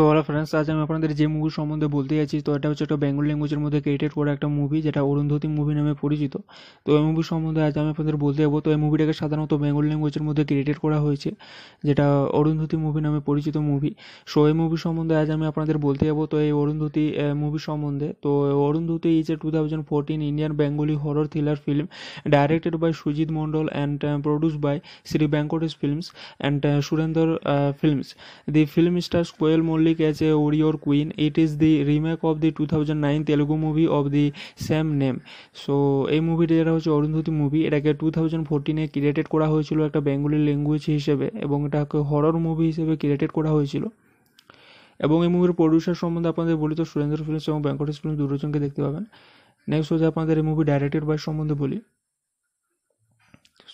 তো ওরা ফ্রেন্ডস আজ আমি আপনাদের যে মুভি সম্বন্ধে বলতে যাচ্ছি তো এটা হচ্ছে একটা বেঙ্গল ল্যাঙ্গুয়েজের মধ্যে ক্রিয়েটেড করা একটা মুভি যেটা অরুন্ধতী মুভি নামে পরিচিত তো এই মুভি সম্বন্ধে আজ আমি আপনাদের বলতে যাবো তো এই মুভিটাকে সাধারণত বেঙ্গল ল্যাঙ্গুয়েজের মধ্যে ক্রিয়েটেড করা হয়েছে যেটা অরুন্ধতী মুভি নামে পরিচিত মুভি সো এই মুভি সম্বন্ধে আজ আমি আপনাদের বলতে যাবো তো এই অরুন্ধতী মুভি সম্বন্ধে তো Arundhati is a two thousand fourteen Indian Bengali horror thriller film directed by Sujit Mondal and produce by Shri Venkatesh films and Surinder films the film star Koel Mallick public warrior queen it is it remake of the two thousand nine telugu movie of the same name so এই মুভিটা যেটা হচ্ছে Arundhati movie এটাকে two thousand ফোরটিনে created করা হয়েছিল একটা Bengali language হিসেবে এবং এটাকে হরর মুভি হিসেবে ক্রিয়েটেড করা হয়েছিল এবং এই মুভির প্রডিউসার সম্বন্ধে আপনাদের বলি তো সুরেন্দ্র ফিল্মস এবং ব্যাঙ্কটেশ ফিল্মস দুটোজনকে দেখতে পাবেন নেক্সট হচ্ছে আপনাদের এই মুভি ডাইরেক্টেড বাই সম্বন্ধে বলি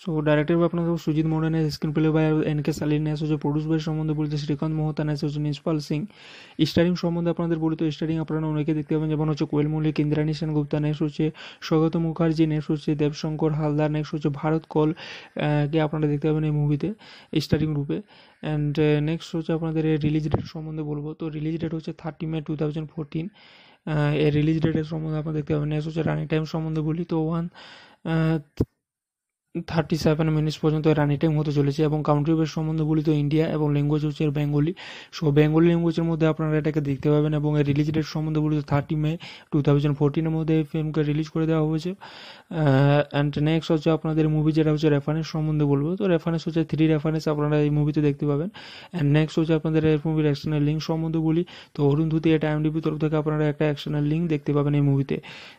সো ডাইরেক্টর में अपना সুজিত मोडन है screen screenplay N K saline ন্যাস হচ্ছে প্রডিউস বাই সম্বন্ধে বলছে শ্রীকান্ত মোহতা ন্যাস হচ্ছে নিষ্পাল সিং স্টারিং সম্বন্ধে আপনাদের বলি তো স্টারিং আপনারা অনেকে দেখতে পাবেন যেমন হচ্ছে কোয়েল মল্লিক ইন্দ্রাণী গুপ্তা নেস হচ্ছে স্বগত মুখার্জি নেক্সট হচ্ছে দেবশঙ্কর হালদার নেক্সট হচ্ছে ভারত কল কে আপনারা দেখতে পাবেন এই মুভিতে স্টারিং রূপে অ্যান্ড নেক্সট হচ্ছে আপনাদের রিলিজ ডেট সম্বন্ধে বলবো তো রিলিজ ডেট হচ্ছে thirty May two thousand fourteen এর রিলিজ ডেটের সম্বন্ধে আপনারা দেখতে পাবেন নেক্সট হচ্ছে রানিং টাইম সম্বন্ধে বলি তো ওয়ান থার্টি সেভেন মিনিটস পর্যন্ত রানি টাইম হতে চলেছে এবং কাউন্ট্রি বেস সম্বন্ধে বলি তো ইন্ডিয়া এবং ল্যাঙ্গুয়েজ হচ্ছে বেঙ্গলি সো বেঙ্গলি ল্যাঙ্গুয়েজের মধ্যে আপনারা এটাকে দেখতে পাবেন এবং এর রিলিজ ডেট সম্বন্ধে বলি তো থার্টি মে টু থাউজেন্ড ফোরটিনের মধ্যে এই ফিল্মকে রিলিজ করে দেওয়া হয়েছে অ্যান্ড নেক্সট হচ্ছে আপনাদের মুভি যেটা হচ্ছে রেফারেন্স সম্বন্ধে বলবো তো রেফারেন্স হচ্ছে থ্রি রেফারেন্স আপনারা এই মুভিতে দেখতে পাবেন অ্যান্ড নেক্সট হচ্ছে আপনাদের এই মুভির অ্যাকশনের লিঙ্ক সম্বন্ধে বলি তো অরুণ ধুতি এটা এমডিপি তরফ থেকে আপনারা একটা অ্যাকশনের লিঙ্ক দেখতে পাবেন এই মুভিতে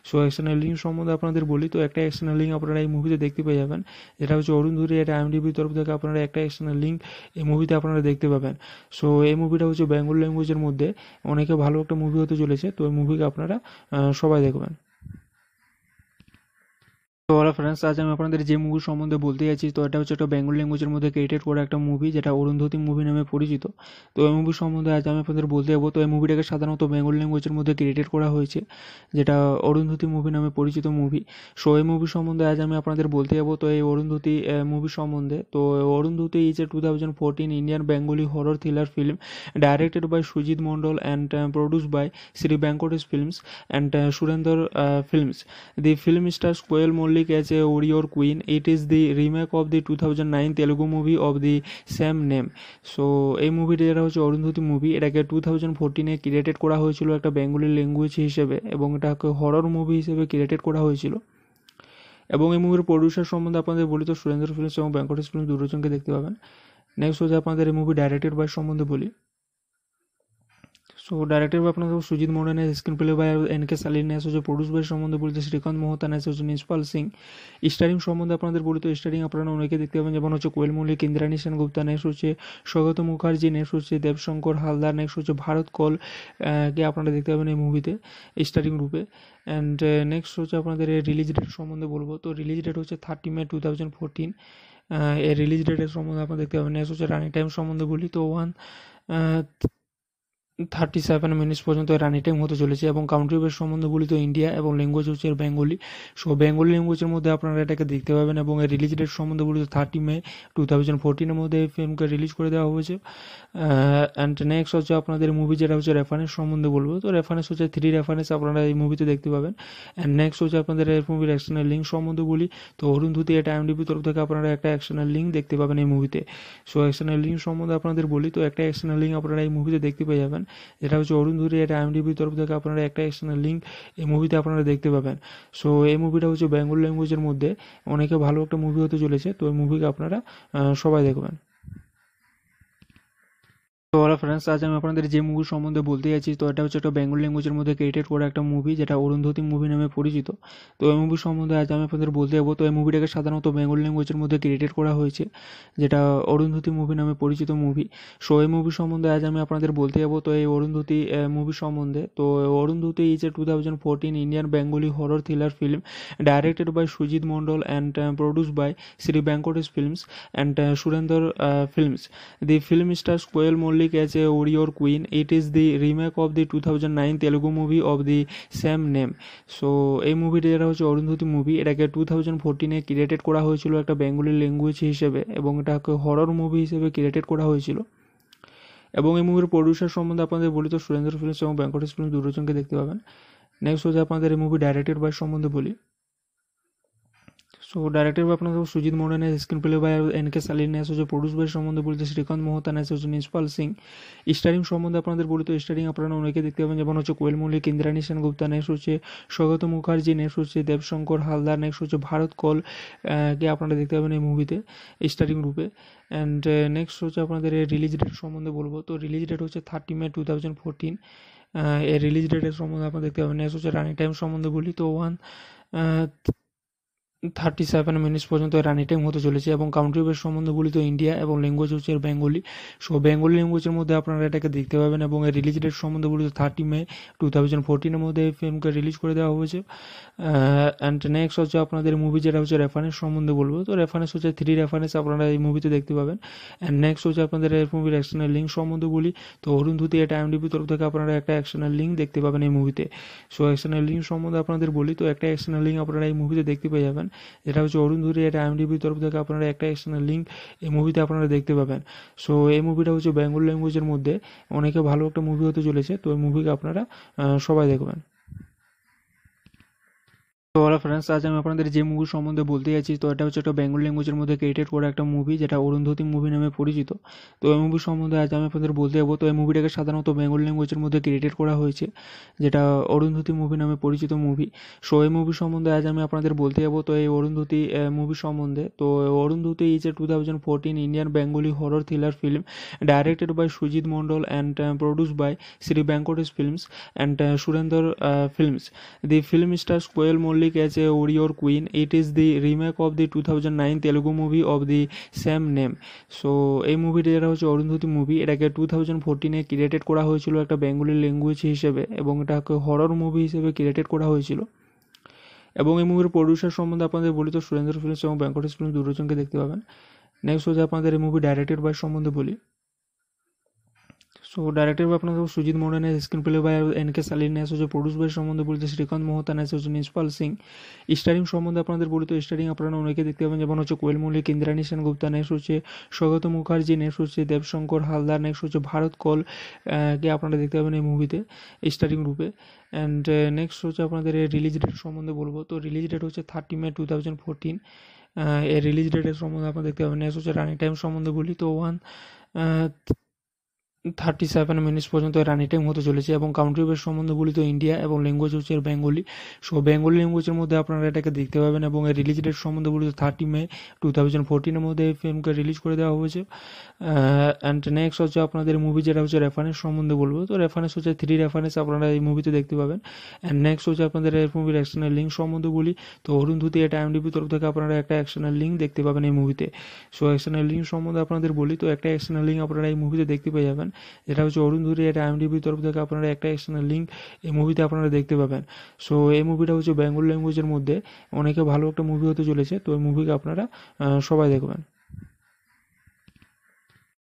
সো অ্যাকশনের লিঙ্ক সম্বন্ধে আপনাদের বলি তো একটা অ্যাকশনের লিঙ্ক আপনারা এই মুভিতে দেখতে পেয়ে যাবেন যেটা হচ্ছে অরুণ ধুরি এটা আইএমডিবির তরফ থেকে আপনারা একটা এক্সটার্নাল লিঙ্ক এই মুভিতে আপনারা দেখতে পাবেন সো এই মুভিটা হচ্ছে বেঙ্গল ল্যাঙ্গুয়েজের মধ্যে অনেকে ভালো একটা মুভি হতে চলেছে তো এই মুভিকে আপনারা সবাই দেখবেন তো ওরা ফ্রেন্ডস আজ আমি আপনাদের যে মুভি সম্বন্ধে বলতে যাচ্ছি তো এটা হচ্ছে একটা বেঙ্গল ল্যাঙ্গুয়েজের মধ্যে ক্রিয়েটেড করা একটা মুভি যেটা অরুন্ধতী মুভি নামে পরিচিত তো এই মুভি সম্বন্ধে আজ আমি আপনাদের বলতে যাবো তো এই মুভিটাকে সাধারণত বেঙ্গল ল্যাঙ্গুয়েজের মধ্যে ক্রিয়েটেড করা হয়েছে যেটা অরুন্ধতী মুভি নামে পরিচিত মুভি সো এই মুভি সম্বন্ধে আজ আমি আপনাদের বলতে যাবো তো এই অরুন্ধতী মুভি সম্বন্ধে তো Arundhati is a two thousand fourteen Indian Bengali horror thriller film directed by Sujit Mondal and produce by Shri Venkatesh films and Surinder films the film star Koel Mallick a warrior queen it is It is of remake two thousand nine Telugu movie of the same name so এই মুভিটা যেটা হচ্ছে Arundhati movie এটাকে two thousand ফোরটিনে created করা হয়েছিল একটা Bengali language হিসেবে এবং এটাকে হরর মুভি হিসেবে ক্রিয়েটেড করা হয়েছিল এবং এই মুভির প্রডিউসার সম্বন্ধে আপনাদের বলি তো সুরেন্দ্র ফিল্মস এবং ব্যাঙ্কটেশ ফিল্মস দুজনকে দেখতে পাবেন নেক্সট হচ্ছে আপনাদের এই মুভি ডাইরেক্টেড বাই সম্বন্ধে বলি সো ডাইরেক্টর में अपना सुजीत मोडन है by play by N K Salil ন্যাস হচ্ছে প্রডিউস বাই সম্বন্ধে বলতে শ্রীকান্ত মোহতা ন্যাস হচ্ছে নিষ্পাল সিং স্টারিং সম্বন্ধে আপনাদের বলি তো স্টারিং আপনারা অনেকে দেখতে পাবেন যেমন হচ্ছে কোয়েল মল্লিক ইন্দ্রাণী সেনগুপ্তা ন্যাস হচ্ছে স্বগত মুখার্জি নেস হচ্ছে দেবশঙ্কর হালদার নেক্সট হচ্ছে ভারত কল কে আপনারা দেখতে পাবেন এই মুভিতে স্টারিং রূপে অ্যান্ড নেক্সট uh, হচ্ছে আপনাদের রিলিজ ডেট সম্বন্ধে বলবো তো রিলিজ ডেট হচ্ছে thirty May two thousand fourteen এর রিলিজ ডেটের সম্বন্ধে আপনারা দেখতে পাবেন নেক্সট হচ্ছে রানিং টাইম সম্বন্ধে বলি তো ওয়ান থার্টি সেভেন মিনিটস পর্যন্ত রানি টাইম হতে চলেছে এবং কাউন্ট্রি বেস সম্বন্ধে বলি তো ইন্ডিয়া এবং ল্যাঙ্গুয়েজ হচ্ছে বেঙ্গলি সো বেঙ্গলি ল্যাঙ্গুয়েজের মধ্যে আপনারা এটাকে দেখতে পাবেন এবং এর রিলিজ ডেট সম্বন্ধে বলি তো থার্টি মে টু থাউজেন্ড ফোরটিনের মধ্যে এই ফিল্মকে রিলিজ করে দেওয়া হয়েছে অ্যান্ড নেক্সট হচ্ছে আপনাদের মুভি যেটা হচ্ছে রেফারেন্স সম্বন্ধে বলবো তো রেফারেন্স হচ্ছে থ্রি রেফারেন্স আপনারা এই মুভিতে দেখতে পাবেন অ্যান্ড নেক্সট হচ্ছে আপনাদের এই মুভির অ্যাকশনের লিঙ্ক সম্বন্ধে বলি তো অরুণ ধুতি এটা এমডিপি তরফ থেকে আপনারা একটা অ্যাকশনের লিঙ্ক দেখতে পাবেন এই মুভিতে সো অ্যাকশনের লিঙ্ক সম্বন্ধে আপনাদের বলি তো একটা অ্যাকশনের লিঙ্ক আপনারা এই মুভিতে দেখতে পেয়ে যাবেন যেটা হচ্ছে অরুণ ধুরি এটা আইএমডিবির তরফ থেকে আপনারা একটা এক্সটার্নাল লিঙ্ক এই মুভিতে আপনারা দেখতে পাবেন সো এই মুভিটা হচ্ছে বেঙ্গল ল্যাঙ্গুয়েজের মধ্যে অনেকে ভালো একটা মুভি হতে চলেছে তো এই মুভিকে আপনারা সবাই দেখবেন তো ওরা ফ্রেন্ডস আজ আমি আপনাদের যে মুভি সম্বন্ধে বলতে যাচ্ছি তো এটা হচ্ছে একটা বেঙ্গল ল্যাঙ্গুয়েজের মধ্যে ক্রিয়েটেড করা একটা মুভি যেটা অরুন্ধতী মুভি নামে পরিচিত তো এই মুভি সম্বন্ধে আজ আমি আপনাদের বলতে যাবো তো এই মুভিটাকে সাধারণত বেঙ্গল ল্যাঙ্গুয়েজের মধ্যে ক্রিয়েটেড করা হয়েছে যেটা অরুন্ধতী মুভি নামে পরিচিত মুভি সো এই মুভি সম্বন্ধে আজ আমি আপনাদের বলতে যাবো তো এই অরুন্ধতী মুভি সম্বন্ধে তো Arundhati is a two thousand fourteen Indian Bengali horror thriller film directed by Sujit Mondal and produce by Shri Venkatesh films and Surinder films the film star Koel Mallick public warrior queen it is it is of remake two thousand nine telugu movie of the same name so এই মুভিটা যেটা হচ্ছে Arundhati movie এটাকে two thousand ফোরটিনে created করা হয়েছিল একটা Bengali language হিসেবে এবং এটাকে হরর মুভি হিসেবে ক্রিয়েটেড করা হয়েছিল এবং এই মুভির প্রডিউসার সম্বন্ধে আপনাদের বলি তো সুরেন্দ্র ফিল্মস এবং ব্যাঙ্কটেশ ফিল্মস দুটোজনকে দেখতে পাবেন নেক্সট হচ্ছে আপনাদের এই মুভি ডাইরেক্টেড বাই সম্বন্ধে বলি সো ডাইরেক্টর বা আপনার সুজিত मोडन है screenplay by N K सालिन है হচ্ছে जो বাই সম্বন্ধে বলতে শ্রীকান্ত মোহতান আছে হচ্ছে নিশপাল সিং স্টারিং সম্বন্ধে আপনাদের বলি তো স্টারিং আপনারা অনেকে দেখতে পাবেন যেমন হচ্ছে কোয়েল মল্লিক ইন্দ্রাণী সেন গুপ্তা নেক্সট হচ্ছে স্বগত মুখার্জি নেক্সট হচ্ছে দেবশঙ্কর হালদার নেক্সট হচ্ছে ভারত কল কে আপনারা দেখতে পাবেন এই মুভিতে স্টারিং রূপে অ্যান্ড নেক্সট হচ্ছে আপনাদের রিলিজ ডেট সম্বন্ধে বলবো তো রিলিজ ডেট হচ্ছে thirty May two thousand fourteen এর রিলিজ ডেটের সম্বন্ধে আপনারা দেখতে পাবেন নেক্সট হচ্ছে রানিং টাইম সম্বন্ধে বলি তো ওয়ান থার্টি সেভেন মিনিটস পর্যন্ত রানি টাইম হতে চলেছে এবং কাউন্ট্রি বেস সম্বন্ধে বলি তো ইন্ডিয়া এবং ল্যাঙ্গুয়েজ হচ্ছে বেঙ্গলি সো বেঙ্গলি ল্যাঙ্গুয়েজের মধ্যে আপনারা এটাকে দেখতে পাবেন এবং এর রিলিজ ডেট সম্বন্ধে বলি তো থার্টি মে টু থাউজেন্ড ফোরটিনের মধ্যে এই ফিল্মকে রিলিজ করে দেওয়া হয়েছে অ্যান্ড নেক্সট হচ্ছে আপনাদের মুভি যেটা হচ্ছে রেফারেন্স সম্বন্ধে বলবো তো রেফারেন্স হচ্ছে থ্রি রেফারেন্স আপনারা এই মুভিতে দেখতে পাবেন অ্যান্ড নেক্সট হচ্ছে আপনাদের এর মুভির অ্যাকশনের লিঙ্ক সম্বন্ধে বলি তো অরুণ ধুতি এটা এমডিপি তরফ থেকে আপনারা একটা অ্যাকশনের লিঙ্ক দেখতে পাবেন এই মুভিতে সো অ্যাকশনের লিঙ্ক সম্বন্ধে আপনাদের বলি তো একটা অ্যাকশনের লিঙ্ক আপনারা এই মুভিতে দেখতে পেয়ে যাবেন যেটা হচ্ছে অরুণ ধুরি এটা আইএমডিবির তরফ থেকে আপনারা একটা এক্সটার্নাল লিঙ্ক এই মুভিতে আপনারা দেখতে পাবেন সো এই মুভিটা হচ্ছে বেঙ্গল ল্যাঙ্গুয়েজের মধ্যে অনেকে ভালো একটা মুভি হতে চলেছে তো এই মুভিকে আপনারা সবাই দেখবেন তো ওরা ফ্রেন্ডস আজ আমি আপনাদের যে মুভি সম্বন্ধে বলতে যাচ্ছি তো এটা হচ্ছে একটা বেঙ্গল ল্যাঙ্গুয়েজের মধ্যে ক্রিয়েটেড করা একটা মুভি যেটা অরুন্ধতী মুভি নামে পরিচিত তো এই মুভি সম্বন্ধে আজ আমি আপনাদের বলতে যাবো তো এই মুভিটাকে সাধারণত বেঙ্গল ল্যাঙ্গুয়েজের মধ্যে ক্রিয়েটেড করা হয়েছে যেটা অরুন্ধতী মুভি নামে পরিচিত মুভি সো এই মুভি সম্বন্ধে আজ আমি আপনাদের বলতে যাবো তো এই অরুন্ধতী মুভি সম্বন্ধে তো Arundhati is a two thousand fourteen Indian Bengali horror thriller film directed by Sujit Mondal and produce by Shri Venkatesh films and Surinder films the film star Koel Mallick public warrior queen it is it is of remake two thousand nine Telugu movie of the same name so এই মুভিটা যেটা হচ্ছে Arundhati movie এটাকে two thousand ফোরটিনে created করা হয়েছিল একটা Bengali language হিসেবে এবং এটাকে হরর মুভি হিসেবে ক্রিয়েটেড করা হয়েছিল এবং এই মুভির প্রডিউসার সম্বন্ধে আপনাদের বলি তো সুরেন্দ্র ফিল্মস এবং ব্যাঙ্কটেশ ফিল্মস দূরজনকে দেখতে পাবেন নেক্সট হচ্ছে আপনাদের এই মুভি ডাইরেক্টেড বাই সম্বন্ধে বলি সো ডাইরেক্টর में अपना সুজিত मोडन है screen play by K saline S হচ্ছে প্রডিউস বাই সম্বন্ধে বলতে শ্রীকান্ত মোহতান এস হচ্ছে নিষ্পাল সিং স্টারিং সম্বন্ধে আপনাদের বলি তো স্টারিং আপনারা অনেকে দেখতে পাবেন যেমন হচ্ছে কোয়েল মল্লিক ইন্দ্রাণী সেন গুপ্তা নেক্সট হচ্ছে স্বগত মুখার্জি নেস হচ্ছে দেবশঙ্কর হালদার নেক্সট হচ্ছে ভারত কল কে আপনারা দেখতে পাবেন এই মুভিতে স্টারিং রূপে অ্যান্ড নেক্সট হচ্ছে আপনাদের রিলিজ ডেট সম্বন্ধে বলবো তো রিলিজ ডেট হচ্ছে thirty May two thousand fourteen এর রিলিজ ডেটের সম্বন্ধে আপনারা দেখতে পাবেন নেক্সট হচ্ছে রানিং টাইম সম্বন্ধে বলি তো ওয়ান থার্টি সেভেন মিনিটস পর্যন্ত রানি টাইম হতে চলেছে এবং কাউন্ট্রি বেস সম্বন্ধে বলি তো ইন্ডিয়া এবং ল্যাঙ্গুয়েজ হচ্ছে বেঙ্গলি সো বেঙ্গলি ল্যাঙ্গুয়েজের মধ্যে আপনারা এটাকে দেখতে পাবেন এবং এর রিলিজ ডেট সম্বন্ধে বলি তো থার্টি মে টু থাউজেন্ড ফোরটিনের মধ্যে এই ফিল্মকে রিলিজ করে দেওয়া হয়েছে অ্যান্ড নেক্সট হচ্ছে আপনাদের মুভি যেটা হচ্ছে রেফারেন্স সম্বন্ধে বলবো তো রেফারেন্স হচ্ছে থ্রি রেফারেন্স আপনারা এই মুভিতে দেখতে পাবেন অ্যান্ড নেক্সট হচ্ছে আপনাদের এর মুভির অ্যাকশনের লিঙ্ক সম্বন্ধে বলি তো অরুণ ধুতি এটা এমডিপি তরফ থেকে আপনারা একটা অ্যাকশনের লিঙ্ক দেখতে পাবেন এই মুভিতে সো অ্যাকশনের লিঙ্ক সম্বন্ধে আপনাদের বলি তো একটা অ্যাকশনের লিঙ্ক আপনারা এই মুভিতে দেখতে পেয়ে যাবেন যেটা হচ্ছে অরুণ ধুরি এটা আইএমডিবির তরফ থেকে আপনারা একটা এক্সটার্নাল লিঙ্ক এই মুভিতে আপনারা দেখতে পাবেন সো এই মুভিটা হচ্ছে বেঙ্গল ল্যাঙ্গুয়েজের মধ্যে অনেকে ভালো একটা মুভি হতে চলেছে তো এই মুভিকে আপনারা সবাই দেখবেন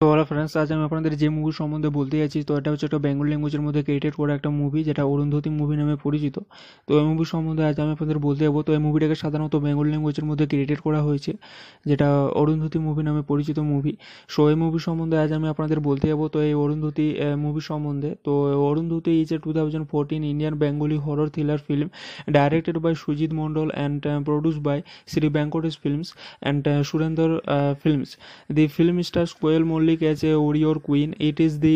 তো ওরা ফ্রেন্ডস আজ আমি আপনাদের যে মুভি সম্বন্ধে বলতে যাচ্ছি তো এটা হচ্ছে একটা বেঙ্গল ল্যাঙ্গুয়েজের মধ্যে ক্রিয়েটেড করা একটা মুভি যেটা অরুন্ধতী মুভি নামে পরিচিত তো এই মুভি সম্বন্ধে আজ আমি আপনাদের বলতে যাবো তো এই মুভিটাকে সাধারণত বেঙ্গল ল্যাঙ্গুয়েজের মধ্যে ক্রিয়েটেড করা হয়েছে যেটা অরুন্ধতী মুভি নামে পরিচিত মুভি সো এই মুভি সম্বন্ধে আজ আমি আপনাদের বলতে যাবো তো এই অরুন্ধতী মুভি সম্বন্ধে তো Arundhati is a two thousand fourteen Indian Bengali horror thriller film directed by Sujit Mondal and produce by Shri Venkatesh films and Surinder films the film star Koel Mallick Maulik as a warrior queen. It is the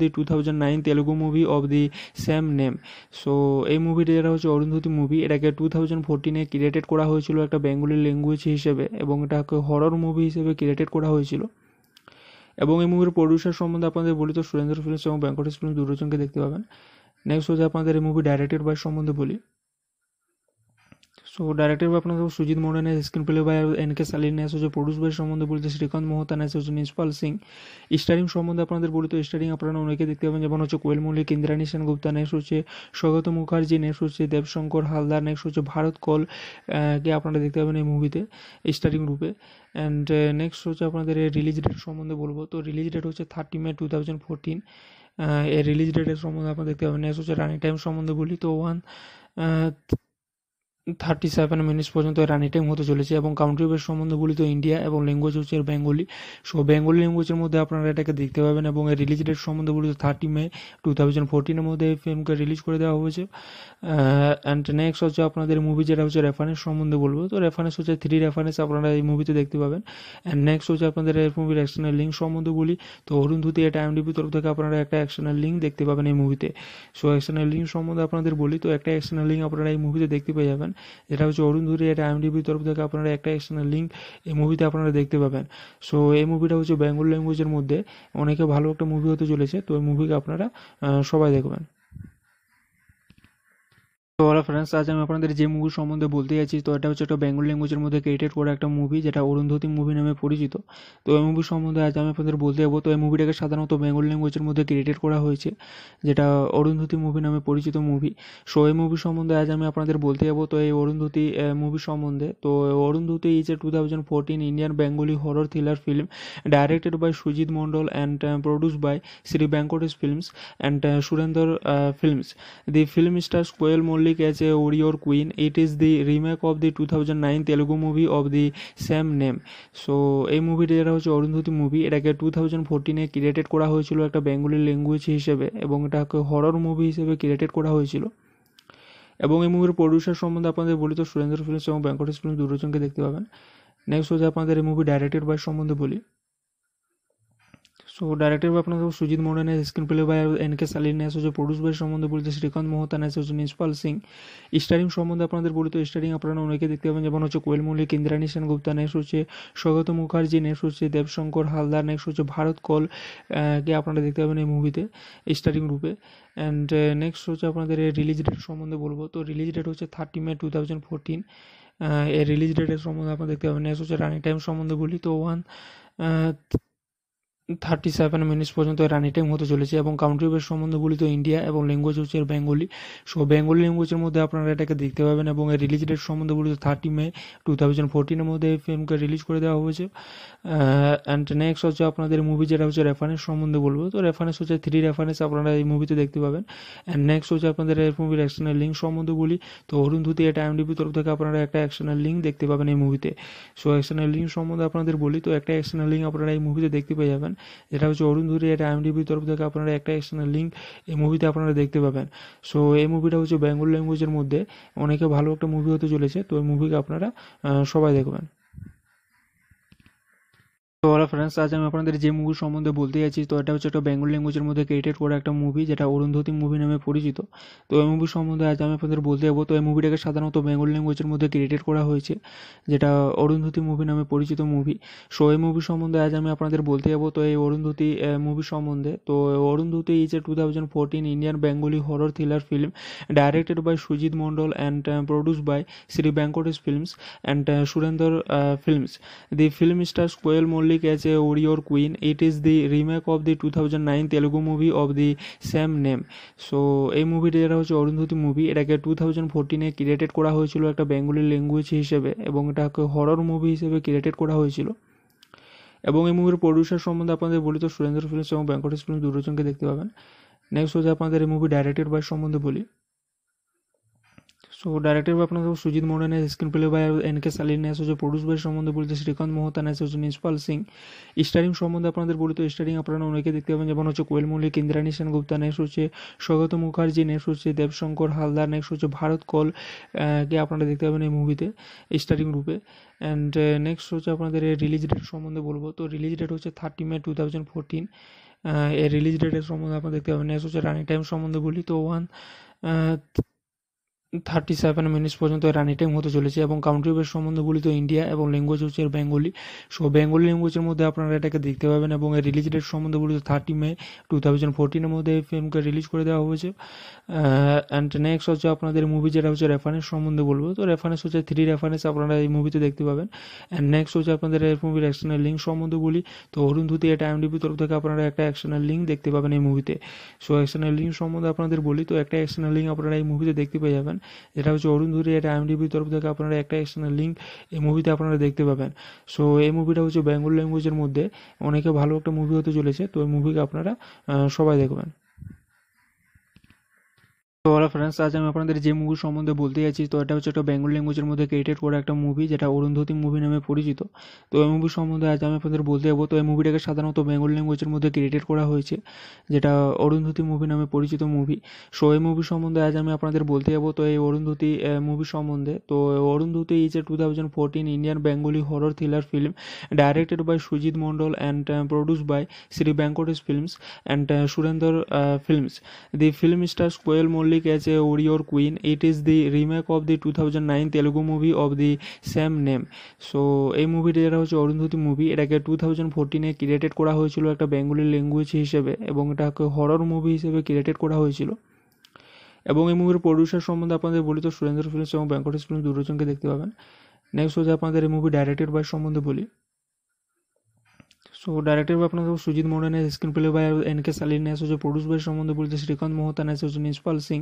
the two thousand nine Telugu movie of the same name so এই মুভিটা যেটা হচ্ছে Arundhati movie এটাকে two thousand ফোরটিনে created করা হয়েছিল একটা Bengali language হিসেবে এবং এটাকে হরর মুভি হিসেবে ক্রিয়েটেড করা হয়েছিল এবং এই মুভির প্রডিউসার সম্বন্ধে আপনাদের বলি তো সুরেন্দ্র ফিল্মস এবং ব্যাঙ্কটেশ ফিল্মস দুজনকে দেখতে পাবেন নেক্সট হচ্ছে আপনাদের এই মুভি ডাইরেক্টেড বাই সম্বন্ধে বলি সো ডাইরেক্টর में সুজিৎ सुजीत স্ক্রিন है screen play by N Salil S হচ্ছে প্রডিউস বাই সম্বন্ধে বলতে শ্রীকান্ত মোহতা এস হচ্ছে নিষ্পাল সিং স্টারিং সম্বন্ধে আপনাদের বলি তো স্টারিং আপনারা অনেকে দেখতে পাবেন যেমন হচ্ছে কোয়েল মল্লিক ইন্দ্রাণী সেনগুপ্তা নেস হচ্ছে স্বগত মুখার্জি নেস হচ্ছে দেবশঙ্কর হালদার নেক্সট হচ্ছে ভারত কল কে আপনারা দেখতে পাবেন এই মুভিতে স্টারিং রূপে অ্যান্ড নেক্সট uh, হচ্ছে আপনাদের রিলিজ ডেট সম্বন্ধে বলবো তো রিলিজ ডেট হচ্ছে thirty May two thousand fourteen এর রিলিজ ডেটের সম্বন্ধে আপনারা দেখতে পাবেন নেক্সট হচ্ছে রানিং টাইম সম্বন্ধে বলি তো ওয়ান থার্টি সেভেন মিনিটস পর্যন্ত রানি টাইম হতে চলেছে এবং কাউন্ট্রি বেস সম্বন্ধে বলি তো ইন্ডিয়া এবং ল্যাঙ্গুয়েজ হচ্ছে বেঙ্গলি সো বেঙ্গলি ল্যাঙ্গুয়েজের মধ্যে আপনারা এটাকে দেখতে পাবেন এবং এর রিলিজ ডেট সম্বন্ধে বলি তো থার্টি মে টু থাউজেন্ড ফোরটিনের মধ্যে এই ফিল্মকে রিলিজ করে দেওয়া হয়েছে অ্যান্ড নেক্সট হচ্ছে আপনাদের মুভি যেটা হচ্ছে রেফারেন্স সম্বন্ধে বলবো তো রেফারেন্স হচ্ছে থ্রি রেফারেন্স আপনারা এই মুভিতে দেখতে পাবেন অ্যান্ড নেক্সট হচ্ছে আপনাদের এই মুভির অ্যাকশনের লিঙ্ক সম্বন্ধে বলি তো অরুণ ধুতি এটা এমডিপি তরফ থেকে আপনারা একটা অ্যাকশনের লিঙ্ক দেখতে পাবেন এই মুভিতে সো অ্যাকশনের লিঙ্ক সম্বন্ধে আপনাদের বলি তো একটা অ্যাকশনের লিঙ্ক আপনারা এই মুভিতে দেখতে পেয়ে যাবেন যেটা হচ্ছে অরুণ ধুতি এটা এমডিপি তরফ থেকে আপনারা একটা অ্যাকশনের লিঙ্ক এই মুভিতে আপনারা দেখতে পাবেন সো এই মুভিটা হচ্ছে বেঙ্গল ল্যাঙ্গুয়েজের মধ্যে অনেকে ভালো একটা মুভি হতে চলেছে তো এই মুভিকে আপনারা সবাই দেখবেন তো ওরা ফ্রেন্ডস আজ আমি আপনাদের যে মুভি সম্বন্ধে বলতে যাচ্ছি তো এটা হচ্ছে একটা বেঙ্গল ল্যাঙ্গুয়েজের মধ্যে ক্রিয়েটেড করা একটা মুভি যেটা অরুন্ধতি মুভি নামে পরিচিত তো এই মুভি সম্বন্ধে আজ আমি আপনাদের বলতে যাবো তো এই মুভিটাকে সাধারণত বেঙ্গল ল্যাঙ্গুয়েজের মধ্যে ক্রিয়েটেড করা হয়েছে যেটা অরুন্ধতি মুভি নামে পরিচিত মুভি সো এই মুভি সম্বন্ধে আজ আমি আপনাদের বলতে যাবো তো এই অরুন্ধতি মুভি সম্বন্ধে তো Arundhati is a two thousand fourteen Indian Bengali horror thriller film directed by Sujit Mondal and produce by Shri Venkatesh films and Surinder films the film star Koel Mallick Public warrior queen it is It is of the two thousand nine Telugu movie of the same name so এই মুভিটা যেটা হচ্ছে Arundhati movie এটাকে two thousand ফোরটিনে created করা হয়েছিল একটা Bengali language হিসেবে এবং এটাকে হরর মুভি হিসেবে ক্রিয়েটেড করা হয়েছিল এবং এই মুভির প্রডিউসার সম্বন্ধে আপনাদের বলি তো সুরেন্দ্র ফিল্মস এবং ব্যাঙ্কটেশ ফিল্মস দুটোজনকে দেখতে পাবেন নেক্সট হচ্ছে আপনাদের এই মুভি ডাইরেক্টেড বাই সম্বন্ধে বলি so So directed Sujit Sujit screen play screenplay N K Salil এসে হচ্ছে প্রডিউস বাই সম্বন্ধে বলতে শ্রীকান্ত মোহতা এসে হচ্ছে নিষ্পাল সিং স্টারিং সম্বন্ধে আপনাদের বলতে স্টারিং আপনারা অনেকে দেখতে পাবেন যেমন হচ্ছে কোয়েল মল্লিক ইন্দ্রাণী সেন গুপ্তা নেক্সট হচ্ছে স্বগত মুখার্জি নেক্সট হচ্ছে দেবশঙ্কর হালদার নেক্সট হচ্ছে ভারত কল কে আপনারা দেখতে পাবেন এই মুভিতে স্টারিং রূপে অ্যান্ড নেক্সট uh, হচ্ছে আপনাদের রিলিজ ডেট সম্বন্ধে বলবো তো রিলিজ ডেট হচ্ছে thirty May two thousand fourteen এর রিলিজ ডেটের সম্বন্ধে আপনারা দেখতে পাবেন নেক্সট হচ্ছে রানিং টাইম সম্বন্ধে বলি তো ওয়ান থার্টি সেভেন মিনিটস পর্যন্ত রানি টাইম হতে চলেছে এবং কাউন্ট্রি বেস সম্বন্ধে বলি তো ইন্ডিয়া এবং ল্যাঙ্গুয়েজ হচ্ছে বেঙ্গলি সো বেঙ্গলি ল্যাঙ্গুয়েজের মধ্যে আপনারা এটাকে দেখতে পাবেন এবং এর রিলিজ ডেট সম্বন্ধে বলি তো থার্টি মে টু থাউজেন্ড ফোরটিনের মধ্যে এই ফিল্মকে রিলিজ করে দেওয়া হয়েছে অ্যান্ড নেক্সট হচ্ছে আপনাদের মুভি যেটা হচ্ছে রেফারেন্স সম্বন্ধে বলবো তো রেফারেন্স হচ্ছে থ্রি রেফারেন্স আপনারা এই মুভিতে দেখতে পাবেন অ্যান্ড নেক্সট হচ্ছে আপনাদের এর মুভির অ্যাকশনের লিঙ্ক সম্বন্ধে বলি তো অরুণ ধুতি এটা এমডিপি তরফ থেকে আপনারা একটা অ্যাকশনের লিঙ্ক দেখতে পাবেন এই মুভিতে সো অ্যাকশনের লিঙ্ক সম্বন্ধে আপনাদের বলি তো একটা অ্যাকশনের লিঙ্ক আপনারা এই মুভিতে দেখতে পেয়ে যাবেন পাবেন যেটা হচ্ছে অরুণ ধুরি এটা আইএমডিবির তরফ থেকে আপনারা একটা এক্সটার্নাল লিঙ্ক এই মুভিতে আপনারা দেখতে পাবেন সো এই মুভিটা হচ্ছে বেঙ্গল ল্যাঙ্গুয়েজের মধ্যে অনেকে ভালো একটা মুভি হতে চলেছে তো এই মুভিকে আপনারা সবাই দেখবেন তো ওরা ফ্রেন্ডস আজ আমি আপনাদের যে মুভি সম্বন্ধে বলতে যাচ্ছি তো এটা হচ্ছে একটা বেঙ্গল ল্যাঙ্গুয়েজের মধ্যে ক্রিয়েটেড করা একটা মুভি যেটা অরুন্ধতী মুভি নামে পরিচিত তো এই মুভি সম্বন্ধে আজ আমি আপনাদের বলতে যাবো তো এই মুভিটাকে সাধারণত বেঙ্গল ল্যাঙ্গুয়েজের মধ্যে ক্রিয়েটেড করা হয়েছে যেটা অরুন্ধতী মুভি নামে পরিচিত মুভি সো এই মুভি সম্বন্ধে আজ আমি আপনাদের বলতে যাবো তো এই অরুন্ধতী মুভি সম্বন্ধে তো Arundhati is a two thousand fourteen Indian Bengali horror thriller film directed by Sujit Mondal and produce by Shri Venkatesh films and Surinder films the film star Koel Mallick public warrior queen it is it is of remake two thousand nine Telugu movie of the same name so এই মুভিটা যেটা হচ্ছে Arundhati movie এটাকে two thousand ফোরটিনে created করা হয়েছিল একটা Bengali language হিসেবে এবং এটাকে হরর মুভি হিসেবে ক্রিয়েটেড করা হয়েছিল এবং এই মুভির প্রডিউসার সম্বন্ধে আপনাদের বলি তো সুরেন্দ্র ফিল্মস এবং ব্যাঙ্কটেশ ফিল্মস দুটোজনকে দেখতে পাবেন নেক্সট হচ্ছে আপনাদের এই মুভি ডাইরেক্টেড বাই সম্বন্ধে বলি সো ডাইরেক্টর বা अपना Sujit Mondal screen play play N K saline আছে হচ্ছে প্রডিউস বাই সম্বন্ধে বলতে শ্রীকান্ত মোহতান আছে হচ্ছে নিষ্পাল সিং স্টারিং সম্বন্ধে আপনাদের বলি তো স্টারিং আপনারা অনেকে দেখতে পাবেন যেমন হচ্ছে কোয়েল মল্লিক ইন্দ্রাণী সেন গুপ্তা নেক্সট হচ্ছে স্বগত মুখার্জি নেক্সট হচ্ছে দেবশঙ্কর হালদার নেক্সট হচ্ছে ভারত কল কে আপনারা দেখতে পাবেন এই মুভিতে স্টারিং রূপে অ্যান্ড নেক্সট হচ্ছে আপনাদের রিলিজ ডেট সম্বন্ধে বলবো তো রিলিজ ডেট হচ্ছে thirty May two thousand fourteen এর রিলিজ ডেটের সম্বন্ধে আপনারা দেখতে পাবেন নেক্সট হচ্ছে রানিং টাইম সম্বন্ধে বলি তো ওয়ান থার্টি সেভেন মিনিটস পর্যন্ত রানি টাইম হতে চলেছে এবং কাউন্ট্রি বেস সম্বন্ধে বলি তো ইন্ডিয়া এবং ল্যাঙ্গুয়েজ হচ্ছে বেঙ্গলি সো বেঙ্গলি ল্যাঙ্গুয়েজের মধ্যে আপনারা এটাকে দেখতে পাবেন এবং এর রিলিজ ডেট সম্বন্ধে বলি তো থার্টি মে টু থাউজেন্ড ফোরটিনের মধ্যে এই ফিল্মকে রিলিজ করে দেওয়া হয়েছে অ্যান্ড নেক্সট হচ্ছে আপনাদের মুভি যেটা হচ্ছে রেফারেন্স সম্বন্ধে বলবো তো রেফারেন্স হচ্ছে থ্রি রেফারেন্স আপনারা এই মুভিতে দেখতে পাবেন অ্যান্ড নেক্সট হচ্ছে আপনাদের এর মুভির অ্যাকশনের লিঙ্ক সম্বন্ধে বলি তো ধুতি এটা এমডিপি তরফ থেকে আপনারা একটা অ্যাকশনের লিঙ্ক দেখতে পাবেন এই মুভিতে সো অ্যাকশনের লিঙ্ক সম্বন্ধে আপনাদের বলি তো একটা অ্যাকশনের লিঙ্ক আপনারা এই মুভিতে দেখতে পেয়ে যাবেন যেটা হচ্ছে অরুণ ধুরি এটা আইএমডিবির তরফ থেকে আপনারা একটা এক্সটার্নাল লিঙ্ক এই মুভিতে আপনারা দেখতে পাবেন সো এই মুভিটা হচ্ছে বেঙ্গল ল্যাঙ্গুয়েজের মধ্যে অনেকে ভালো একটা মুভি হতে চলেছে তো এই মুভিকে আপনারা সবাই দেখবেন তো ওরা ফ্রেন্ডস আজ আমি আপনাদের যে মুভি সম্বন্ধে বলতে যাচ্ছি তো এটা হচ্ছে একটা বেঙ্গল ল্যাঙ্গুয়েজের মধ্যে ক্রিয়েটেড করা একটা মুভি যেটা অরুন্ধতী মুভি নামে পরিচিত তো এই মুভি সম্বন্ধে আজ আমি আপনাদের বলতে যাবো তো এই মুভিটাকে সাধারণত বেঙ্গল ল্যাঙ্গুয়েজের মধ্যে ক্রিয়েটেড করা হয়েছে যেটা অরুন্ধতী মুভি নামে পরিচিত মুভি সো এই মুভি সম্বন্ধে আজ আমি আপনাদের বলতে যাবো তো এই অরুন্ধতী মুভি সম্বন্ধে তো Arundhati is a two thousand fourteen Indian Bengali horror thriller film directed by Sujit Mondal and produce by Shri Venkatesh films and Surinder films the film star Koel Mallick public warrior queen it is it remake of the two thousand nine telugu movie of the same name so এই মুভিটা যেটা হচ্ছে Arundhati movie এটাকে two thousand ফোরটিনে created করা হয়েছিল একটা Bengali language হিসেবে এবং এটাকে হরর মুভি হিসেবে ক্রিয়েটেড করা হয়েছিল এবং এই মুভির প্রডিউসার সম্বন্ধে আপনাদের বলি তো সুরেন্দ্র ফিল্মস এবং ব্যাঙ্কটেশ ফিল্মস দুজনকে দেখতে পাবেন নেক্সট হচ্ছে আপনাদের এই মুভি ডাইরেক্টেড বাই সম্বন্ধে বলি সো ডাইরেক্টর में अपना সুজিত मोड़ा ने screen screenplay N K saline S হচ্ছে প্রডিউস বাই সম্বন্ধে বলছে শ্রীকান্ত মোহতান এস হচ্ছে নিষ্পাল সিং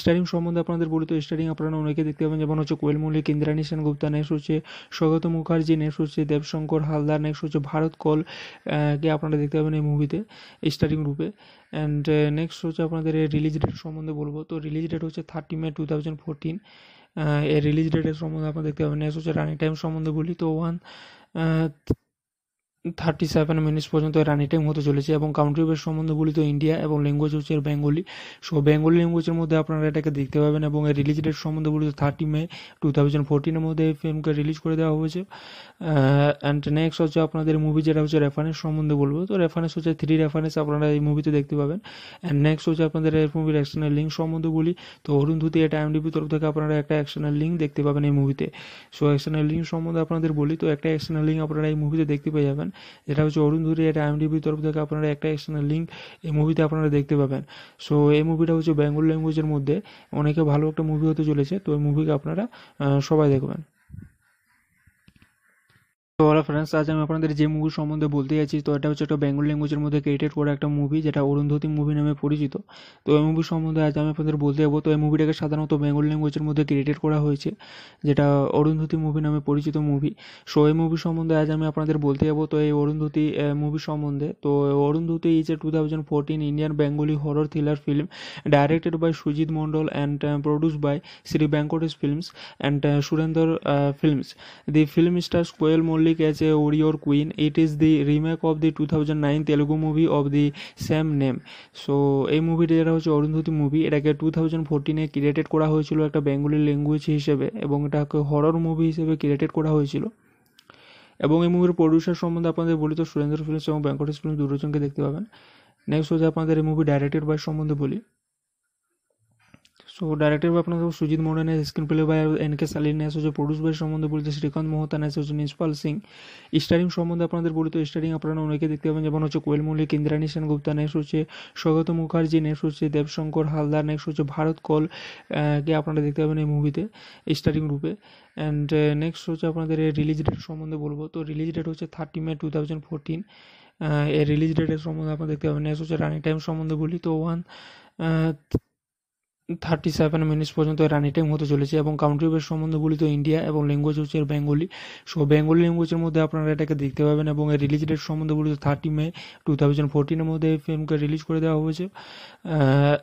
স্টারিং সম্বন্ধে আপনাদের বলি তো স্টারিং আপনারা অনেকে দেখতে পাবেন যেমন হচ্ছে কোয়েল মল্লিক সেন গুপ্তা নেস হচ্ছে স্বগত মুখার্জি নেক্সট হচ্ছে দেবশঙ্কর হালদার নেক্সট হচ্ছে ভারত কল কে আপনারা দেখতে পাবেন এই মুভিতে স্টারিং রূপে অ্যান্ড নেক্সট হচ্ছে আপনাদের রিলিজ ডেট সম্বন্ধে বলবো তো রিলিজ ডেট হচ্ছে thirty May two thousand fourteen এর রিলিজ ডেটের সম্বন্ধে আপনারা দেখতে পাবেন নেক্সট হচ্ছে রানিং টাইম সম্বন্ধে বলি তো ওয়ান থার্টি সেভেন মিনিটস পর্যন্ত রানি টাইম হতে চলেছে এবং কাউন্ট্রি বেস সম্বন্ধে বলি তো ইন্ডিয়া এবং ল্যাঙ্গুয়েজ হচ্ছে বেঙ্গলি সো বেঙ্গলি ল্যাঙ্গুয়েজের মধ্যে আপনারা এটাকে দেখতে পাবেন এবং এর রিলিজ ডেট সম্বন্ধে বলি তো থার্টি মে টু থাউজেন্ড ফোরটিনের মধ্যে এই ফিল্মকে রিলিজ করে দেওয়া হয়েছে অ্যান্ড নেক্সট হচ্ছে আপনাদের মুভি যেটা হচ্ছে রেফারেন্স সম্বন্ধে বলবো তো রেফারেন্স হচ্ছে থ্রি রেফারেন্স আপনারা এই মুভিতে দেখতে পাবেন অ্যান্ড নেক্সট হচ্ছে আপনাদের এই মুভির অ্যাকশনের লিঙ্ক সম্বন্ধে বলি তো অরুণ ধুতি এটা এমডিপি তরফ থেকে আপনারা একটা অ্যাকশনের লিঙ্ক দেখতে পাবেন এই মুভিতে সো অ্যাকশনের লিঙ্ক সম্বন্ধে আপনাদের বলি তো একটা অ্যাকশনের লিঙ্ক আপনারা এই মুভিতে দেখতে পেয়ে যাবেন যেটা হচ্ছে অরুণ ধুরি এটা আইএমডিবির তরফ থেকে আপনারা একটা এক্সটার্নাল লিঙ্ক এই মুভিতে আপনারা দেখতে পাবেন সো এই মুভিটা হচ্ছে বেঙ্গল ল্যাঙ্গুয়েজের মধ্যে অনেকে ভালো একটা মুভি হতে চলেছে তো এই মুভিকে আপনারা সবাই দেখবেন তো হলো ফ্রেন্ডস আজ আমি আপনাদের যে মুভি সম্বন্ধে বলতে যাচ্ছি তো এটা হচ্ছে একটা বেঙ্গল ল্যাঙ্গুয়েজের মধ্যে ক্রিয়েটেড করা একটা মুভি যেটা অরুন্ধতী মুভি নামে পরিচিত তো এই মুভি সম্বন্ধে আজ আমি আপনাদের বলতে যাবো তো এই মুভিটাকে সাধারণত বেঙ্গল ল্যাঙ্গুয়েজের মধ্যে ক্রিয়েটেড করা হয়েছে যেটা অরুন্ধতী মুভি নামে পরিচিত মুভি সো এই মুভি সম্বন্ধে আজ আমি আপনাদের বলতে যাবো তো এই অরুন্ধতী মুভি সম্বন্ধে তো Arundhati is a two thousand fourteen Indian Bengali horror thriller film directed by Sujit Mondal and produce by Shri Venkatesh films and Surinder films the film star Koel Mallick Public warrior queen it is It is of the two thousand nine Telugu movie of the same name so এই মুভিটা যেটা হচ্ছে Arundhati movie এটাকে two thousand ফোরটিনে created করা হয়েছিল একটা Bengali language হিসেবে এবং এটাকে হরর মুভি হিসেবে ক্রিয়েটেড করা হয়েছিল এবং এই মুভির প্রডিউসার সম্বন্ধে আপনাদের বলি তো সুরেন্দ্র ফিল্মস এবং ব্যাঙ্কটেশ ফিল্মস দুটোজনকে দেখতে পাবেন নেক্সট হচ্ছে আপনাদের এই মুভি ডাইরেক্টেড বাই সম্বন্ধে বলি সো ডাইরেক্টর में সুজিৎ सुजीत স্ক্রিন है screen play by N K Salil এসে হচ্ছে প্রডিউস বাই সম্বন্ধে বলতে শ্রীকান্ত মোহতা এসে হচ্ছে নিষ্পাল সিং স্টারিং সম্বন্ধে আপনাদের বলি তো স্টারিং আপনারা অনেকে দেখতে পাবেন যেমন হচ্ছে কোয়েল মল্লিক ইন্দ্রাণী সেন গুপ্তা নেস হচ্ছে স্বগত মুখার্জি নেস হচ্ছে দেবশঙ্কর হালদার নেক্সট হচ্ছে ভারত কল কে আপনারা দেখতে পাবেন এই মুভিতে স্টারিং রূপে অ্যান্ড নেক্সট হচ্ছে আপনাদের রিলিজ ডেট সম্বন্ধে বলবো তো রিলিজ ডেট হচ্ছে thirty May two thousand fourteen এর রিলিজ ডেটের সম্বন্ধে আপনারা দেখতে পাবেন নেক্সট হচ্ছে রানিং টাইম সম্বন্ধে বলি তো ওয়ান থার্টি সেভেন মিনিটস পর্যন্ত রানি টাইম হতে চলেছে এবং কাউন্ট্রি বেস সম্বন্ধে বলি তো ইন্ডিয়া এবং ল্যাঙ্গুয়েজ হচ্ছে বেঙ্গলি সো বেঙ্গলি ল্যাঙ্গুয়েজের মধ্যে আপনারা এটাকে দেখতে পাবেন এবং এর রিলিজ ডেট সম্বন্ধে বলি তো থার্টি মে টু থাউজেন্ড ফোরটিনের মধ্যে এই ফিল্মকে রিলিজ করে দেওয়া হয়েছে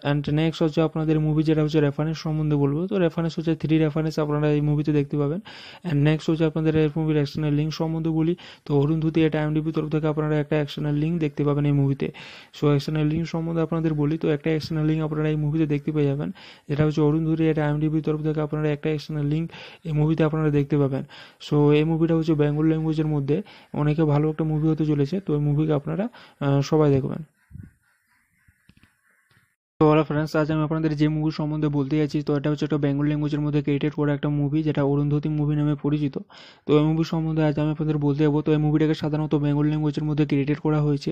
অ্যান্ড নেক্সট হচ্ছে আপনাদের মুভি যেটা হচ্ছে রেফারেন্স সম্বন্ধে বলবো তো রেফারেন্স হচ্ছে থ্রি রেফারেন্স আপনারা এই মুভিতে দেখতে পাবেন অ্যান্ড নেক্সট হচ্ছে আপনাদের এর মুভির অ্যাকশনের লিঙ্ক সম্বন্ধে বলি তো অরুণ ধুতি এটা ডিপি তরফ থেকে আপনারা একটা অ্যাকশনের লিঙ্ক দেখতে পাবেন এই মুভিতে সো অ্যাকশনের লিঙ্ক সম্বন্ধে আপনাদের বলি তো একটা অ্যাকশনের লিঙ্ক আপনারা এই মুভিতে দেখতে পেয়ে যাবেন যেটা হচ্ছে অরুণ ধুরি এটা আইএমডিবির তরফ থেকে আপনারা একটা এক্সটার্নাল লিঙ্ক এই মুভিতে আপনারা দেখতে পাবেন সো এই মুভিটা হচ্ছে বেঙ্গল ল্যাঙ্গুয়েজের মধ্যে অনেকে ভালো একটা মুভি হতে চলেছে তো এই মুভিকে আপনারা সবাই দেখবেন তো ওরা ফ্রেন্ডস আজ আমি আপনাদের যে মুভি সম্বন্ধে বলতে যাচ্ছি তো এটা হচ্ছে একটা বেঙ্গল ল্যাঙ্গুয়েজের মধ্যে ক্রিয়েটেড করা একটা মুভি যেটা অরুন্ধতী মুভি নামে পরিচিত তো এই মুভি সম্বন্ধে আজ আমি আপনাদের বলতে যাবো তো এই মুভিটাকে সাধারণত বেঙ্গল ল্যাঙ্গুয়েজের মধ্যে ক্রিয়েটেড করা হয়েছে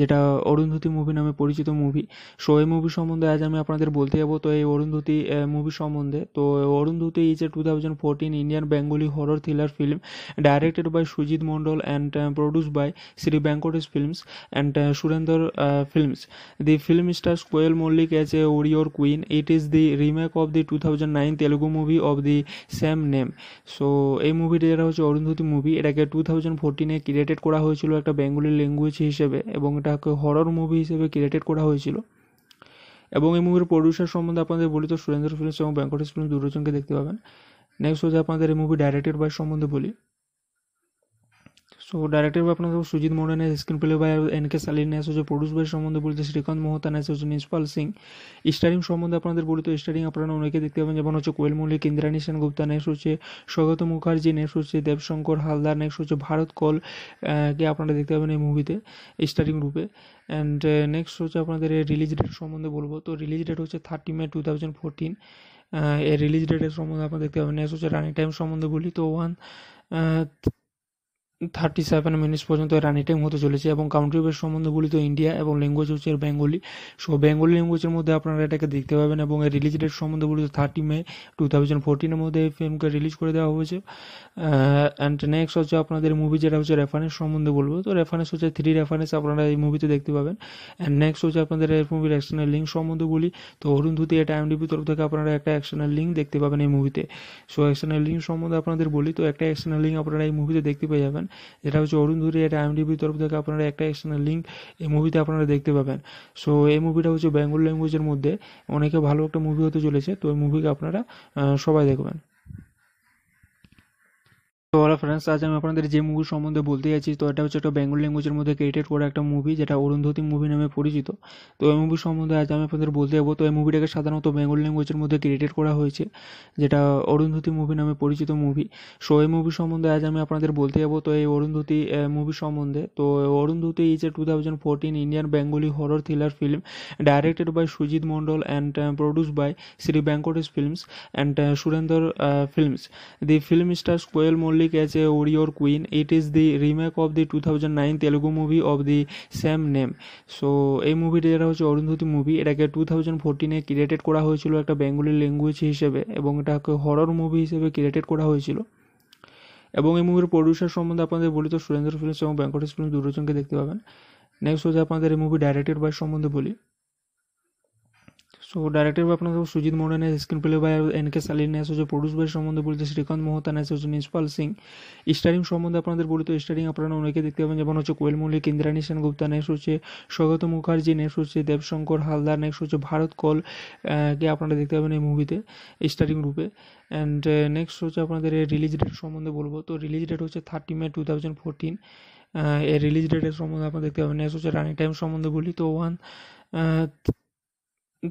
যেটা অরুন্ধতী মুভি নামে পরিচিত মুভি সো এই মুভি সম্বন্ধে আজ আমি আপনাদের বলতে যাবো তো এই অরুন্ধতী মুভি সম্বন্ধে তো Arundhati is a two thousand fourteen Indian Bengali horror thriller film directed by Sujit Mondal and produce by Shri Venkatesh films and Surinder films the film star Koel Mallick public warrior queen it is it is of remake two thousand nine Telugu movie of the same name so এই মুভিটা যেটা হচ্ছে Arundhati movie এটাকে two thousand ফোরটিনে created করা হয়েছিল একটা Bengali language হিসেবে এবং এটাকে হরর মুভি হিসেবে ক্রিয়েটেড করা হয়েছিল এবং এই মুভির প্রডিউসার সম্বন্ধে আপনাদের বলি তো সুরেন্দ্র ফিল্মস এবং ব্যাঙ্কটেশ ফিল্মস দুটোজনকে দেখতে পাবেন নেক্সট হচ্ছে আপনাদের এই মুভি ডাইরেক্টেড বাই সম্বন্ধে বলি সো ডাইরেক্টর বা अपना Sujit Mondal screen play play N K saline আছে যে প্রডিউস বাই সম্বন্ধে বলতে শ্রীকান্ত মোহতান আছে হচ্ছে নিষ্পাল সিং স্টারিং সম্বন্ধে আপনাদের বলি তো স্টারিং আপনারা অনেকে দেখতে পাবেন যেমন হচ্ছে কোয়েল মল্লিক ইন্দ্রাণী সেন গুপ্তা নেক্সট হচ্ছে স্বগত মুখার্জি নেক্সট হচ্ছে দেবশঙ্কর হালদার নেক্সট হচ্ছে ভারত কল কে আপনারা দেখতে পাবেন এই মুভিতে স্টারিং রূপে অ্যান্ড নেক্সট হচ্ছে আপনাদের রিলিজ ডেট সম্বন্ধে বলবো তো রিলিজ ডেট হচ্ছে thirty May two thousand fourteen এর রিলিজ ডেটের সম্বন্ধে আপনারা দেখতে পাবেন নেক্সট হচ্ছে রানিং টাইম সম্বন্ধে বলি তো ওয়ান থার্টি সেভেন মিনিটস পর্যন্ত রানিং টাইম হতে চলেছে এবং কাউন্ট্রি বেস সম্বন্ধে বলি তো ইন্ডিয়া এবং ল্যাঙ্গুয়েজ হচ্ছে বেঙ্গলি সো বেঙ্গলি ল্যাঙ্গুয়েজের মধ্যে আপনারা এটাকে দেখতে পাবেন এবং এর রিলিজ ডেট সম্বন্ধে বলি তো থার্টি মে টু থাউজেন্ড ফোরটিনের মধ্যে এই ফিল্মকে রিলিজ করে দেওয়া হয়েছে অ্যান্ড নেক্সট হচ্ছে আপনাদের মুভি যেটা হচ্ছে রেফারেন্স সম্বন্ধে বলবো তো রেফারেন্স হচ্ছে থ্রি রেফারেন্স আপনারা এই মুভিতে দেখতে পাবেন অ্যান্ড নেক্সট হচ্ছে আপনাদের এই মুভির অ্যাকশনের লিঙ্ক সম্বন্ধে বলি তো অরুণ ধুতি এটা ডিপি তরফ থেকে আপনারা একটা অ্যাকশনের লিঙ্ক দেখতে পাবেন এই মুভিতে সো অ্যাকশনের লিঙ্ক সম্বন্ধে আপনাদের বলি তো একটা অ্যাকশনের লিঙ্ক আপনারা এই মুভিতে দেখতে পেয়ে যাবেন যেটা হচ্ছে অরুণ ধুরি এটা আইএমডিবির তরফ থেকে আপনারা একটা এক্সটার্নাল লিঙ্ক এই মুভিতে আপনারা দেখতে পাবেন সো এই মুভিটা হচ্ছে বেঙ্গল ল্যাঙ্গুয়েজের মধ্যে অনেকে ভালো একটা মুভি হতে চলেছে তো এই মুভিকে আপনারা সবাই দেখবেন তো ওরা ফ্রেন্ডস আজ আমি আপনাদের যে মুভি সম্বন্ধে বলতে যাচ্ছি তো এটা হচ্ছে একটা বেঙ্গল ল্যাঙ্গুয়েজের মধ্যে ক্রিয়েটেড করা একটা মুভি যেটা অরুন্ধতী মুভি নামে পরিচিত তো এই মুভি সম্বন্ধে আজ আমি আপনাদের বলতে যাবো তো এই মুভিটাকে সাধারণত বেঙ্গল ল্যাঙ্গুয়েজের মধ্যে ক্রিয়েটেড করা হয়েছে যেটা অরুন্ধতী মুভি নামে পরিচিত মুভি সো এই মুভি সম্বন্ধে আজ আমি আপনাদের বলতে যাবো তো এই অরুন্ধতী মুভি সম্বন্ধে তো Arundhati is a two thousand fourteen Indian Bengali horror thriller film directed by Sujit Mondal and produce by Shri Venkatesh films and Surinder films the film star Koel Mallick public warrior queen it is it remake of the two thousand nine telugu movie of the same name so এই মুভিটা যেটা হচ্ছে Arundhati movie এটাকে two thousand ফোরটিনে created করা হয়েছিল একটা Bengali language হিসেবে এবং এটাকে হরর মুভি হিসেবে ক্রিয়েটেড করা হয়েছিল এবং এই মুভির প্রডিউসার সম্বন্ধে আপনাদের বলি তো সুরেন্দ্র ফিল্মস এবং ব্যাঙ্কটেশ ফিল্মস দুটোজনকে দেখতে পাবেন নেক্সট হচ্ছে আপনাদের এই মুভি ডাইরেক্টেড বাই সম্বন্ধে বলি সো ডাইরেক্টর में अपना সুজিত मोडन है screen screenplay N K saline আছে হচ্ছে প্রডিউস বাই সম্বন্ধে বলছে শ্রীকান্ত মোহতান আছে হচ্ছে নিষ্পাল সিং স্টারিং সম্বন্ধে আপনাদের বলি তো স্টারিং আপনারা অনেকে দেখতে পাবেন যেমন হচ্ছে কোয়েল মল্লিক ইন্দ্রাণী গুপ্তা নেস হচ্ছে স্বগত মুখার্জি নেক্সট হচ্ছে দেবশঙ্কর হালদার নেক্সট হচ্ছে ভারত কল কে আপনারা দেখতে পাবেন এই মুভিতে স্টারিং রূপে অ্যান্ড নেক্সট হচ্ছে আপনাদের রিলিজ ডেট সম্বন্ধে বলবো তো রিলিজ ডেট হচ্ছে thirty May two thousand fourteen এর রিলিজ ডেটের সম্বন্ধে আপনারা দেখতে পাবেন নেক্সট হচ্ছে রানিং টাইম সম্বন্ধে বলি তো ওয়ান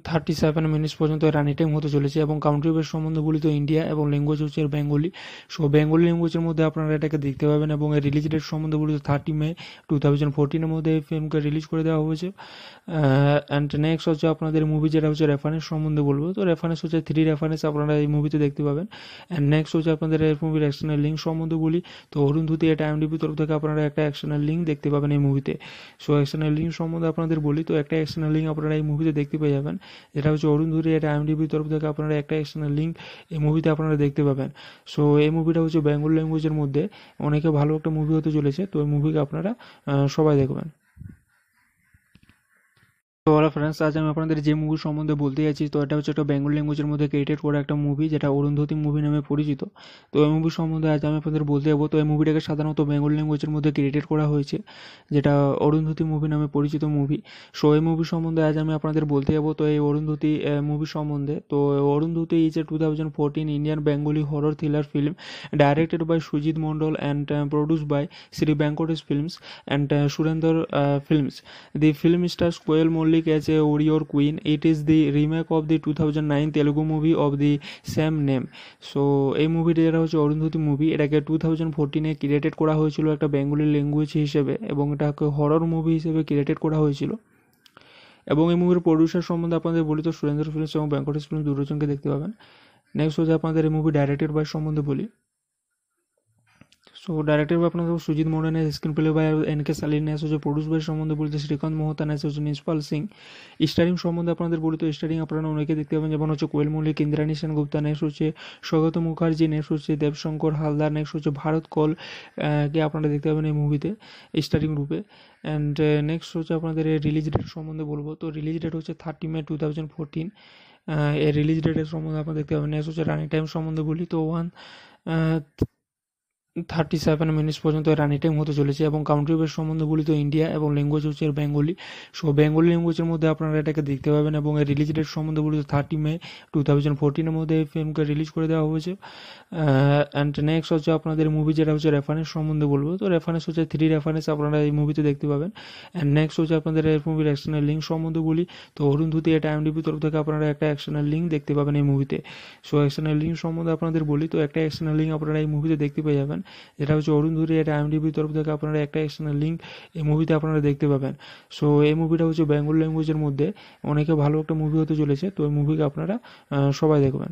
থার্টি সেভেন মিনিটস পর্যন্ত রানি টাইম হতে চলেছে এবং কাউন্ট্রি বেস সম্বন্ধে বলি তো ইন্ডিয়া এবং ল্যাঙ্গুয়েজ হচ্ছে বেঙ্গলি সো বেঙ্গলি ল্যাঙ্গুয়েজের মধ্যে আপনারা এটাকে দেখতে পাবেন এবং এর রিলিজ ডেট সম্বন্ধে বলি তো থার্টি মে টু থাউজেন্ড ফোরটিনের মধ্যে এই ফিল্মকে রিলিজ করে দেওয়া হয়েছে অ্যান্ড নেক্সট হচ্ছে আপনাদের মুভি যেটা হচ্ছে রেফারেন্স সম্বন্ধে বলবো তো রেফারেন্স হচ্ছে থ্রি রেফারেন্স আপনারা এই মুভিতে দেখতে পাবেন অ্যান্ড নেক্সট হচ্ছে আপনাদের এই মুভির অ্যাকশনের লিঙ্ক সম্বন্ধে বলি তো অরুণ ধুতি এটা এমডিপি তরফ থেকে আপনারা একটা অ্যাকশনের লিঙ্ক দেখতে পাবেন এই মুভিতে সো অ্যাকশনের লিঙ্ক সম্বন্ধে আপনাদের বলি তো একটা অ্যাকশনের লিঙ্ক আপনারা এই মুভিতে দেখতে পেয়ে যাবেন যেটা হচ্ছে অরুণ ধুরি এটা আইএমডিবির তরফ থেকে আপনারা একটা এক্সটার্নাল লিঙ্ক এই মুভিতে আপনারা দেখতে পাবেন সো এই মুভিটা হচ্ছে বেঙ্গল ল্যাঙ্গুয়েজের মধ্যে অনেকে ভালো একটা মুভি হতে চলেছে তো এই মুভিকে আপনারা সবাই দেখবেন তো হলো ফ্রেন্ডস আজ আমি আপনাদের যে মুভি সম্বন্ধে বলতে যাচ্ছি তো এটা হচ্ছে একটা বেঙ্গল ল্যাঙ্গুয়েজের মধ্যে ক্রিয়েটেড করা একটা মুভি যেটা অরুন্ধতী মুভি নামে পরিচিত তো এই মুভি সম্বন্ধে আজ আমি আপনাদের বলতে যাবো তো এই মুভিটাকে সাধারণত বেঙ্গল ল্যাঙ্গুয়েজের মধ্যে ক্রিয়েটেড করা হয়েছে যেটা অরুন্ধতী মুভি নামে পরিচিত মুভি সো এই মুভি সম্বন্ধে আজ আমি আপনাদের বলতে যাবো তো এই অরুন্ধতী মুভি সম্বন্ধে তো Arundhati is a two thousand fourteen Indian Bengali horror thriller film directed by Sujit Mondal and produce by Shri Venkatesh films and Surinder films the film star Koel Mallick public warrior queen it is it remake of the two thousand nine Telugu movie of the same name so এই মুভিটা যেটা হচ্ছে Arundhati movie এটাকে two thousand ফোরটিনে created করা হয়েছিল একটা Bengali language হিসেবে এবং এটাকে হরর মুভি হিসেবে ক্রিয়েটেড করা হয়েছিল এবং এই মুভির প্রডিউসার সম্বন্ধে আপনাদের বলি তো সুরেন্দ্র ফিল্মস এবং ব্যাঙ্কটেশ ফিল্মস দুটোজনকে দেখতে পাবেন নেক্সট হচ্ছে আপনাদের এই মুভি ডাইরেক্টেড বাই সম্বন্ধে বলি সো ডাইরেক্টর अपना সুজিৎ सुजीत স্ক্রিন है screen play by N K হচ্ছে है जो বাই সম্বন্ধে বলতে শ্রীকান্ত মোহতান এসে হচ্ছে নিষ্পাল সিং স্টারিং সম্বন্ধে আপনাদের বলি তো স্টারিং আপনারা অনেকে দেখতে পাবেন যেমন হচ্ছে কোয়েল মল্লিক ইন্দ্রাণী সেন গুপ্তা নেক্সট হচ্ছে স্বগত মুখার্জি নেক্সট হচ্ছে দেবশঙ্কর হালদার নেক্সট হচ্ছে ভারত কল কে আপনারা দেখতে পাবেন এই মুভিতে স্টারিং রূপে অ্যান্ড নেক্সট uh, হচ্ছে আপনাদের রিলিজ ডেট সম্বন্ধে বলবো তো রিলিজ ডেট হচ্ছে thirty May two thousand fourteen এর রিলিজ ডেটের সম্বন্ধে আপনারা দেখতে পাবেন নেক্সট হচ্ছে রানিং টাইম সম্বন্ধে বলি তো ওয়ান থার্টি সেভেন মিনিটস পর্যন্ত রানি টাইম হতে চলেছে এবং কাউন্ট্রি বেস সম্বন্ধে বলি তো ইন্ডিয়া এবং ল্যাঙ্গুয়েজ হচ্ছে বেঙ্গলি সো বেঙ্গলি ল্যাঙ্গুয়েজের মধ্যে আপনারা এটাকে দেখতে পাবেন এবং এর রিলিজ ডেট সম্বন্ধে বলি তো থার্টি মে টু থাউজেন্ড ফোরটিনের মধ্যে এই ফিল্মকে রিলিজ করে দেওয়া হয়েছে অ্যান্ড নেক্সট হচ্ছে আপনাদের মুভি যেটা হচ্ছে রেফারেন্স সম্বন্ধে বলবো তো রেফারেন্স হচ্ছে থ্রি রেফারেন্স আপনারা এই মুভিতে দেখতে পাবেন অ্যান্ড নেক্সট হচ্ছে আপনাদের এর মুভির অ্যাকশনের লিঙ্ক সম্বন্ধে বলি তো অরুণ ধুতি এটা ডিপি তরফ থেকে আপনারা একটা অ্যাকশনের লিঙ্ক দেখতে পাবেন এই মুভিতে সো অ্যাকশনের লিঙ্ক সম্বন্ধে আপনাদের বলি তো একটা অ্যাকশনের লিঙ্ক আপনারা এই মুভিতে দেখতে পেয়ে যাবেন যেটা হচ্ছে অরুণ ধুরি এটা আইএমডিবির তরফ থেকে আপনারা একটা এক্সটার্নাল লিঙ্ক এই মুভিতে আপনারা দেখতে পাবেন সো এই মুভিটা হচ্ছে বেঙ্গল ল্যাঙ্গুয়েজের মধ্যে অনেকে ভালো একটা মুভি হতে চলেছে তো এই মুভিকে আপনারা সবাই দেখবেন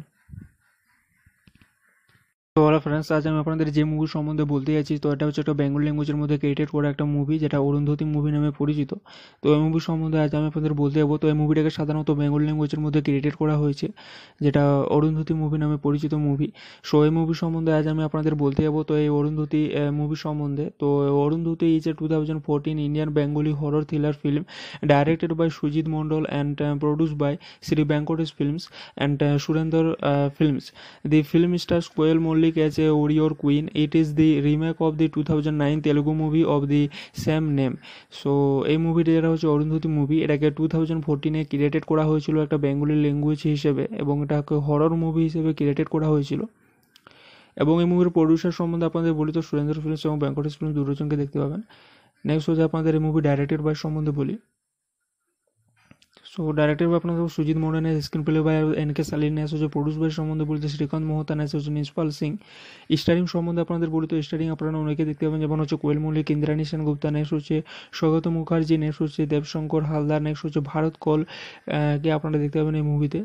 তো ওরা ফ্রেন্ডস আজ আমি আপনাদের যে মুভি সম্বন্ধে বলতে যাচ্ছি তো এটা হচ্ছে একটা বেঙ্গল ল্যাঙ্গুয়েজের মধ্যে ক্রিয়েটেড করা একটা মুভি যেটা অরুন্ধতী মুভি নামে পরিচিত তো এই মুভি সম্বন্ধে আজ আমি আপনাদের বলতে যাবো তো এই মুভিটাকে সাধারণত বেঙ্গল ল্যাঙ্গুয়েজের মধ্যে ক্রিয়েটেড করা হয়েছে যেটা অরুন্ধতী মুভি নামে পরিচিত মুভি সো এই মুভি সম্বন্ধে আজ আমি আপনাদের বলতে যাবো তো এই অরুন্ধতী মুভি সম্বন্ধে তো Arundhati is a two thousand fourteen Indian Bengali horror thriller film directed by Sujit Mondal and produce by Shri Venkatesh films and Surinder films the film star Koel Mallick public warrior queen it is it is of remake two thousand nine telugu movie of the same name so এই মুভিটা যেটা হচ্ছে Arundhati movie এটাকে two thousand ফোরটিনে created করা হয়েছিল একটা Bengali language হিসেবে এবং এটাকে হরর মুভি হিসেবে ক্রিয়েটেড করা হয়েছিল এবং এই মুভির প্রডিউসার সম্বন্ধে আপনাদের বলি তো সুরেন্দ্র ফিল্মস এবং ব্যাঙ্কটেশ ফিল্মস দুটোজনকে দেখতে পাবেন নেক্সট হচ্ছে আপনাদের এই মুভি ডাইরেক্টেড বাই সম্বন্ধে বলি সো ডাইরেক্টর বা আপনার সুজিত मोडन है screenplay by N K सालिन है হচ্ছে जो বাই সম্বন্ধে বলতে শ্রীকান্ত মোহতান আছে হচ্ছে নিষ্পাল সিং স্টারিং সম্বন্ধে আপনাদের বলি তো স্টারিং আপনারা অনেকে দেখতে পাবেন যেমন হচ্ছে কোয়েল মল্লিক ইন্দ্রাণী সেন গুপ্তা নেক্সট হচ্ছে স্বগত মুখার্জি নেক্সট হচ্ছে দেবশঙ্কর হালদার নেক্সট হচ্ছে ভারত কল কে আপনারা দেখতে পাবেন এই মুভিতে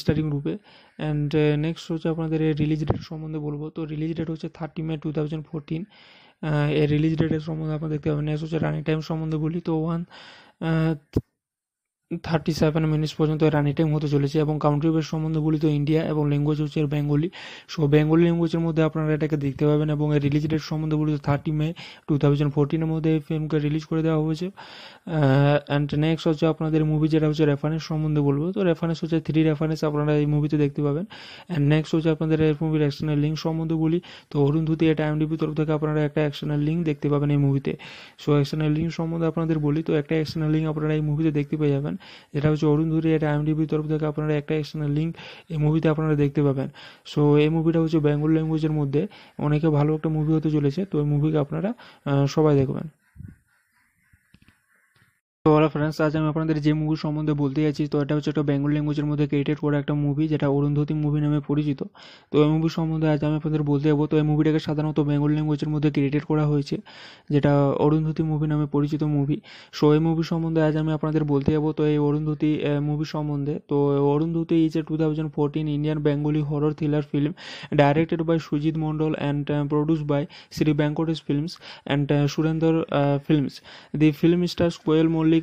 স্টারিং রূপে অ্যান্ড নেক্সট হচ্ছে আপনাদের রিলিজ ডেট সম্বন্ধে বলবো তো রিলিজ ডেট হচ্ছে thirty May two thousand fourteen এর রিলিজ ডেটের সম্বন্ধে আপনারা দেখতে পাবেন নেক্সট হচ্ছে রানিং টাইম সম্বন্ধে বলি তো ওয়ান থার্টি সেভেন মিনিটস পর্যন্ত রানি টাইম হতে চলেছে এবং কাউন্ট্রি বেস সম্বন্ধে বলি তো ইন্ডিয়া এবং ল্যাঙ্গুয়েজ হচ্ছে বেঙ্গলি সো বেঙ্গলি ল্যাঙ্গুয়েজের মধ্যে আপনারা এটাকে দেখতে পাবেন এবং এর রিলিজ ডেট সম্বন্ধে বলি তো থার্টি মে টু থাউজেন্ড ফোরটিনের মধ্যে এই ফিল্মকে রিলিজ করে দেওয়া হয়েছে অ্যান্ড নেক্সট হচ্ছে আপনাদের মুভি যেটা হচ্ছে রেফারেন্স সম্বন্ধে বলবো তো রেফারেন্স হচ্ছে থ্রি রেফারেন্স আপনারা এই মুভিতে দেখতে পাবেন অ্যান্ড নেক্সট হচ্ছে আপনাদের এর মুভির অ্যাকশনের লিঙ্ক সম্বন্ধে বলি তো অরুণ ধুতি এটা এমডিপি তরফ থেকে আপনারা একটা অ্যাকশনের লিঙ্ক দেখতে পাবেন এই মুভিতে সো অ্যাকশনের লিঙ্ক সম্বন্ধে আপনাদের বলি তো একটা অ্যাকশনের লিঙ্ক আপনারা এই মুভিতে দেখতে পেয়ে যাবেন যেটা হচ্ছে অরুণ ধুরি এটা আইএমডিবির তরফ থেকে আপনারা একটা এক্সটার্নাল লিঙ্ক এই মুভিতে আপনারা দেখতে পাবেন সো এই মুভিটা হচ্ছে বেঙ্গল ল্যাঙ্গুয়েজের মধ্যে অনেকে ভালো একটা মুভি হতে চলেছে তো এই মুভিকে আপনারা সবাই দেখবেন তো ওরা ফ্রেন্ডস আজ আমি আপনাদের যে মুভি সম্বন্ধে বলতে যাচ্ছি তো এটা হচ্ছে একটা বেঙ্গল ল্যাঙ্গুয়েজের মধ্যে ক্রিয়েটেড করা একটা মুভি যেটা অরুন্ধতী মুভি নামে পরিচিত তো এই মুভি সম্বন্ধে আজ আমি আপনাদের বলতে যাবো তো এই মুভিটাকে সাধারণত বেঙ্গল ল্যাঙ্গুয়েজের মধ্যে ক্রিয়েটেড করা হয়েছে যেটা অরুন্ধতী মুভি নামে পরিচিত মুভি সো এই মুভি সম্বন্ধে আজ আমি আপনাদের বলতে যাবো তো এই অরুন্ধতী মুভি সম্বন্ধে তো Arundhati is a two thousand fourteen Indian Bengali horror thriller film directed by Sujit Mondal and produce by Shri Venkatesh films and Surinder films the film star Koel Mallick a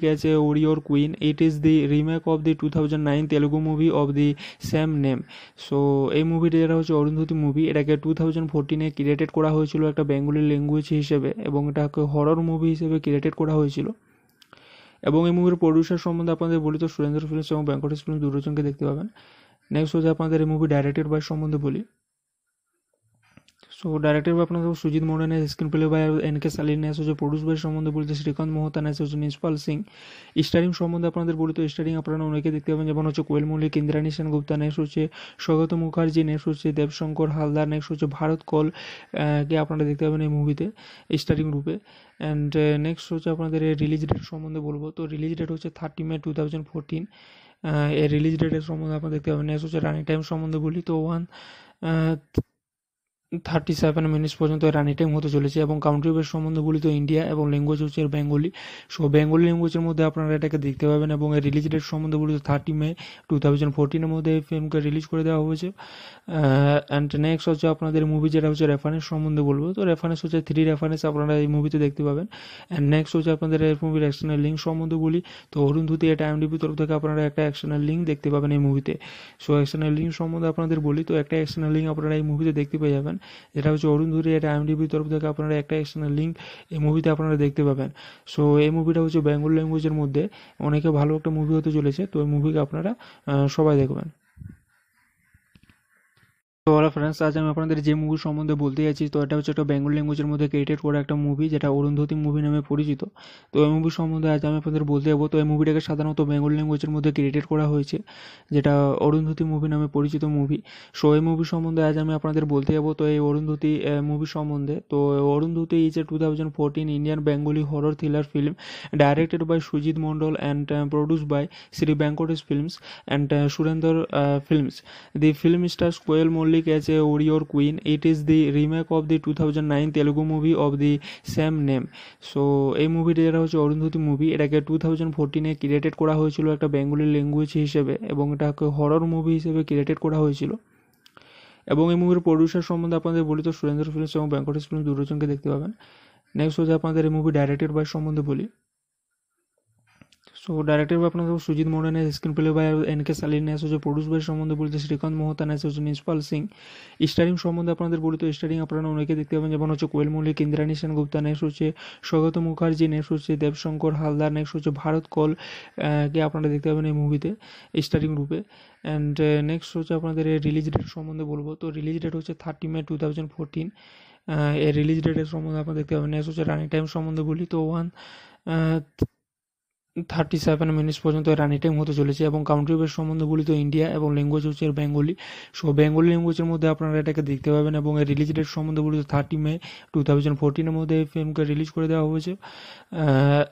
warrior queen it is it remake of the two thousand nine telugu movie of the same name so এই মুভিটা যেটা হচ্ছে Arundhati movie এটাকে two thousand ফোরটিনে created করা হয়েছিল একটা Bengali language হিসেবে এবং এটাকে হরর মুভি হিসেবে ক্রিয়েটেড করা হয়েছিল এবং এই মুভির প্রডিউসার সম্বন্ধে আপনাদের বলি তো সুরেন্দ্র ফিল্মস এবং ব্যাঙ্কটেশ ফিল্মস দুটোজনকে দেখতে পাবেন নেক্সট হচ্ছে আপনাদের এই মুভি ডাইরেক্টেড বাই সম্বন্ধে বলি সো ডাইরেক্টর বা अपना সুজিত मोडन है screenplay by N K Salil এসে হচ্ছে প্রডিউস বাই সম্বন্ধে বলছে শ্রীকান্ত মোহতান এসে হচ্ছে নিষ্পাল সিং স্টারিং সম্বন্ধে আপনাদের বলি তো স্টারিং আপনারা অনেকে দেখতে পাবেন যেমন হচ্ছে কোয়েল মল্লিক ইন্দ্রাণী গুপ্তা নেক্সট হচ্ছে স্বগত মুখার্জি নেক্সট হচ্ছে দেবশঙ্কর হালদার নেক্সট হচ্ছে ভারত কল কে আপনারা দেখতে পাবেন এই মুভিতে স্টারিং রূপে অ্যান্ড নেক্সট হচ্ছে আপনাদের রিলিজ ডেট সম্বন্ধে বলবো তো রিলিজ ডেট হচ্ছে thirty May two thousand fourteen এর রিলিজ ডেটের সম্বন্ধে আপনারা দেখতে পাবেন নেক্সট হচ্ছে রানিং টাইম সম্বন্ধে বলি তো ওয়ান থার্টি সেভেন মিনিটস পর্যন্ত রানি টাইম হতে চলেছে এবং কাউন্ট্রি বেস সম্বন্ধে বলি তো ইন্ডিয়া এবং ল্যাঙ্গুয়েজ হচ্ছে বেঙ্গলি সো বেঙ্গলি ল্যাঙ্গুয়েজের মধ্যে আপনারা এটাকে দেখতে পাবেন এবং এর রিলিজ ডেট সম্বন্ধে বলি তো থার্টি মে টু থাউজেন্ড ফোরটিনের মধ্যে এই ফিল্মকে রিলিজ করে দেওয়া হয়েছে অ্যান্ড নেক্সট হচ্ছে আপনাদের মুভি যেটা হচ্ছে রেফারেন্স সম্বন্ধে বলবো তো রেফারেন্স হচ্ছে থ্রি রেফারেন্স আপনারা এই মুভিতে দেখতে পাবেন অ্যান্ড নেক্সট হচ্ছে আপনাদের এই মুভির অ্যাকশনের লিঙ্ক সম্বন্ধে বলি তো অরুণ ধুতি এটা ডিপি তরফ থেকে আপনারা একটা অ্যাকশনের লিঙ্ক দেখতে পাবেন এই মুভিতে সো অ্যাকশনের লিঙ্ক সম্বন্ধে আপনাদের বলি তো একটা অ্যাকশনের লিঙ্ক আপনারা এই মুভিতে দেখতে পেয়ে যাবেন যেটা হচ্ছে অরুণ ধুরি এটা আইএমডিবির তরফ থেকে আপনারা একটা এক্সটার্নাল লিঙ্ক এই মুভিতে আপনারা দেখতে পাবেন সো এই মুভিটা হচ্ছে বেঙ্গল ল্যাঙ্গুয়েজের মধ্যে অনেকে ভালো একটা মুভি হতে চলেছে তো এই মুভিকে আপনারা সবাই দেখবেন তো হলো ফ্রেন্ডস আজ আমি আপনাদের যে মুভি সম্বন্ধে বলতে যাচ্ছি তো এটা হচ্ছে একটা বেঙ্গল ল্যাঙ্গুয়েজের মধ্যে ক্রিয়েটেড করা একটা মুভি যেটা অরুন্ধতী মুভি নামে পরিচিত তো এই মুভি সম্বন্ধে আজ আমি আপনাদের বলতে যাবো তো এই মুভিটাকে সাধারণত বেঙ্গল ল্যাঙ্গুয়েজের মধ্যে ক্রিয়েটেড করা হয়েছে যেটা অরুন্ধতী মুভি নামে পরিচিত মুভি সো এই মুভি সম্বন্ধে আজ আমি আপনাদের বলতে যাবো তো এই অরুন্ধতী মুভি সম্বন্ধে তো Arundhati is a two thousand fourteen Indian Bengali horror thriller film directed by Sujit Mondal and produce by Shri Venkatesh films and Surinder films the film star Koel Mallick public warrior queen it is it is of remake two thousand nine Telugu movie of the same name so এই মুভিটা যেটা হচ্ছে Arundhati movie এটাকে two thousand ফোরটিনে created করা হয়েছিল একটা Bengali language হিসেবে এবং এটাকে হরর মুভি হিসেবে ক্রিয়েটেড করা হয়েছিল এবং এই মুভির প্রডিউসার সম্বন্ধে আপনাদের বলি তো সুরেন্দ্র ফিল্মস এবং ব্যাঙ্কটেশ ফিল্মস দুজনকে দেখতে পাবেন নেক্সট হচ্ছে আপনাদের এই মুভি ডাইরেক্টেড বাই সম্বন্ধে বলি তো ডাইরেক্টর বা तो सुजीत मोडन है screenplay by N K saline ন্যাস হচ্ছে প্রডিউস বাই সম্বন্ধে বলতে শ্রীকান্ত মোহতা ন্যাস হচ্ছে নিষ্পাল সিং স্টারিং সম্বন্ধে আপনাদের বলি তো স্টারিং আপনারা অনেকে দেখতে পাবেন যেমন হচ্ছে কোয়েল মল্লিক ইন্দ্রাণী সেন গুপ্তা ন্যাস হচ্ছে স্বগত মুখার্জি নেস হচ্ছে দেবশঙ্কর হালদার নেক্সট হচ্ছে ভারত কল কে আপনারা দেখতে পাবেন এই মুভিতে স্টারিং রূপে অ্যান্ড নেক্সট uh, হচ্ছে আপনাদের রিলিজ ডেট সম্বন্ধে বলবো তো রিলিজ ডেট হচ্ছে thirty May two thousand fourteen এর রিলিজ ডেটের সম্বন্ধে আপনারা দেখতে পাবেন নেক্সট হচ্ছে রানিং টাইম সম্বন্ধে বলি তো ওয়ান থার্টি সেভেন মিনিটস পর্যন্ত রানি টাইম হতে চলেছে এবং কাউন্ট্রি বেস সম্বন্ধে বলি তো ইন্ডিয়া এবং ল্যাঙ্গুয়েজ হচ্ছে বেঙ্গলি সো বেঙ্গলি ল্যাঙ্গুয়েজের মধ্যে আপনারা এটাকে দেখতে পাবেন এবং এর রিলিজ ডেট সম্বন্ধে বলি তো থার্টি মে টু থাউজেন্ড ফোরটিনের মধ্যে এই ফিল্মকে রিলিজ করে দেওয়া হয়েছে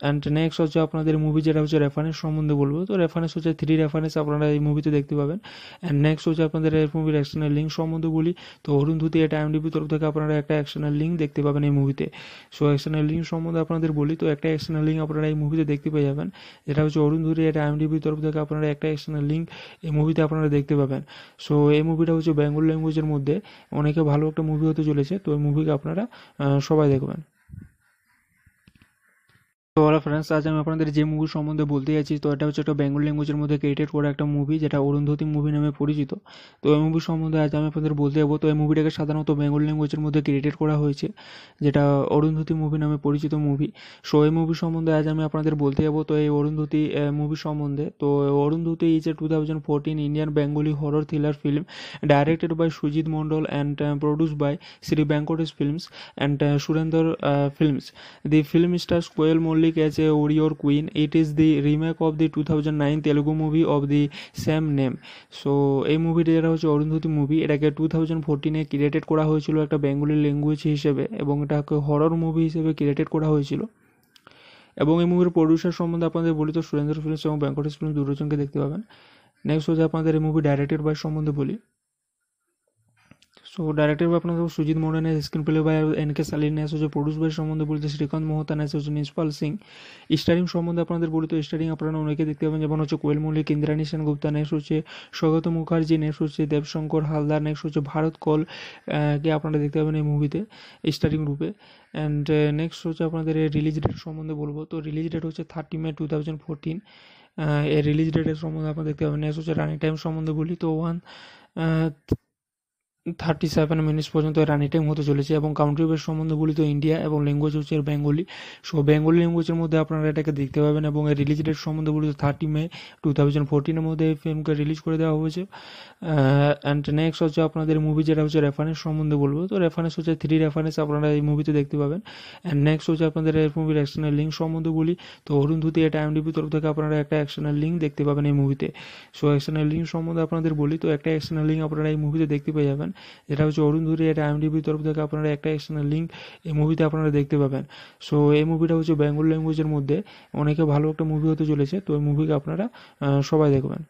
অ্যান্ড নেক্সট হচ্ছে আপনাদের মুভি যেটা হচ্ছে রেফারেন্স সম্বন্ধে বলবো তো রেফারেন্স হচ্ছে থ্রি রেফারেন্স আপনারা এই মুভিতে দেখতে পাবেন অ্যান্ড নেক্সট হচ্ছে আপনাদের এর মুভির অ্যাকশনের লিঙ্ক সম্বন্ধে বলি তো অরুণ ধুতি এটা এমডিপি তরফ থেকে আপনারা একটা অ্যাকশনের লিঙ্ক দেখতে পাবেন এই মুভিতে সো অ্যাকশনের লিঙ্ক সম্বন্ধে আপনাদের বলি তো একটা অ্যাকশনের লিঙ্ক আপনারা এই মুভিতে দেখতে পেয়ে যাবেন যেটা হচ্ছে অরুণ ধুরি এটা আইএমডিবির তরফ থেকে আপনারা একটা এক্সটার্নাল লিঙ্ক এই মুভিতে আপনারা দেখতে পাবেন সো এই মুভিটা হচ্ছে বেঙ্গল ল্যাঙ্গুয়েজের মধ্যে অনেকে ভালো একটা মুভি হতে চলেছে তো এই মুভিকে আপনারা সবাই দেখবেন তো ওরা ফ্রেন্ডস আজ আমি আপনাদের যে মুভি সম্বন্ধে বলতে যাচ্ছি তো এটা হচ্ছে একটা বেঙ্গল ল্যাঙ্গুয়েজের মধ্যে ক্রিয়েটেড করা একটা মুভি যেটা অরুন্ধতি মুভি নামে পরিচিত তো এই মুভি সম্বন্ধে আজ আমি আপনাদের বলতে যাবো তো এই মুভিটাকে সাধারণত বেঙ্গল ল্যাঙ্গুয়েজের মধ্যে ক্রিয়েটেড করা হয়েছে যেটা অরুন্ধতি মুভি নামে পরিচিত মুভি সো এই মুভি সম্বন্ধে আজ আমি আপনাদের বলতে যাবো তো এই অরুন্ধতি মুভি সম্বন্ধে তো Arundhati is a two thousand fourteen Indian Bengali horror thriller film directed by Sujit Mondal and produce by Shri Venkatesh films and Surinder films the film star Koel Mallick public warrior queen it is it is of remake two thousand nine Telugu movie of the same name so এই মুভিটা যেটা হচ্ছে Arundhati movie এটাকে two thousand ফোরটিনে created করা হয়েছিল একটা Bengali language হিসেবে এবং এটাকে হরর মুভি হিসেবে ক্রিয়েটেড করা হয়েছিল এবং এই মুভির প্রডিউসার সম্বন্ধে আপনাদের বলি তো সুরেন্দ্র ফিল্মস এবং ব্যাঙ্কটেশ ফিল্মস দুটোজনকে দেখতে পাবেন নেক্সট হচ্ছে আপনাদের এই মুভি ডাইরেক্টেড বাই সম্বন্ধে বলি सो डायरेक्टर আপনার Sujit Sujit Mondal screen screenplay আর एन के सालिन है सो जो বাই সম্বন্ধে বলতে শ্রীকান্ত মোহতান আছে হচ্ছে নিশপাল সিং স্টারিং সম্বন্ধে আপনাদের বলি তো স্টারিং আপনারা অনেকে দেখতে পাবেন যেমন হচ্ছে কোয়েল মল্লিক ইন্দ্রাণী সেন গুপ্তা নেক্সট হচ্ছে স্বগত মুখার্জি নেক্সট হচ্ছে দেবশঙ্কর হালদার নেক্সট হচ্ছে ভারত কল কে আপনারা দেখতে পাবেন এই মুভিতে স্টারিং রূপে অ্যান্ড নেক্সট হচ্ছে আপনাদের রিলিজ ডেট সম্বন্ধে বলবো তো রিলিজ ডেট হচ্ছে thirty May two thousand fourteen এর রিলিজ ডেটের সম্বন্ধে আপনারা দেখতে পাবেন নেক্সট হচ্ছে রানিং টাইম সম্বন্ধে বলি তো ওয়ান থার্টি সেভেন মিনিটস পর্যন্ত রানি টাইম হতে চলেছে এবং কাউন্ট্রি বেস সম্বন্ধে বলি তো ইন্ডিয়া এবং ল্যাঙ্গুয়েজ হচ্ছে বেঙ্গলি সো বেঙ্গলি ল্যাঙ্গুয়েজের মধ্যে আপনারা এটাকে দেখতে পাবেন এবং এর রিলিজ ডেট সম্বন্ধে বলি তো থার্টি মে টু থাউজেন্ড ফোরটিনের মধ্যে এই ফিল্মকে রিলিজ করে দেওয়া হয়েছে অ্যান্ড নেক্সট হচ্ছে আপনাদের মুভি যেটা হচ্ছে রেফারেন্স সম্বন্ধে বলবো তো রেফারেন্স হচ্ছে থ্রি রেফারেন্স আপনারা এই মুভিতে দেখতে পাবেন অ্যান্ড নেক্সট হচ্ছে আপনাদের এর মুভির অ্যাকশনের লিঙ্ক সম্বন্ধে বলি তো অরুণ ধুতি এটা এমডিপি তরফ থেকে আপনারা একটা অ্যাকশনের লিঙ্ক দেখতে পাবেন এই মুভিতে সো অ্যাকশনের লিঙ্ক সম্বন্ধে আপনাদের বলি তো একটা অ্যাকশনের লিঙ্ক আপনারা এই মুভিতে দেখতে পেয়ে যাবেন যেটা হচ্ছে অরুণ ধুরি এটা আইএমডিবির তরফ থেকে আপনারা একটা এক্সটার্নাল লিঙ্ক এই মুভিতে আপনারা দেখতে পাবেন সো এই মুভিটা হচ্ছে বেঙ্গল ল্যাঙ্গুয়েজের মধ্যে অনেকে ভালো একটা মুভি হতে চলেছে তো এই মুভিকে আপনারা সবাই দেখবেন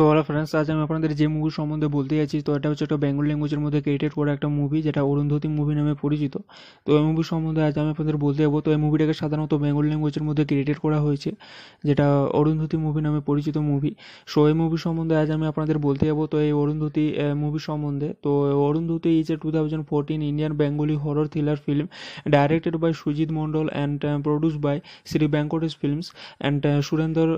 তো ওরা ফ্রেন্ডস আজ আমি আপনাদের যে মুভি সম্বন্ধে বলতে যাচ্ছি তো এটা হচ্ছে একটা বেঙ্গল ল্যাঙ্গুয়েজের মধ্যে ক্রিয়েটেড করা একটা মুভি যেটা অরুন্ধতী মুভি নামে পরিচিত তো এই মুভি সম্বন্ধে আজ আমি আপনাদের বলতে যাবো তো এই মুভিটাকে সাধারণত বেঙ্গল ল্যাঙ্গুয়েজের মধ্যে ক্রিয়েটেড করা হয়েছে যেটা অরুন্ধতী মুভি নামে পরিচিত মুভি সো এই মুভি সম্বন্ধে আজ আমি আপনাদের বলতে যাবো তো এই অরুন্ধতী মুভি সম্বন্ধে তো Arundhati is a two thousand fourteen Indian Bengali horror thriller film directed by Sujit Mondal and produce by Shri Venkatesh films and Surinder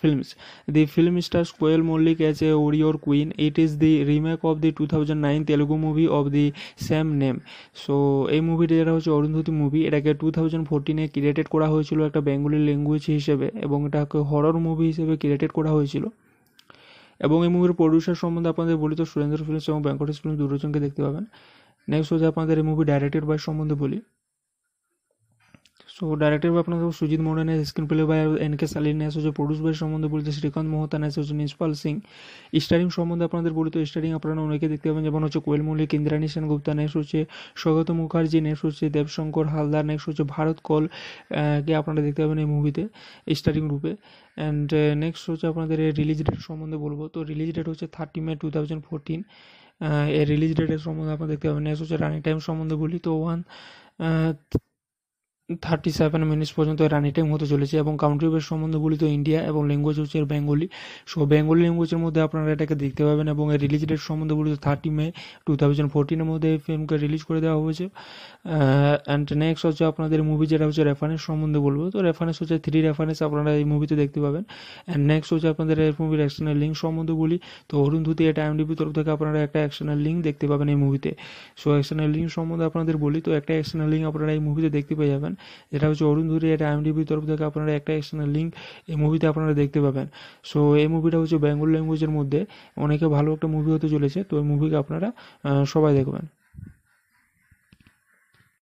films the film star Koel Mallick public warrior queen it is it remake of the two thousand nine Telugu movie of the same name so এই মুভিটা যেটা হচ্ছে Arundhati movie এটাকে two thousand ফোরটিনে created করা হয়েছিল একটা Bengali language হিসেবে এবং এটাকে হরর মুভি হিসেবে ক্রিয়েটেড করা হয়েছিল এবং এই মুভির প্রডিউসার সম্বন্ধে আপনাদের বলি তো সুরেন্দ্র ফিল্মস এবং ব্যাঙ্কটেশ ফিল্মস দুটোজনকে দেখতে পাবেন নেক্সট হচ্ছে আপনাদের এই মুভি ডাইরেক্টেড বাই সম্বন্ধে বলি সো ডাইরেক্টর বা अपना সুজিত मोडन है screenplay by N K saline আছে যে প্রডিউস বাই সম্বন্ধে বলছে শ্রীকান্ত মোহতান আছে হচ্ছে নিষ্পাল সিং স্টারিং সম্বন্ধে আপনাদের তো স্টারিং আপনারা অনেকে দেখতে পাবেন যেমন হচ্ছে কোয়েল মল্লিক সেন গুপ্তা নেক্সট হচ্ছে স্বগত মুখার্জি নেস হচ্ছে দেবশঙ্কর হালদার নেক্সট হচ্ছে ভারত কল কে আপনারা দেখতে পাবেন এই মুভিতে স্টারিং রূপে অ্যান্ড নেক্সট হচ্ছে আপনাদের রিলিজ ডেট সম্বন্ধে বলবো তো রিলিজ ডেট হচ্ছে thirty May two thousand fourteen এর রিলিজ ডেটের সম্বন্ধে আপনারা দেখতে পাবেন নেক্সট হচ্ছে রানিং টাইম সম্বন্ধে বলি তো ওয়ান থার্টি সেভেন মিনিটস পর্যন্ত রানি টাইম হতে চলেছে এবং কাউন্ট্রি বেস সম্বন্ধে বলি তো ইন্ডিয়া এবং ল্যাঙ্গুয়েজ হচ্ছে বেঙ্গলি সো বেঙ্গলি ল্যাঙ্গুয়েজের মধ্যে আপনারা এটাকে দেখতে পাবেন এবং এর রিলিজ ডেট সম্বন্ধে বলি তো থার্টি মে টু থাউজেন্ড ফোরটিনের মধ্যে এই ফিল্মকে রিলিজ করে দেওয়া হয়েছে অ্যান্ড নেক্সট হচ্ছে আপনাদের মুভি যেটা হচ্ছে রেফারেন্স সম্বন্ধে বলবো তো রেফারেন্স হচ্ছে থ্রি রেফারেন্স আপনারা এই মুভিতে দেখতে পাবেন অ্যান্ড নেক্সট হচ্ছে আপনাদের এই মুভির অ্যাকশনের লিঙ্ক সম্বন্ধে বলি তো অরুণ ধুতি এটা ডিপি তরফ থেকে আপনারা একটা অ্যাকশনের লিঙ্ক দেখতে পাবেন এই মুভিতে সো অ্যাকশনের লিঙ্ক সম্বন্ধে আপনাদের বলি তো একটা অ্যাকশনের লিঙ্ক আপনারা এই মুভিতে দেখতে পেয়ে যাবেন যেটা হচ্ছে অরুণ ধুরি এটা আইএমডিবির তরফ থেকে আপনারা একটা এক্সটার্নাল লিঙ্ক এই মুভিতে আপনারা দেখতে পাবেন সো এই মুভিটা হচ্ছে বেঙ্গল ল্যাঙ্গুয়েজের মধ্যে অনেকে ভালো একটা মুভি হতে চলেছে তো এই মুভিকে আপনারা সবাই দেখবেন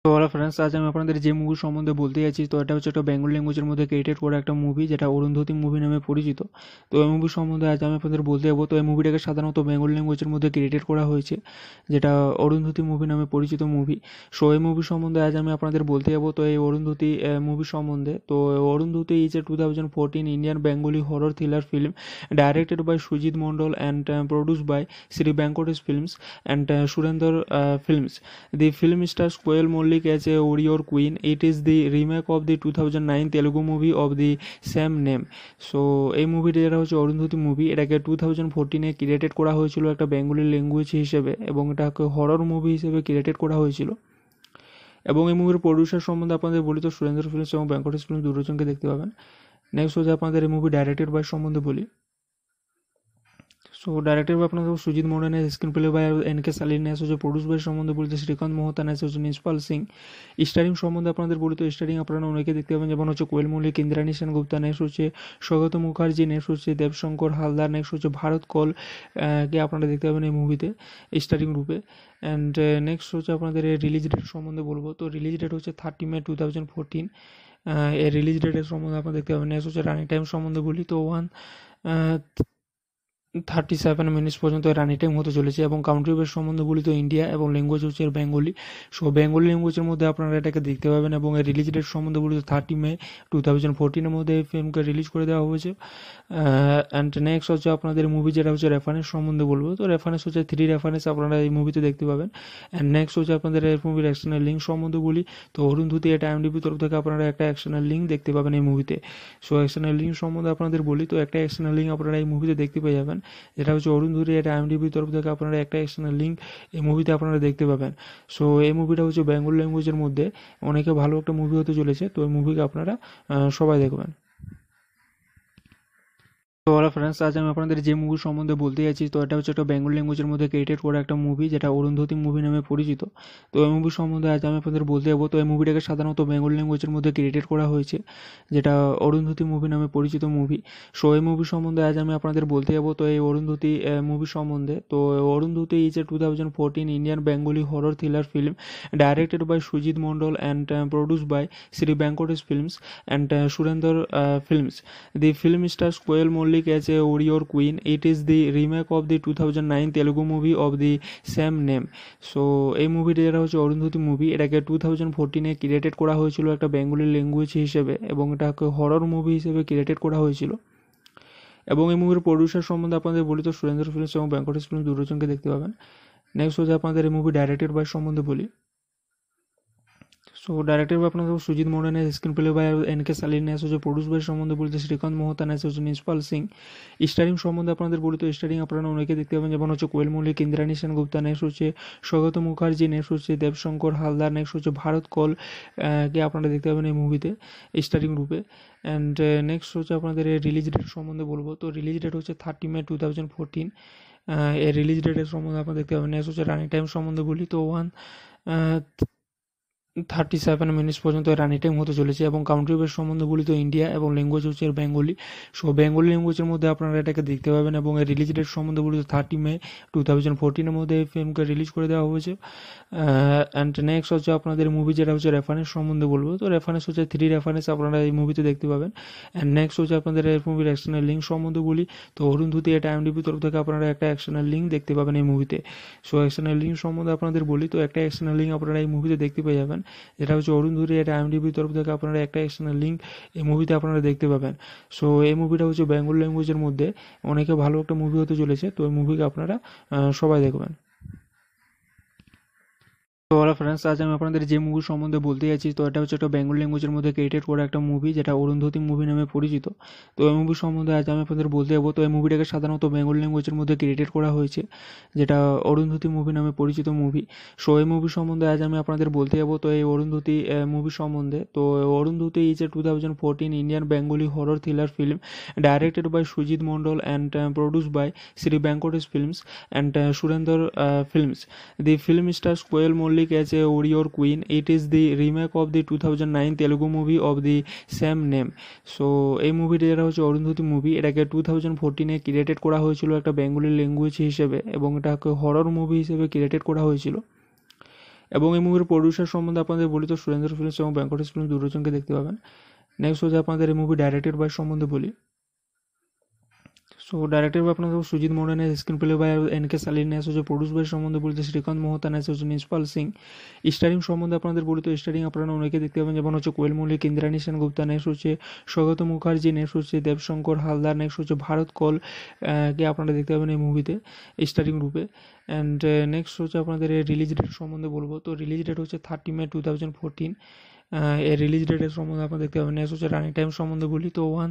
তো ওরা ফ্রেন্ডস আজ আমি আপনাদের যে মুভি সম্বন্ধে বলতে যাচ্ছি তো এটা হচ্ছে একটা বেঙ্গল ল্যাঙ্গুয়েজের মধ্যে ক্রিয়েটেড করা একটা মুভি যেটা অরুন্ধতি মুভি নামে পরিচিত তো এই মুভি সম্বন্ধে আজ আমি আপনাদের বলতে যাবো তো এই মুভিটাকে সাধারণত বেঙ্গল ল্যাঙ্গুয়েজের মধ্যে ক্রিয়েটেড করা হয়েছে যেটা অরুন্ধতি মুভি নামে পরিচিত মুভি সো এই মুভি সম্বন্ধে আজ আমি আপনাদের বলতে যাবো তো এই অরুন্ধতি মুভি সম্বন্ধে তো Arundhati is a two thousand fourteen Indian Bengali horror thriller film directed by Sujit Mondal and produce by Shri Venkatesh films and Surinder films the film star Koel Mallick public as a warrior queen it is the remake of the 2009 telugu movie of the same name so এই মুভিটা যেটা হচ্ছে Arundhati movie এটাকে two thousand ফোরটিনে created করা হয়েছিল একটা Bengali language হিসেবে এবং এটাকে হরর মুভি হিসেবে ক্রিয়েটেড করা হয়েছিল এবং এই মুভির প্রডিউসার সম্বন্ধে আপনাদের বলি তো সুরেন্দ্র ফিল্মস এবং ব্যাঙ্কটেশ ফিল্মস দুজনকে দেখতে পাবেন নেক্সট হচ্ছে আপনাদের এই মুভি ডাইরেক্টেড বাই সম্বন্ধে বলি তো ডাইরেক্টর বা अपना सुजीत मोडन है screenplay by N K Salil এসে হচ্ছে প্রডিউস বাই সম্বন্ধে বলতে শ্রীকান্ত মহতা ন্যাস হচ্ছে নিষ্পাল সিং স্টারিং সম্বন্ধে আপনাদের বলতে স্টারিং আপনারা অনেকে দেখতে পাবেন যেমন হচ্ছে কোয়েল মল্লিক সেন গুপ্তা ন্যাস হচ্ছে স্বগত মুখার্জি ন্যাস হচ্ছে দেবশঙ্কর হালদার নেক্সট হচ্ছে ভারত কল কে আপনারা দেখতে পাবেন এই মুভিতে স্টারিং রূপে অ্যান্ড নেক্সট uh, হচ্ছে আপনাদের রিলিজ ডেট সম্বন্ধে বলবো তো রিলিজ ডেট হচ্ছে thirty May two thousand fourteen এর রিলিজ ডেটের সম্বন্ধে আপনারা দেখতে পাবেন নেক্সট হচ্ছে রানিং টাইম সম্বন্ধে বলি তো ওয়ান থার্টি সেভেন মিনিটস পর্যন্ত রানি টাইম হতে চলেছে এবং কাউন্ট্রি বেস সম্বন্ধে বলি তো ইন্ডিয়া এবং ল্যাঙ্গুয়েজ হচ্ছে বেঙ্গলি সো বেঙ্গলি ল্যাঙ্গুয়েজের মধ্যে আপনারা এটাকে দেখতে পাবেন এবং এর রিলিজ ডেট সম্বন্ধে বলি তো থার্টি মে টু থাউজেন্ড ফোরটিনের মধ্যে এই ফিল্মকে রিলিজ করে দেওয়া হয়েছে অ্যান্ড নেক্সট হচ্ছে আপনাদের মুভি যেটা হচ্ছে রেফারেন্স সম্বন্ধে বলবো তো রেফারেন্স হচ্ছে থ্রি রেফারেন্স আপনারা এই মুভিতে দেখতে পাবেন অ্যান্ড নেক্সট হচ্ছে আপনাদের এর মুভির অ্যাকশনের লিঙ্ক সম্বন্ধে বলি তো অরুণ ধুতি এটা এমডিপি তরফ থেকে আপনারা একটা অ্যাকশনের লিঙ্ক দেখতে পাবেন এই মুভিতে সো অ্যাকশনের লিঙ্ক সম্বন্ধে আপনাদের বলি তো একটা অ্যাকশনের লিঙ্ক আপনারা এই মুভিতে দেখতে পেয়ে যাবেন যেটা হচ্ছে অরুণ ধুরি এটা আইএমডিবির তরফ থেকে আপনারা একটা এক্সটার্নাল লিঙ্ক এই মুভিতে আপনারা দেখতে পাবেন সো এই মুভিটা হচ্ছে বেঙ্গল ল্যাঙ্গুয়েজের মধ্যে অনেকে ভালো একটা মুভি হতে চলেছে তো এই মুভিকে আপনারা সবাই দেখবেন তো ওরা ফ্রেন্ডস আজ আমি আপনাদের যে মুভি সম্বন্ধে বলতে যাচ্ছি তো এটা হচ্ছে একটা বেঙ্গল ল্যাঙ্গুয়েজের মধ্যে ক্রিয়েটেড করা একটা মুভি যেটা অরুন্ধতি মুভি নামে পরিচিত তো এই মুভি সম্বন্ধে আজ আমি আপনাদের বলতে যাবো তো এই মুভিটাকে সাধারণত বেঙ্গল ল্যাঙ্গুয়েজের মধ্যে ক্রিয়েটেড করা হয়েছে যেটা অরুন্ধতি মুভি নামে পরিচিত মুভি সো এই মুভি সম্বন্ধে আজ আমি আপনাদের বলতে যাবো তো এই অরুন্ধতি মুভি সম্বন্ধে তো Arundhati is a two thousand fourteen Indian Bengali horror thriller film directed by Sujit Mondal and produce by Shri Venkatesh films and Surinder films the film star Koel Mallick public warrior queen it is it is of remake two thousand nine Telugu movie of the same name so এই মুভিটা যেটা হচ্ছে Arundhati movie এটাকে two thousand ফোরটিনে created করা হয়েছিল একটা Bengali language হিসেবে এবং এটাকে হরর মুভি হিসেবে ক্রিয়েটেড করা হয়েছিল এবং এই মুভির প্রডিউসার সম্বন্ধে আপনাদের বলি তো সুরেন্দ্র ফিল্মস এবং ব্যাঙ্কটেশ ফিল্মস দুটোজনকে দেখতে পাবেন নেক্সট হচ্ছে আপনাদের এই মুভি ডাইরেক্টেড বাই সম্বন্ধে বলি सो ডাইরেক্টর আপনার दोस्त सुजीत স্ক্রিন है screen play by N K হচ্ছে है सो বাই সম্বন্ধে বলতে শ্রীকান্ত মোহতান আছে হচ্ছে নিষ্পাল সিং স্টারিং সম্বন্ধে আপনাদের বলি তো স্টারিং আপনারা অনেকে দেখতে পাবেন যেমন হচ্ছে কোয়েল মল্লিক ইন্দ্রাণী সেন গুপ্তা নেক্সট হচ্ছে স্বগত মুখার্জি নেক্সট হচ্ছে দেবশঙ্কর হালদার নেক্সট হচ্ছে ভারত কল কে আপনারা দেখতে পাবেন এই মুভিতে স্টারিং রূপে অ্যান্ড নেক্সট হচ্ছে আপনাদের রিলিজ ডেট সম্বন্ধে বলবো তো রিলিজ ডেট হচ্ছে thirty May two thousand fourteen এর রিলিজ ডেটের সম্বন্ধে আপনারা দেখতে পাবেন নেক্সট হচ্ছে রানিং টাইম সম্বন্ধে বলি তো ওয়ান থার্টি সেভেন মিনিটস পর্যন্ত রানি টাইম হতে চলেছে এবং কাউন্ট্রি বেস সম্বন্ধে তো ইন্ডিয়া এবং ল্যাঙ্গুয়েজ হচ্ছে বেঙ্গলি সো বেঙ্গলি ল্যাঙ্গুয়েজের মধ্যে আপনারা এটাকে দেখতে পাবেন এবং এর রিলিজ ডেট সম্বন্ধে তো থার্টি মে টু থাউজেন্ড ফোরটিনের মধ্যে এই ফিল্মকে রিলিজ করে দেওয়া হয়েছে অ্যান্ড নেক্সট হচ্ছে আপনাদের মুভি যেটা হচ্ছে রেফারেন্স সম্বন্ধে বলবো তো রেফারেন্স হচ্ছে থ্রি রেফারেন্স আপনারা এই মুভিতে দেখতে পাবেন অ্যান্ড নেক্সট হচ্ছে আপনাদের এর মুভির অ্যাকশনের লিঙ্ক সম্বন্ধে বলি তো অরুণ ধুতি এটা এমডিপি তরফ থেকে আপনারা একটা অ্যাকশনের লিঙ্ক দেখতে পাবেন এই মুভিতে সো অ্যাকশনের লিঙ্ক সম্বন্ধে আপনাদের বলি তো একটা অ্যাকশনের লিঙ্ক আপনারা এই মুভিতে দেখতে পেয়ে যাবেন যেটা হচ্ছে অরুণ ধুরি এটা আইএমডিবির তরফ থেকে আপনারা একটা এক্সটার্নাল লিঙ্ক এই মুভিতে আপনারা দেখতে পাবেন সো এই মুভিটা হচ্ছে বেঙ্গল ল্যাঙ্গুয়েজের মধ্যে অনেকে ভালো একটা মুভি হতে চলেছে তো এই মুভিকে আপনারা সবাই দেখবেন তো ওরা ফ্রেন্ডস আজ আমি আপনাদের যে মুভি সম্বন্ধে বলতে যাচ্ছি তো এটা হচ্ছে একটা বেঙ্গল ল্যাঙ্গুয়েজের মধ্যে ক্রিয়েটেড করা একটা মুভি যেটা অরুন্ধতী মুভি নামে পরিচিত তো এই মুভি সম্বন্ধে আজ আমি আপনাদের বলতে যাবো তো এই মুভিটাকে সাধারণত বেঙ্গল ল্যাঙ্গুয়েজের মধ্যে ক্রিয়েটেড করা হয়েছে যেটা অরুন্ধতী মুভি নামে পরিচিত মুভি সো এই মুভি সম্বন্ধে আজ আমি আপনাদের বলতে যাবো তো এই অরুন্ধতি মুভি সম্বন্ধে তো Arundhati is a two thousand fourteen Indian Bengali horror thriller film directed by Sujit Mondal and produce by Shri Venkatesh films and Surinder films the film star Koel Mallick a warrior queen it is the is of the two thousand nine Telugu movie of the same name so এই মুভিটা যেটা হচ্ছে Arundhati movie এটাকে two thousand ফোরটিনে created করা হয়েছিল একটা Bengali language হিসেবে এবং এটাকে হরর মুভি হিসেবে ক্রিয়েটেড করা হয়েছিল এবং এই মুভির প্রডিউসার সম্বন্ধে আপনাদের বলি তো সুরেন্দ্র ফিল্মস এবং ব্যাঙ্কটেশ ফিল্মস দুজনকে দেখতে পাবেন নেক্সট হচ্ছে আপনাদের এই মুভি ডাইরেক্টেড বাই সম্বন্ধে বলি সো ডাইরেক্টর में अपना সুজিত मोडन है screen play by N K सालिन है जो প্রডিউস বাই সম্বন্ধে বলতে শ্রীকান্ত মোহতান আছে হচ্ছে নিষ্পাল সিং স্টারিং সম্বন্ধে আপনাদের বলি তো স্টারিং আপনারা অনেকে দেখতে পাবেন যেমন হচ্ছে কোয়েল মল্লিক ইন্দ্রাণী সেনগুপ্তা নেস হচ্ছে স্বগত মুখার্জি নেস হচ্ছে দেবশঙ্কর হালদার নেক্সট হচ্ছে ভারত কল কে আপনারা দেখতে পাবেন এই মুভিতে স্টারিং রূপে অ্যান্ড নেক্সট uh, হচ্ছে আপনাদের রিলিজ ডেট সম্বন্ধে বলবো তো রিলিজ ডেট হচ্ছে thirty May two thousand fourteen এর রিলিজ ডেটের সম্বন্ধে আপনারা দেখতে পাবেন নেক্সট হচ্ছে রানিং টাইম সম্বন্ধে বলি তো ওয়ান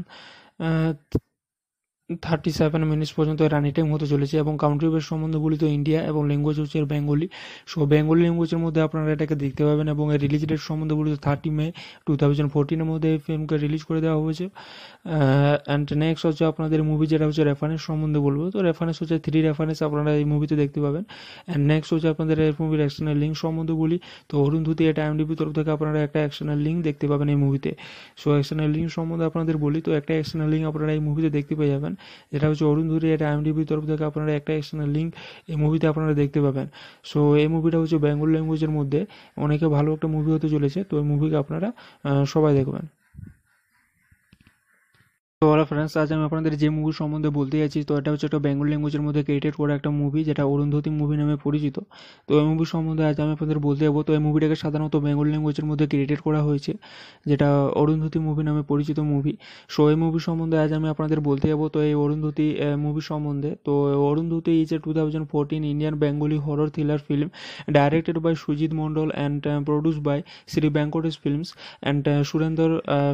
থার্টি সেভেন মিনিটস পর্যন্ত রানি টাইম হতে চলেছে এবং কাউন্ট্রি বেস সম্বন্ধে বলি তো ইন্ডিয়া এবং ল্যাঙ্গুয়েজ হচ্ছে বেঙ্গলি সো বেঙ্গলি ল্যাঙ্গুয়েজের মধ্যে আপনারা এটাকে দেখতে পাবেন এবং এর রিলিজ ডেট সম্বন্ধে বলি তো থার্টি মে টু থাউজেন্ড ফোরটিনের মধ্যে এই ফিল্মকে রিলিজ করে দেওয়া হয়েছে অ্যান্ড নেক্সট হচ্ছে আপনাদের মুভি যেটা হচ্ছে রেফারেন্স সম্বন্ধে বলবো তো রেফারেন্স হচ্ছে থ্রি রেফারেন্স আপনারা এই মুভিতে দেখতে পাবেন অ্যান্ড নেক্সট হচ্ছে আপনাদের এই মুভির অ্যাকশনের লিঙ্ক সম্বন্ধে বলি তো অরুণ ধুতি এটা এমডিপি তরফ থেকে আপনারা একটা অ্যাকশনের লিঙ্ক দেখতে পাবেন এই মুভিতে সো অ্যাকশনের লিঙ্ক সম্বন্ধে আপনাদের বলি তো একটা অ্যাকশনের লিঙ্ক আপনারা এই মুভিতে দেখতে পেয়ে যাবেন যেটা হচ্ছে অরুণ ধুরি এটা আইএমডিবির তরফ থেকে আপনারা একটা এক্সটার্নাল লিঙ্ক এই মুভিতে আপনারা দেখতে পাবেন সো এই মুভিটা হচ্ছে বেঙ্গল ল্যাঙ্গুয়েজের মধ্যে অনেকে ভালো একটা মুভি হতে চলেছে তো এই মুভিকে আপনারা সবাই দেখবেন তো ওরা ফ্রেন্ডস আজ আমি আপনাদের যে মুভি সম্বন্ধে বলতে যাচ্ছি তো এটা হচ্ছে একটা বেঙ্গল ল্যাঙ্গুয়েজের মধ্যে ক্রিয়েটেড করা একটা মুভি যেটা অরুন্ধতী মুভি নামে পরিচিত তো এই মুভি সম্বন্ধে আজ আমি আপনাদের বলতে যাবো তো এই মুভিটাকে সাধারণত বেঙ্গল ল্যাঙ্গুয়েজের মধ্যে ক্রিয়েটেড করা হয়েছে যেটা অরুন্ধতী মুভি নামে পরিচিত মুভি সো এই মুভি সম্বন্ধে আজ আমি আপনাদের বলতে যাবো তো এই অরুন্ধতী মুভি সম্বন্ধে তো Arundhati is a two thousand fourteen Indian Bengali horror thriller film directed by Sujit Mondal and produce by Shri Venkatesh films and Surinder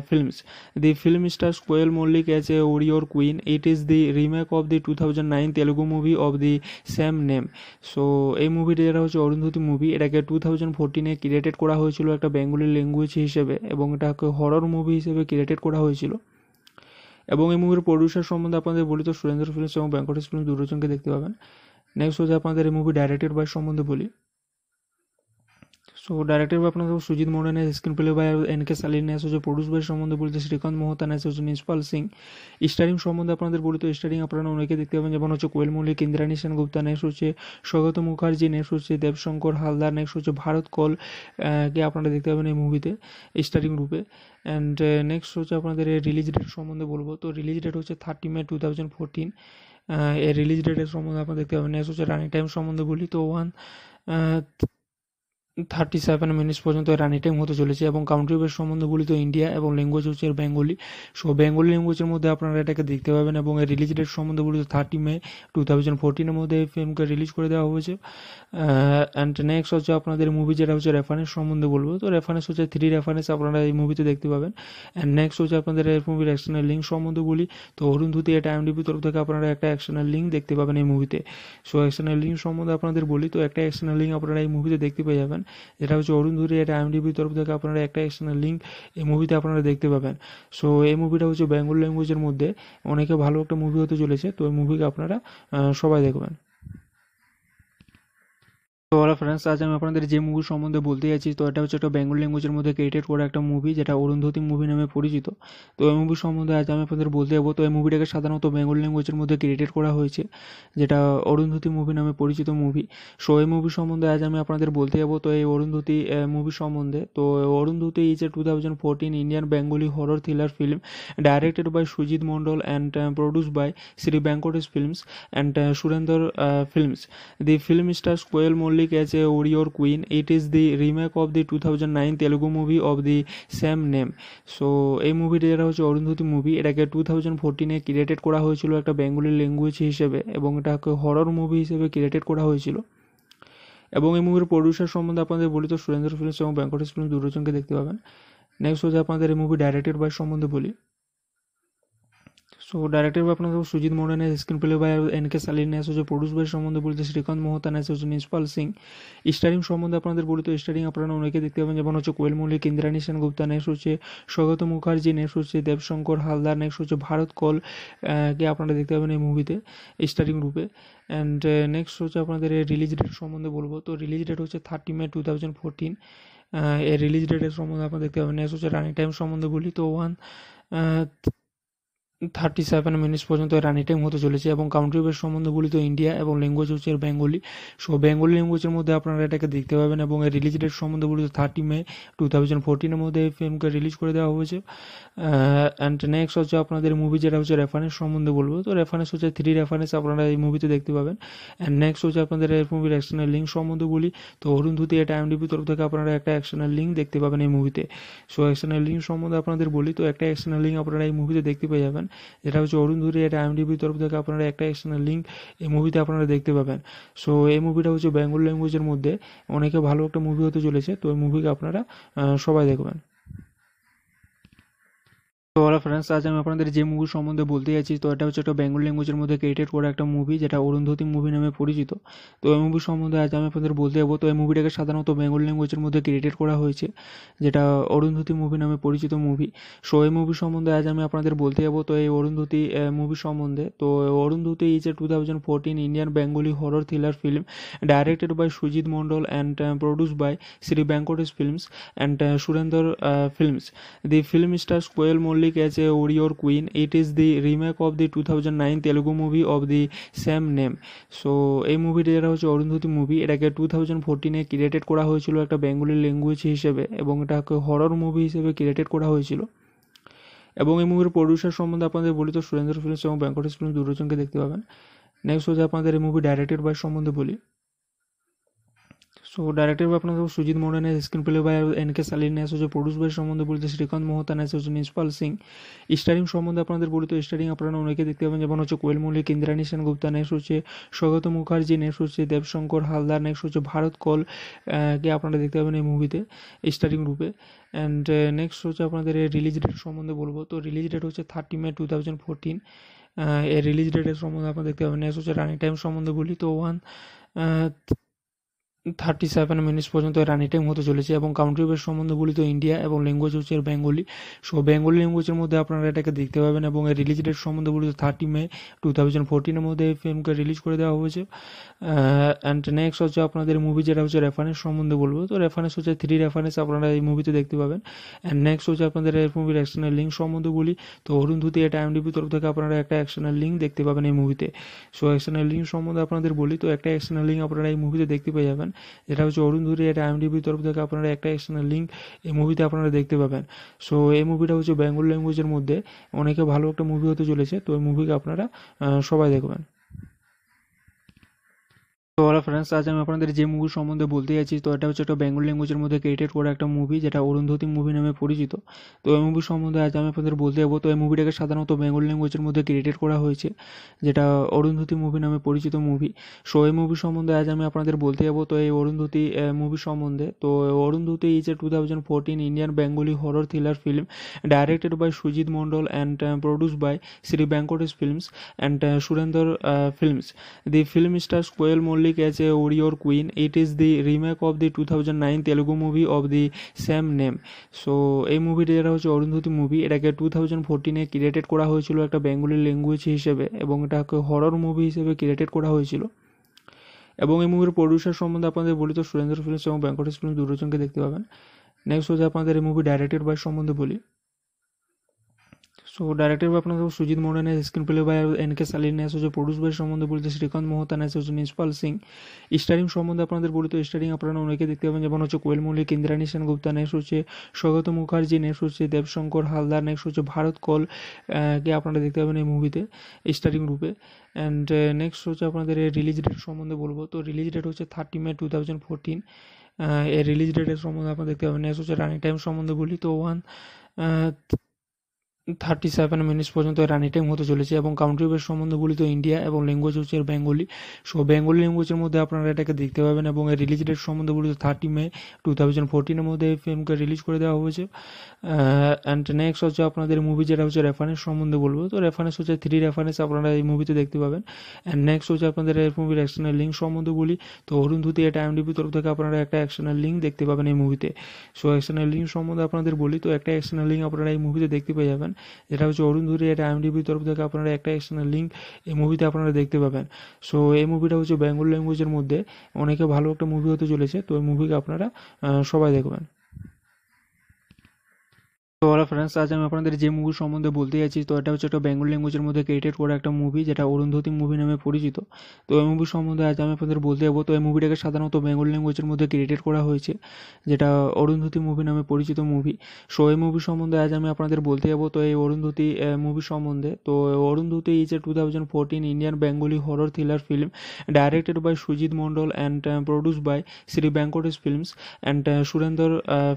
films the film star Koel Mallick Murlik warrior queen it is It is of remake two thousand nine Telugu movie of the same name so এই মুভিটা যেটা হচ্ছে Arundhati movie এটাকে two thousand ফোরটিনে created করা হয়েছিল একটা Bengali language হিসেবে এবং এটাকে হরর মুভি হিসেবে ক্রিয়েটেড করা হয়েছিল এবং এই মুভির প্রডিউসার সম্বন্ধে আপনাদের বলি তো সুরেন্দ্র ফিল্মস এবং ব্যাঙ্কটেশ ফিল্মস দুটোজনকে দেখতে পাবেন নেক্সট হচ্ছে আপনাদের এই মুভি ডাইরেক্টেড বাই সম্বন্ধে বলি সো ডাইরেক্টর में সুজিৎ सुजीत मोडन है screen play by N K सालिन है প্রডিউস বাই সম্বন্ধে বলতে শ্রীকান্ত মহতা নেস হচ্ছে মিসপাল সিং স্টারিং সম্বন্ধে আপনাদের বলি তো স্টারিং আপনারা অনেকে দেখতে পাবেন যেমন হচ্ছে কোয়েল মল্লিক ইন্দ্রাণী সেনগুপ্তা নেক্সট হচ্ছে স্বগত মুখার্জি নেস হচ্ছে দেবশঙ্কর হালদার নেক্সট হচ্ছে ভারত কল কে আপনারা দেখতে পাবেন এই মুভিতে স্টারিং রূপে অ্যান্ড নেক্সট uh, হচ্ছে আপনাদের রিলিজ ডেট সম্বন্ধে বলবো তো রিলিজ ডেট হচ্ছে thirty May two thousand fourteen এর রিলিজ ডেটের সম্বন্ধে আপনারা দেখতে পাবেন নেক্সট হচ্ছে রানিং টাইম সম্বন্ধে বলি তো ওয়ান থার্টি সেভেন মিনিটস পর্যন্ত রানি টাইম হতে চলেছে এবং কাউন্ট্রি বেস সম্বন্ধে বলি তো ইন্ডিয়া এবং ল্যাঙ্গুয়েজ হচ্ছে বেঙ্গলি সো বেঙ্গলি ল্যাঙ্গুয়েজের মধ্যে আপনারা এটাকে দেখতে পাবেন এবং এর রিলিজ ডেট সম্বন্ধে বলি তো থার্টি মে টু থাউজেন্ড ফোরটিনের মধ্যে এই ফিল্মকে রিলিজ করে দেওয়া হয়েছে অ্যান্ড নেক্সট হচ্ছে আপনাদের মুভি যেটা হচ্ছে রেফারেন্স সম্বন্ধে বলবো তো রেফারেন্স হচ্ছে থ্রি রেফারেন্স আপনারা এই মুভিতে দেখতে পাবেন অ্যান্ড নেক্সট হচ্ছে আপনাদের এই মুভির অ্যাকশনের লিঙ্ক সম্বন্ধে বলি তো অরুণ ধুতি এটা এমডিপি তরফ থেকে আপনারা একটা অ্যাকশনের লিঙ্ক দেখতে পাবেন এই মুভিতে সো অ্যাকশনের লিঙ্ক সম্বন্ধে আপনাদের বলি তো একটা অ্যাকশনের লিঙ্ক আপনারা এই মুভিতে দেখতে পেয়ে যাবেন যেটা হচ্ছে অরুণ ধুরি এটা আইএমডিবির তরফ থেকে আপনারা একটা এক্সটার্নাল লিঙ্ক এই মুভিতে আপনারা দেখতে পাবেন সো এই মুভিটা হচ্ছে বেঙ্গল ল্যাঙ্গুয়েজের মধ্যে অনেকে ভালো একটা মুভি হতে চলেছে তো এই মুভিকে আপনারা সবাই দেখবেন তো ওরা ফ্রেন্ডস আজ আমি আপনাদের যে মুভি সম্বন্ধে বলতে যাচ্ছি তো এটা হচ্ছে একটা বেঙ্গল ল্যাঙ্গুয়েজের মধ্যে ক্রিয়েটেড করা একটা মুভি যেটা অরুন্ধতি মুভি নামে পরিচিত তো এই মুভি সম্বন্ধে আজ আমি আপনাদের বলতে যাবো তো এই মুভিটাকে সাধারণত বেঙ্গল ল্যাঙ্গুয়েজের মধ্যে ক্রিয়েটেড করা হয়েছে যেটা অরুন্ধতি মুভি নামে পরিচিত মুভি সো এই মুভি সম্বন্ধে আজ আমি আপনাদের বলতে যাবো তো এই অরুন্ধতি মুভি সম্বন্ধে তো Arundhati is a two thousand fourteen Indian Bengali horror thriller film directed by Sujit Mondal and produce by Shri Venkatesh films and Surinder films the film star Koel Mallick public warrior queen it is it is of remake two thousand nine Telugu movie of the same name so এই মুভিটা যেটা হচ্ছে Arundhati movie এটাকে two thousand ফোরটিনে created করা হয়েছিল একটা Bengali language হিসেবে এবং এটাকে হরর মুভি হিসেবে ক্রিয়েটেড করা হয়েছিল এবং এই মুভির প্রডিউসার সম্বন্ধে আপনাদের বলি তো সুরেন্দ্র ফিল্মস এবং ব্যাঙ্কটেশ ফিল্মস দুটোজনকে দেখতে পাবেন নেক্সট হচ্ছে আপনাদের এই মুভি ডাইরেক্টেড বাই সম্বন্ধে বলি सो ডাইরেক্টর अपना दोस्त सुजीत স্ক্রিন है screen N K N K এসেছে প্রডিউস বাই সম্বন্ধে বলতে শ্রীকান্ত মোহতান আছে হচ্ছে নিষ্পাল সিং স্টারিং সম্বন্ধে আপনাদের বলি তো স্টারিং আপনারা অনেকে দেখতে পাবেন যেমন হচ্ছে কোয়েল মল্লিক ইন্দ্রাণী সেন গুপ্তা নেক্সট হচ্ছে স্বগত মুখার্জি নেক্সট হচ্ছে দেবশঙ্কর হালদার নেক্সট হচ্ছে ভারত কল কে আপনারা দেখতে পাবেন এই মুভিতে স্টারিং রূপে অ্যান্ড নেক্সট হচ্ছে আপনাদের রিলিজ ডেট সম্বন্ধে বলবো তো রিলিজ ডেট হচ্ছে thirty May two thousand fourteen এর রিলিজ ডেটের সম্বন্ধে আপনারা দেখতে পাবেন নেক্সট হচ্ছে রানিং টাইম সম্বন্ধে বলি তো ওয়ান থার্টি সেভেন মিনিটস পর্যন্ত রানি টাইম হতে চলেছে এবং কাউন্ট্রি বেস সম্বন্ধে তো ইন্ডিয়া এবং ল্যাঙ্গুয়েজ হচ্ছে বেঙ্গলি সো বেঙ্গলি ল্যাঙ্গুয়েজের মধ্যে আপনারা এটাকে দেখতে পাবেন এবং এর রিলিজ ডেট সম্বন্ধে তো থার্টি মে টু থাউজেন্ড ফোরটিনের মধ্যে এই ফিল্মকে রিলিজ করে দেওয়া হয়েছে অ্যান্ড নেক্সট হচ্ছে আপনাদের মুভি যেটা হচ্ছে রেফারেন্স সম্বন্ধে বলবো তো রেফারেন্স হচ্ছে থ্রি রেফারেন্স আপনারা এই মুভিতে দেখতে পাবেন অ্যান্ড নেক্সট হচ্ছে আপনাদের এই মুভির অ্যাকশনের লিঙ্ক সম্বন্ধে বলি তো অরুণ ধুতি এটা এমডিপি তরফ থেকে আপনারা একটা অ্যাকশনের লিঙ্ক দেখতে পাবেন এই মুভিতে সো অ্যাকশনের লিঙ্ক সম্বন্ধে আপনাদের বলি তো একটা অ্যাকশনের লিঙ্ক আপনারা এই মুভিতে দেখতে পেয়ে যাবেন যেটা হচ্ছে অরুণ ধুরি এটা আইএমডিবির তরফ থেকে আপনারা একটা এক্সটার্নাল লিঙ্ক এই মুভিতে আপনারা দেখতে পাবেন সো এই মুভিটা হচ্ছে বেঙ্গল ল্যাঙ্গুয়েজের মধ্যে অনেকে ভালো একটা মুভি হতে চলেছে তো এই মুভিকে আপনারা সবাই দেখবেন তো ওরা ফ্রেন্ডস আজ আমি আপনাদের যে মুভি সম্বন্ধে বলতে যাচ্ছি তো এটা হচ্ছে একটা বেঙ্গল ল্যাঙ্গুয়েজের মধ্যে ক্রিয়েটেড করা একটা মুভি যেটা অরুন্ধতী মুভি নামে পরিচিত তো এই মুভি সম্বন্ধে আজ আমি আপনাদের বলতে যাবো তো এই মুভিটাকে সাধারণত বেঙ্গল ল্যাঙ্গুয়েজের মধ্যে ক্রিয়েটেড করা হয়েছে যেটা অরুন্ধতী মুভি নামে পরিচিত মুভি সো এই মুভি সম্বন্ধে আজ আমি আপনাদের বলতে যাবো তো এই অরুন্ধতী মুভি সম্বন্ধে তো Arundhati is a two thousand fourteen Indian Bengali horror thriller film directed by Sujit Mondal and produce by Shri Venkatesh films and Surinder films the film star Koel Mallick public as a warrior queen it is the remake of the 2009 telugu movie of the same name so এই মুভিটা যেটা হচ্ছে Arundhati movie এটাকে two thousand ফোরটিনে created করা হয়েছিল একটা Bengali language হিসেবে এবং এটাকে হরর মুভি হিসেবে ক্রিয়েটেড করা হয়েছিল এবং এই মুভির প্রডিউসার সম্বন্ধে আপনাদের বলি তো সুরেন্দ্র ফিল্মস এবং ব্যাঙ্কটেশ ফিল্মস দুজনকে দেখতে পাবেন নেক্সট হচ্ছে আপনাদের এই মুভি ডাইরেক্টেড বাই সম্বন্ধে বলি সো ডাইরেক্টর में अपना সুজিত मोड़ा ने screen play by K saline S হচ্ছে প্রডিউস বাই সম্বন্ধে বলছে শ্রীকান্ত মোহতা এস হচ্ছে নিষ্পাল সিং স্টারিং সম্বন্ধে আপনাদের বলি তো স্টারিং আপনারা অনেকে দেখতে পাবেন যেমন হচ্ছে কোয়েল মল্লিক সেন সেনগুপ্তা নেস হচ্ছে স্বগত মুখার্জি নেস হচ্ছে দেবশঙ্কর হালদার নেক্সট হচ্ছে ভারত কল কে আপনারা দেখতে পাবেন এই মুভিতে স্টারিং রূপে অ্যান্ড নেক্সট uh, হচ্ছে আপনাদের রিলিজ ডেট সম্বন্ধে বলবো তো রিলিজ ডেট হচ্ছে thirty May two thousand fourteen এর রিলিজ ডেটের সম্বন্ধে আপনারা দেখতে পাবেন নেক্সট হচ্ছে রানিং টাইম সম্বন্ধে বলি তো ওয়ান থার্টি সেভেন মিনিটস পর্যন্ত রানি টাইম হতে চলেছে এবং কাউন্ট্রি বেস সম্বন্ধে বলি তো ইন্ডিয়া এবং ল্যাঙ্গুয়েজ হচ্ছে বেঙ্গলি সো বেঙ্গলি ল্যাঙ্গুয়েজের মধ্যে আপনারা এটাকে দেখতে পাবেন এবং এর রিলিজ ডেট সম্বন্ধে বলি তো থার্টি মে টু থাউজেন্ড ফোরটিনের মধ্যে এই ফিল্মকে রিলিজ করে দেওয়া হয়েছে অ্যান্ড নেক্সট হচ্ছে আপনাদের মুভি যেটা হচ্ছে রেফারেন্স সম্বন্ধে বলবো তো রেফারেন্স হচ্ছে থ্রি রেফারেন্স আপনারা এই মুভিতে দেখতে পাবেন অ্যান্ড নেক্সট হচ্ছে আপনাদের এই মুভির অ্যাকশনের লিঙ্ক সম্বন্ধে বলি তো অরুণ ধুতি এটা এমডিপি তরফ থেকে আপনারা একটা অ্যাকশনের লিঙ্ক দেখতে পাবেন এই মুভিতে সো অ্যাকশনের লিঙ্ক সম্বন্ধে আপনাদের বলি তো একটা অ্যাকশনের লিঙ্ক আপনারা এই মুভিতে দেখতে পেয়ে যাবেন যেটা হচ্ছে অরুণ ধুরি এটা আইএমডিবির তরফ থেকে আপনারা একটা এক্সটার্নাল লিঙ্ক এই মুভিতে আপনারা দেখতে পাবেন সো এই মুভিটা হচ্ছে বেঙ্গল ল্যাঙ্গুয়েজের মধ্যে অনেকে ভালো একটা মুভি হতে চলেছে তো এই মুভিকে আপনারা সবাই দেখবেন তো ওরা ফ্রেন্ডস আজ আমি আপনাদের যে মুভি সম্বন্ধে বলতে যাচ্ছি তো এটা হচ্ছে একটা বেঙ্গল ল্যাঙ্গুয়েজের মধ্যে ক্রিয়েটেড করা একটা মুভি যেটা অরুন্ধতী মুভি নামে পরিচিত তো এই মুভি সম্বন্ধে আজ আমি আপনাদের বলতে যাবো তো এই মুভিটাকে সাধারণত বেঙ্গল ল্যাঙ্গুয়েজের মধ্যে ক্রিয়েটেড করা হয়েছে যেটা অরুন্ধতী মুভি নামে পরিচিত মুভি সো এই মুভি সম্বন্ধে আজ আমি আপনাদের বলতে যাবো তো এই অরুন্ধতী মুভি সম্বন্ধে তো Arundhati is a two thousand fourteen Indian Bengali horror thriller film directed by Sujit Mondal and produce by Shri Venkatesh films and Surinder films the film star Koel Mallick Murlik as a warrior queen. It is the remake of the 2009 Telugu movie of the same name. So এই মুভিটা যেটা হচ্ছে Arundhati movie এটাকে two thousand ফোরটিনে created করা হয়েছিল একটা Bengali language হিসেবে এবং এটাকে হরর মুভি হিসেবে ক্রিয়েটেড করা হয়েছিল এবং এই মুভির প্রডিউসার সম্বন্ধে আপনাদের বলি তো সুরেন্দ্র ফিল্মস এবং ব্যাঙ্কটেশ ফিল্মস দুটোজনকে দেখতে পাবেন নেক্সট হচ্ছে আপনাদের এই মুভি ডাইরেক্টেড বাই সম্বন্ধে বলি সো ডাইরেক্টর में সুজিৎ सुजीत স্ক্রিন है screen play by N K सालिन है जो প্রডিউস বাই সম্বন্ধে বলতে শ্রীকান্ত মোহতান নেস হচ্ছে মিসপাল সিং স্টারিং সম্বন্ধে আপনাদের বলি তো স্টারিং আপনারা অনেকে দেখতে পাবেন যেমন হচ্ছে কোয়েল মল্লিক ইন্দ্রাণী সেন গুপ্তা হচ্ছে স্বগত মুখার্জি নেক্সট হচ্ছে দেবশঙ্কর হালদার নেক্সট হচ্ছে ভারত কল কে আপনারা দেখতে পাবেন এই মুভিতে স্টারিং রূপে অ্যান্ড নেক্সট uh, হচ্ছে আপনাদের রিলিজ ডেট সম্বন্ধে বলবো তো রিলিজ ডেট হচ্ছে thirty May two thousand fourteen এর রিলিজ ডেটের সম্বন্ধে আপনারা দেখতে পাবেন নেক্সট হচ্ছে রানিং টাইম সম্বন্ধে বলি তো ওয়ান থার্টি সেভেন মিনিটস পর্যন্ত রানি টাইম হতে চলেছে এবং কাউন্ট্রি বেস সম্বন্ধে বলি তো ইন্ডিয়া এবং ল্যাঙ্গুয়েজ হচ্ছে বেঙ্গলি সো বেঙ্গলি ল্যাঙ্গুয়েজের মধ্যে আপনারা এটাকে দেখতে পাবেন এবং এর রিলিজ ডেট সম্বন্ধে বলি তো থার্টি মে টু থাউজেন্ড ফোরটিনের মধ্যে এই ফিল্মকে রিলিজ করে দেওয়া হয়েছে অ্যান্ড নেক্সট হচ্ছে আপনাদের মুভি যেটা হচ্ছে রেফারেন্স সম্বন্ধে বলবো তো রেফারেন্স হচ্ছে থ্রি রেফারেন্স আপনারা এই মুভিতে দেখতে পাবেন অ্যান্ড নেক্সট হচ্ছে আপনাদের এর মুভির অ্যাকশনের লিঙ্ক সম্বন্ধে বলি তো অরুণ ধুতি এটা এমডিপি তরফ থেকে আপনারা একটা অ্যাকশনের লিঙ্ক দেখতে পাবেন এই মুভিতে সো অ্যাকশনের লিঙ্ক সম্বন্ধে আপনাদের বলি তো একটা অ্যাকশনের লিঙ্ক আপনারা এই মুভিতে দেখতে পেয়ে যাবেন যেটা হচ্ছে অরুণ ধুরি এটা আইএমডিবির তরফ থেকে আপনারা একটা এক্সটার্নাল লিঙ্ক এই মুভিতে আপনারা দেখতে পাবেন সো এই মুভিটা হচ্ছে বেঙ্গল ল্যাঙ্গুয়েজের মধ্যে অনেকে ভালো একটা মুভি হতে চলেছে তো এই মুভিকে আপনারা সবাই দেখবেন তো ওরা ফ্রেন্ডস আজ আমি আপনাদের যে মুভি সম্বন্ধে বলতে যাচ্ছি তো এটা হচ্ছে একটা বেঙ্গল ল্যাঙ্গুয়েজের মধ্যে ক্রিয়েটেড করা একটা মুভি যেটা অরুন্ধতী মুভি নামে পরিচিত তো এই মুভি সম্বন্ধে আজ আমি আপনাদের বলতে যাবো তো এই মুভিটাকে সাধারণত বেঙ্গল ল্যাঙ্গুয়েজের মধ্যে ক্রিয়েটেড করা হয়েছে যেটা অরুন্ধতী মুভি নামে পরিচিত মুভি সো এই মুভি সম্বন্ধে আজ আমি আপনাদের বলতে যাবো তো এই অরুন্ধতী মুভি সম্বন্ধে তো Arundhati is a two thousand fourteen Indian Bengali horror thriller film directed by Sujit Mondal and produce by Shri Venkatesh films and Surinder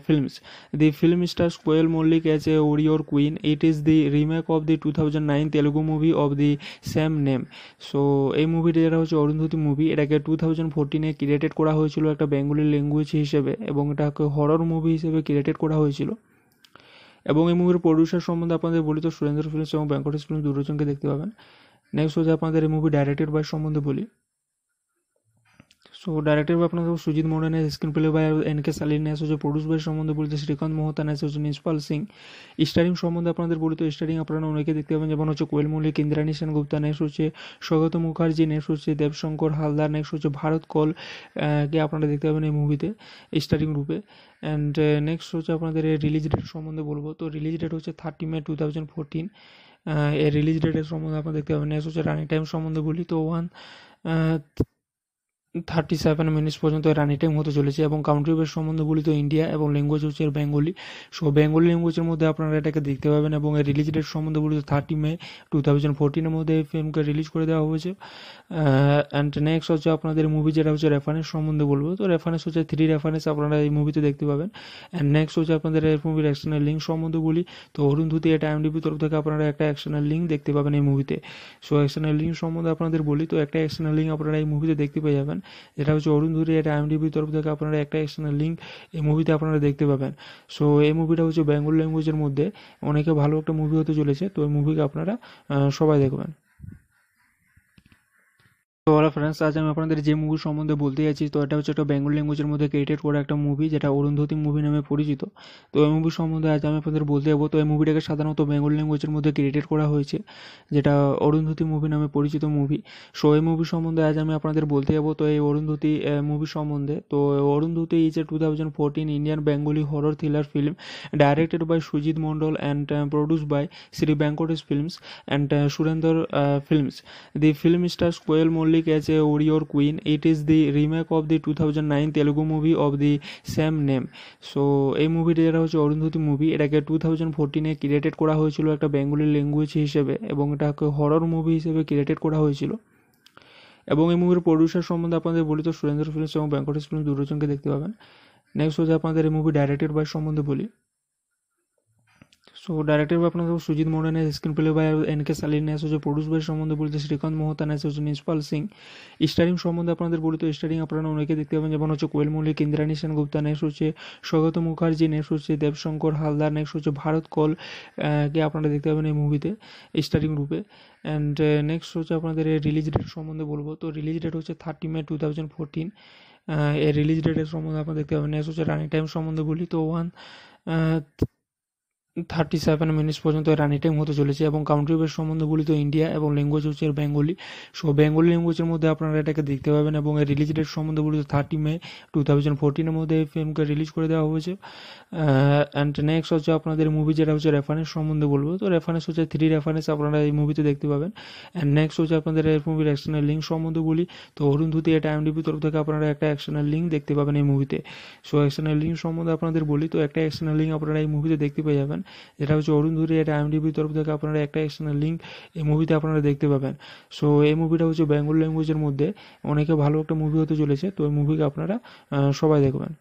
films the film star Koel Mallick public warrior queen it is it is of remake two thousand nine Telugu movie of the same name so এই মুভিটা যেটা হচ্ছে Arundhati movie এটাকে two thousand ফোরটিনে created করা হয়েছিল একটা Bengali language হিসেবে এবং এটাকে হরর মুভি হিসেবে ক্রিয়েটেড করা হয়েছিল এবং এই মুভির প্রডিউসার সম্বন্ধে আপনাদের বলি তো সুরেন্দ্র ফিল্মস এবং ব্যাঙ্কটেশ ফিল্মস দুটোজনকে দেখতে পাবেন নেক্সট হচ্ছে আপনাদের এই মুভি ডাইরেক্টেড বাই সম্বন্ধে বলি সো ডাইরেক্টর अपना সুজিত सुजीत मोड़े ने screen play by N K सालिन है বাই সম্বন্ধে বলছে শ্রীকান্ত মোহতান আছে হচ্ছে নিষ্পাল সিং স্টারিং সম্বন্ধে আপনাদের বলি তো স্টারিং আপনারা অনেকে দেখতে পাবেন যেমন হচ্ছে কোয়েল মল্লিক ইন্দ্রাণী সেন গুপ্তা হচ্ছে স্বগত মুখার্জি নেক্সট হচ্ছে দেবশঙ্কর হালদার নেক্সট হচ্ছে ভারত কল কে আপনারা দেখতে পাবেন এই মুভিতে স্টারিং রূপে অ্যান্ড নেক্সট হচ্ছে আপনাদের রিলিজ ডেট সম্বন্ধে বলবো তো রিলিজ ডেট হচ্ছে thirty May two thousand fourteen এর রিলিজ ডেটের সম্বন্ধে আপনারা দেখতে পাবেন নেক্সট হচ্ছে রানিং টাইম সম্বন্ধে বলি তো ওয়ান থার্টি সেভেন মিনিটস পর্যন্ত রানি টাইম হতে চলেছে এবং কাউন্ট্রি বেস সম্বন্ধে তো ইন্ডিয়া এবং ল্যাঙ্গুয়েজ হচ্ছে বেঙ্গলি সো বেঙ্গলি ল্যাঙ্গুয়েজের মধ্যে আপনারা এটাকে দেখতে পাবেন এবং এর রিলিজ ডেট সম্বন্ধে তো থার্টি মে টু থাউজেন্ড ফোরটিনের মধ্যে এই ফিল্মকে রিলিজ করে দেওয়া হয়েছে অ্যান্ড নেক্সট হচ্ছে আপনাদের মুভি যেটা হচ্ছে রেফারেন্স সম্বন্ধে বলবো তো রেফারেন্স হচ্ছে থ্রি রেফারেন্স আপনারা এই মুভিতে দেখতে পাবেন অ্যান্ড নেক্সট হচ্ছে আপনাদের এর মুভির অ্যাকশনের লিঙ্ক সম্বন্ধে বলি তো অরুণ ধুতি এটা এমডিপি তরফ থেকে আপনারা একটা অ্যাকশনের লিঙ্ক দেখতে পাবেন এই মুভিতে সো অ্যাকশনের লিঙ্ক সম্বন্ধে আপনাদের বলি তো একটা অ্যাকশনের লিঙ্ক আপনারা এই মুভিতে দেখতে পেয়ে যাবেন যেটা হচ্ছে অরুণ ধুরি এটা আইএমডিবির তরফ থেকে আপনারা একটা এক্সটার্নাল লিঙ্ক এই মুভিতে আপনারা দেখতে পাবেন সো এই মুভিটা হচ্ছে বেঙ্গল ল্যাঙ্গুয়েজের মধ্যে অনেকে ভালো একটা মুভি হতে চলেছে তো এই মুভিকে আপনারা সবাই দেখবেন তো ওরা ফ্রেন্ডস আজ আমি আপনাদের যে মুভি সম্বন্ধে বলতে যাচ্ছি তো এটা হচ্ছে একটা বেঙ্গল ল্যাঙ্গুয়েজের মধ্যে ক্রিয়েটেড করা একটা মুভি যেটা অরুন্ধতী মুভি নামে পরিচিত তো এই মুভি সম্বন্ধে আজ আমি আপনাদের বলতে যাবো তো এই মুভিটাকে সাধারণত বেঙ্গল ল্যাঙ্গুয়েজের মধ্যে ক্রিয়েটেড করা হয়েছে যেটা অরুন্ধতী মুভি নামে পরিচিত মুভি সো এই মুভি সম্বন্ধে আজ আমি আপনাদের বলতে যাবো তো এই অরুন্ধতী মুভি সম্বন্ধে তো Arundhati is a two thousand fourteen Indian Bengali horror thriller film directed by Sujit Mondal and produce by Shri Venkatesh films and Surinder films the film star Koel Mallick as a warrior queen it is it is of remake two thousand nine Telugu movie of the same name so এই মুভিটা যেটা হচ্ছে Arundhati movie এটাকে two thousand ফোরটিনে created করা হয়েছিল একটা Bengali language হিসেবে এবং এটাকে হরর মুভি হিসেবে ক্রিয়েটেড করা হয়েছিল এবং এই মুভির প্রডিউসার সম্বন্ধে আপনাদের বলি তো সুরেন্দ্র ফিল্মস এবং ব্যাঙ্কটেশ ফিল্মস দুটোজনকে দেখতে পাবেন নেক্সট হচ্ছে আপনাদের এই মুভি ডাইরেক্টেড বাই সম্বন্ধে বলি সো ডাইরেক্টর में अपना সুজিত मोडन है screen play by K saline আছে যে প্রডিউস বাই সম্বন্ধে বলতে শ্রীকান্ত মোহতান আছে হচ্ছে নিষ্পাল সিং স্টারিং সম্বন্ধে আপনাদের বলি তো স্টারিং আপনারা অনেকে দেখতে পাবেন যেমন হচ্ছে কোয়েল মল্লিক ইন্দ্রাণী সেনগুপ্তা নেক্স হচ্ছে স্বগত মুখার্জি নেক্স হচ্ছে দেবশঙ্কর হালদার নেক্সট হচ্ছে ভারত কল কে আপনারা দেখতে পাবেন এই মুভিতে স্টারিং রূপে অ্যান্ড নেক্সট হচ্ছে আপনাদের রিলিজ ডেট সম্বন্ধে বলবো তো রিলিজ ডেট হচ্ছে thirty May two thousand fourteen এর রিলিজ ডেটের সম্বন্ধে আপনারা দেখতে পাবেন নেক্সট হচ্ছে রানিং টাইম সম্বন্ধে বলি তো ওয়ান থার্টি সেভেন মিনিটস পর্যন্ত রানিং টাইম হতে চলেছে এবং কাউন্ট্রি বেস সম্বন্ধে বলি তো ইন্ডিয়া এবং ল্যাঙ্গুয়েজ হচ্ছে বেঙ্গলি সো বেঙ্গলি ল্যাঙ্গুয়েজের মধ্যে আপনারা এটাকে দেখতে পাবেন এবং এর রিলিজ ডেট সম্বন্ধে বলি তো থার্টি মে টু থাউজেন্ড ফোরটিনের মধ্যে এই ফিল্মকে রিলিজ করে দেওয়া হয়েছে অ্যান্ড নেক্সট হচ্ছে আপনাদের মুভি যেটা হচ্ছে রেফারেন্স সম্বন্ধে বলবো তো রেফারেন্স হচ্ছে থ্রি রেফারেন্স আপনারা এই মুভিতে দেখতে পাবেন অ্যান্ড নেক্সট হচ্ছে আপনাদের এই মুভির অ্যাকশনের লিঙ্ক সম্বন্ধে বলি তো অরুণ ধুতি এটা এমডিপি তরফ থেকে আপনারা একটা অ্যাকশনের লিঙ্ক দেখতে পাবেন এই মুভিতে সো অ্যাকশনের লিঙ্ক সম্বন্ধে আপনাদের বলি তো একটা অ্যাকশনের লিঙ্ক আপনারা এই মুভিতে দেখতে পেয়ে যাবেন যেটা হচ্ছে অরুণ ধুরি এটা আইএমডিবির তরফ থেকে আপনারা একটা এক্সটার্নাল লিঙ্ক এই মুভিতে আপনারা দেখতে পাবেন সো এই মুভিটা হচ্ছে বেঙ্গল ল্যাঙ্গুয়েজের মধ্যে অনেকে ভালো একটা মুভি হতে চলেছে তো এই মুভিকে আপনারা সবাই দেখবেন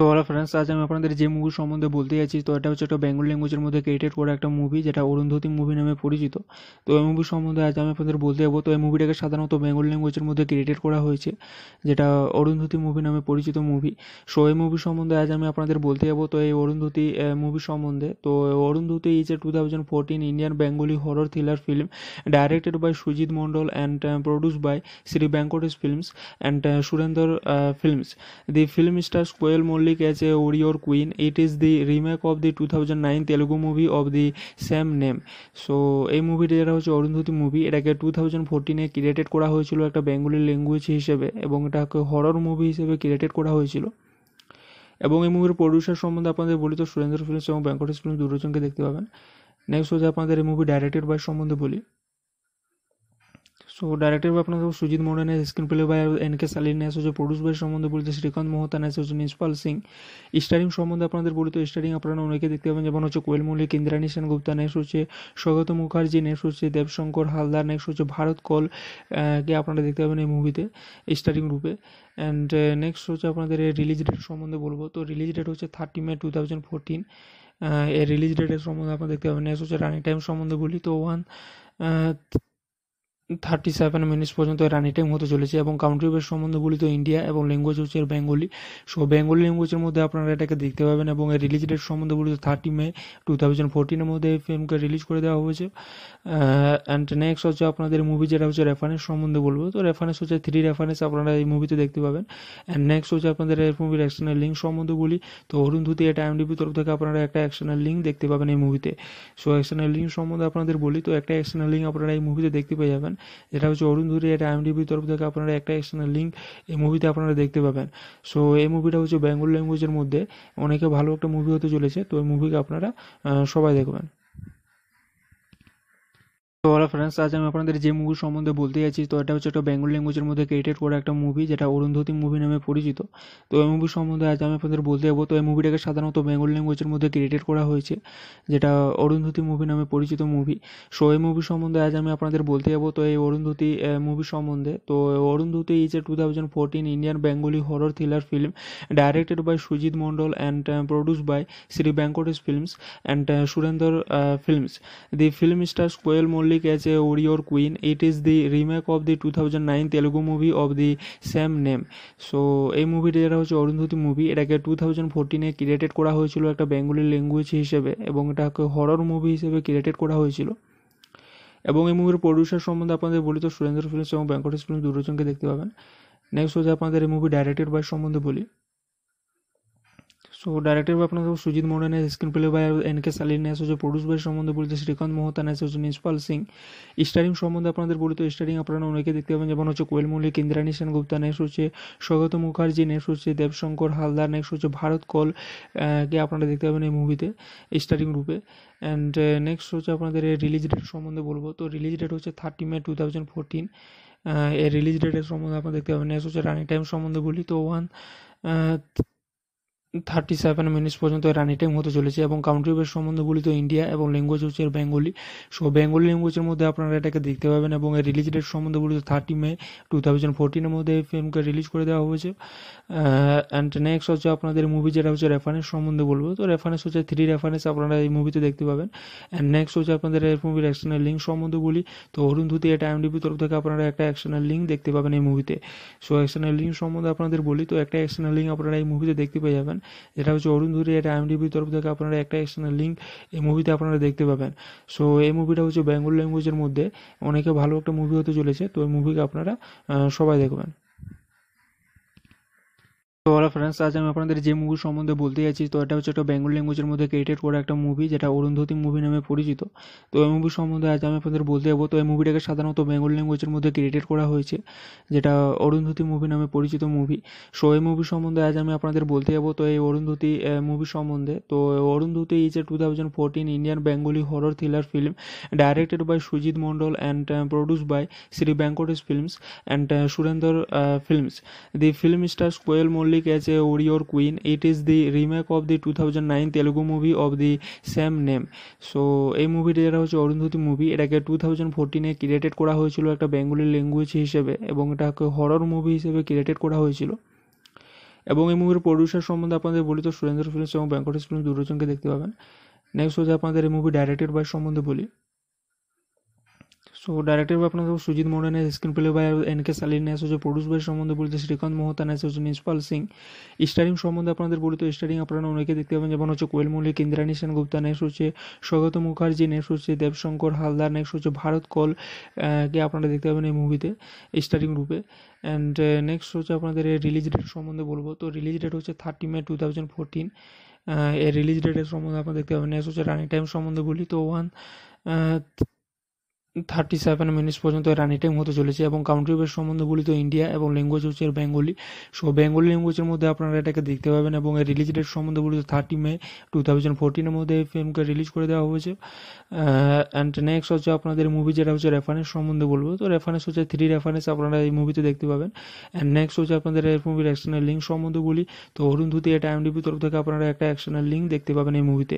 তো ওরা ফ্রেন্ডস আজ আমি আপনাদের যে মুভি সম্বন্ধে বলতে যাচ্ছি তো এটা হচ্ছে একটা বেঙ্গল ল্যাঙ্গুয়েজের মধ্যে ক্রিয়েটেড করা একটা মুভি যেটা অরুন্ধতী মুভি নামে পরিচিত তো এই মুভি সম্বন্ধে আজ আমি আপনাদের বলতে যাবো তো এই মুভিটাকে সাধারণত বেঙ্গল ল্যাঙ্গুয়েজের মধ্যে ক্রিয়েটেড করা হয়েছে যেটা অরুন্ধতী মুভি নামে পরিচিত মুভি সো এই মুভি সম্বন্ধে আজ আমি আপনাদের বলতে যাবো তো এই অরুন্ধতী মুভি সম্বন্ধে তো Arundhati is a two thousand fourteen Indian Bengali horror thriller film directed by Sujit Mondal and produce by Shri Venkatesh films and Surinder films the film star Koel Mallick a warrior queen it is It is of remake two thousand nine Telugu movie of the same name so এই মুভিটা যেটা হচ্ছে Arundhati movie এটাকে two thousand ফোরটিনে created করা হয়েছিল একটা Bengali language হিসেবে এবং এটাকে হরর মুভি হিসেবে ক্রিয়েটেড করা হয়েছিল এবং এই মুভির প্রডিউসার সম্বন্ধে আপনাদের বলি তো সুরেন্দ্র ফিল্মস এবং ব্যাঙ্কটেশ ফিল্মস দুটোজনকে দেখতে পাবেন নেক্সট হচ্ছে আপনাদের এই মুভি ডাইরেক্টেড বাই সম্বন্ধে বলি সো directed আপনার Sujit Sujit screen play screenplay N K saline as হচ্ছে প্রডিউস বাই সম্বন্ধে বলতে শ্রীকান্ত মোহতান আছে হচ্ছে মিসপাল সিং স্টারিং সম্বন্ধে আপনাদের বলতে স্টারিং আপনারা অনেকে দেখতে পাবেন যেমন হচ্ছে কোয়েল মল্লিক ইন্দ্রাণী সেন গুপ্তা নেক্সট হচ্ছে স্বগত মুখার্জি নেক্সট হচ্ছে দেবশঙ্কর হালদার নেক্সট হচ্ছে ভারত কল কে আপনারা দেখতে পাবেন এই মুভিতে স্টারিং রূপে অ্যান্ড নেক্সট হচ্ছে আপনাদের রিলিজ ডেট সম্বন্ধে বলবো তো রিলিজ ডেট হচ্ছে thirty May two thousand fourteen এর রিলিজ ডেটের সম্বন্ধে আপনারা দেখতে পাবেন নেক্সট হচ্ছে রানিং টাইম সম্বন্ধে বলি তো ওয়ান থার্টি সেভেন মিনিটস পর্যন্ত রানি টাইম হতে চলেছে এবং কাউন্ট্রি বেস সম্বন্ধে বলি তো ইন্ডিয়া এবং ল্যাঙ্গুয়েজ হচ্ছে বেঙ্গলি সো বেঙ্গলি ল্যাঙ্গুয়েজের মধ্যে আপনারা এটাকে দেখতে পাবেন এবং এর রিলিজ ডেট সম্বন্ধে বলি তো থার্টি মে টু থাউজেন্ড ফোরটিনের মধ্যে এই ফিল্মকে রিলিজ করে দেওয়া হয়েছে অ্যান্ড নেক্সট হচ্ছে আপনাদের মুভি যেটা হচ্ছে রেফারেন্স সম্বন্ধে বলবো তো রেফারেন্স হচ্ছে থ্রি রেফারেন্স আপনারা এই মুভিতে দেখতে পাবেন অ্যান্ড নেক্সট হচ্ছে আপনাদের এর মুভির অ্যাকশনের লিঙ্ক সম্বন্ধে বলি তো অরুণ ধুতি এটা এমডিপি তরফ থেকে আপনারা একটা অ্যাকশনের লিঙ্ক দেখতে পাবেন এই মুভিতে সো অ্যাকশনের লিঙ্ক সম্বন্ধে আপনাদের বলি তো একটা অ্যাকশনের লিঙ্ক আপনারা এই মুভিতে দেখতে পেয়ে যাবেন যেটা হচ্ছে অরুণ ধুরি এটা আইএমডিবির তরফ থেকে আপনারা একটা এক্সটার্নাল লিঙ্ক এই মুভিতে আপনারা দেখতে পাবেন সো এই মুভিটা হচ্ছে বেঙ্গল ল্যাঙ্গুয়েজের মধ্যে অনেকে ভালো একটা মুভি হতে চলেছে তো এই মুভিকে আপনারা সবাই দেখবেন তো ওরা ফ্রেন্ডস আজ আমি আপনাদের যে মুভি সম্বন্ধে বলতে যাচ্ছি তো এটা হচ্ছে একটা বেঙ্গল ল্যাঙ্গুয়েজের মধ্যে ক্রিয়েটেড করা একটা মুভি যেটা অরুন্ধতী মুভি নামে পরিচিত তো এই মুভি সম্বন্ধে আজ আমি আপনাদের বলতে যাবো তো এই মুভিটাকে সাধারণত বেঙ্গল ল্যাঙ্গুয়েজের মধ্যে ক্রিয়েটেড করা হয়েছে যেটা অরুন্ধতী মুভি নামে পরিচিত মুভি সো এই মুভি সম্বন্ধে আজ আমি আপনাদের বলতে যাবো তো এই অরুন্ধতী মুভি সম্বন্ধে তো Arundhati is a two thousand fourteen Indian Bengali horror thriller film directed by Sujit Mondal and produce by Shri Venkatesh films and Surinder films the film star Koel Mallick public warrior queen it is it is of remake two thousand nine Telugu movie of the same name so এই মুভিটা যেটা হচ্ছে Arundhati movie এটাকে two thousand ফোরটিনে created করা হয়েছিল একটা Bengali language হিসেবে এবং এটাকে হরর মুভি হিসেবে ক্রিয়েটেড করা হয়েছিল এবং এই মুভির প্রডিউসার সম্বন্ধে আপনাদের বলি তো সুরেন্দ্র ফিল্মস এবং ব্যাঙ্কটেশ ফিল্মস দুটোজনকে দেখতে পাবেন নেক্সট হচ্ছে আপনাদের এই মুভি ডাইরেক্টেড বাই সম্বন্ধে বলি সো ডাইরেক্টর বা আপনাদের दोस्त सुजीत मोडन है screen play by K saline है হচ্ছে প্রডিউস বাই সম্বন্ধে বলতে শ্রীকান্ত মোহতান আছে হচ্ছে নিষ্পাল সিং স্টারিং সম্বন্ধে আপনাদের বলি তো স্টারিং আপনারা অনেকে দেখতে পাবেন যেমন হচ্ছে কোয়েল মল্লিক ইন্দ্রাণী সেন গুপ্তা নেক্সট হচ্ছে স্বগত মুখার্জি নেক্সট হচ্ছে দেবশঙ্কর হালদার নেক্সট হচ্ছে ভারত কল কে আপনারা দেখতে পাবেন এই মুভিতে স্টারিং রূপে অ্যান্ড নেক্সট হচ্ছে আপনাদের রিলিজ ডেট সম্বন্ধে বলবো তো রিলিজ ডেট হচ্ছে thirty May two thousand fourteen এর রিলিজ ডেটের সম্বন্ধে আপনারা দেখতে পাবেন নেক্সট হচ্ছে রানিং টাইম সম্বন্ধে বলি তো ওয়ান থার্টি সেভেন মিনিটস পর্যন্ত রানি টাইম হতে চলেছে এবং কাউন্ট্রি বেস সম্বন্ধে তো ইন্ডিয়া এবং ল্যাঙ্গুয়েজ হচ্ছে বেঙ্গলি সো বেঙ্গলি ল্যাঙ্গুয়েজের মধ্যে আপনারা এটাকে দেখতে পাবেন এবং এর রিলিজ ডেট সম্বন্ধে তো থার্টি মে টু থাউজেন্ড ফোরটিনের মধ্যে এই ফিল্মকে রিলিজ করে দেওয়া হয়েছে অ্যান্ড নেক্সট হচ্ছে আপনাদের মুভি যেটা হচ্ছে রেফারেন্স সম্বন্ধে বলবো তো রেফারেন্স হচ্ছে থ্রি রেফারেন্স আপনারা এই মুভিতে দেখতে পাবেন অ্যান্ড নেক্সট হচ্ছে আপনাদের এই মুভির অ্যাকশনের লিঙ্ক সম্বন্ধে বলি তো অরুণ ধুতি এটা এমডিপি তরফ থেকে আপনারা একটা অ্যাকশনের লিঙ্ক দেখতে পাবেন এই মুভিতে সো অ্যাকশনের লিঙ্ক সম্বন্ধে আপনাদের বলি তো একটা অ্যাকশনের লিঙ্ক আপনারা এই মুভিতে দেখতে পেয়ে যাবেন যেটা হচ্ছে অরুণ ধুরি এটা আইএমডিবির তরফ থেকে আপনারা একটা এক্সটার্নাল লিঙ্ক এই মুভিতে আপনারা দেখতে পাবেন সো এই মুভিটা হচ্ছে বেঙ্গল ল্যাঙ্গুয়েজের মধ্যে অনেকে ভালো একটা মুভি হতে চলেছে তো এই মুভিকে আপনারা সবাই দেখবেন তো ওরা ফ্রেন্ডস আজ আমি আপনাদের যে মুভি সম্বন্ধে বলতে যাচ্ছি তো এটা হচ্ছে একটা বেঙ্গল ল্যাঙ্গুয়েজের মধ্যে ক্রিয়েটেড করা একটা মুভি যেটা অরুন্ধতী মুভি নামে পরিচিত তো এই মুভি সম্বন্ধে আজ আমি আপনাদের বলতে যাবো তো এই মুভিটাকে সাধারণত বেঙ্গল ল্যাঙ্গুয়েজের মধ্যে ক্রিয়েটেড করা হয়েছে যেটা অরুন্ধতী মুভি নামে পরিচিত মুভি সো এই মুভি সম্বন্ধে আজ আমি আপনাদের বলতে যাবো তো এই অরুন্ধতী মুভি সম্বন্ধে তো Arundhati is a two thousand fourteen Indian Bengali horror thriller film directed by Sujit Mondal and produce by Shri Venkatesh films and Surinder films the film star Koel Mallick public warrior queen it is it remake of the two thousand nine Telugu movie of the same name so এই মুভিটা যেটা হচ্ছে Arundhati movie এটাকে two thousand ফোরটিনে created করা হয়েছিল একটা Bengali language হিসেবে এবং এটাকে হরর মুভি হিসেবে ক্রিয়েটেড করা হয়েছিল এবং এই মুভির প্রডিউসার সম্বন্ধে আপনাদের বলি তো সুরেন্দ্র ফিল্মস এবং ব্যাঙ্কটেশ ফিল্মস দুটোজনকে দেখতে পাবেন নেক্সট হচ্ছে আপনাদের এই মুভি ডাইরেক্টেড বাই সম্বন্ধে বলি সো ডাইরেক্টর पे সুজিত सुजीत मोड़ा ने स्क्रीन এন কে সালিন আছে যে প্রডিউস বাই সম্বন্ধে বলছে শ্রীকান্ত মোহতান আছে হচ্ছে নিষ্পাল সিং স্টারিং সম্বন্ধে আপনাদের বলি তো স্টারিং আপনারা অনেকে দেখতে পাবেন যেমন হচ্ছে কোয়েল মল্লিক ইন্দ্রাণী সেনগুপ্তা নেস হচ্ছে স্বগত মুখার্জি নেস হচ্ছে দেবশঙ্কর হালদার নেক্সট হচ্ছে ভারত কল কে আপনারা দেখতে পাবেন এই মুভিতে স্টারিং রূপে অ্যান্ড নেক্সট হচ্ছে আপনাদের রিলিজ ডেট সম্বন্ধে বলবো তো রিলিজ ডেট হচ্ছে thirty May two thousand fourteen এর রিলিজ ডেটের সম্বন্ধে আপনারা দেখতে পাবেন নেক্সট হচ্ছে রানিং টাইম সম্বন্ধে বলি তো ওয়ান থার্টি সেভেন মিনিটস পর্যন্ত রানিং টাইম হতে চলেছে এবং কাউন্ট্রি বেস সম্বন্ধে বলি তো ইন্ডিয়া এবং ল্যাঙ্গুয়েজ হচ্ছে বেঙ্গলি সো বেঙ্গলি ল্যাঙ্গুয়েজের মধ্যে আপনারা এটাকে দেখতে পাবেন এবং এর রিলিজ ডেট সম্বন্ধে বলি তো থার্টি মে টু থাউজেন্ড ফোরটিনের মধ্যে এই ফিল্মকে রিলিজ করে দেওয়া হয়েছে অ্যান্ড নেক্সট হচ্ছে আপনাদের মুভি যেটা হচ্ছে রেফারেন্স সম্বন্ধে বলবো তো রেফারেন্স হচ্ছে থ্রি রেফারেন্স আপনারা এই মুভিতে দেখতে পাবেন অ্যান্ড নেক্সট হচ্ছে আপনাদের এই মুভির অ্যাকশনের লিঙ্ক সম্বন্ধে বলি তো ধুতি এটা এমডিপি তরফ থেকে আপনারা একটা অ্যাকশনের লিঙ্ক দেখতে পাবেন এই মুভিতে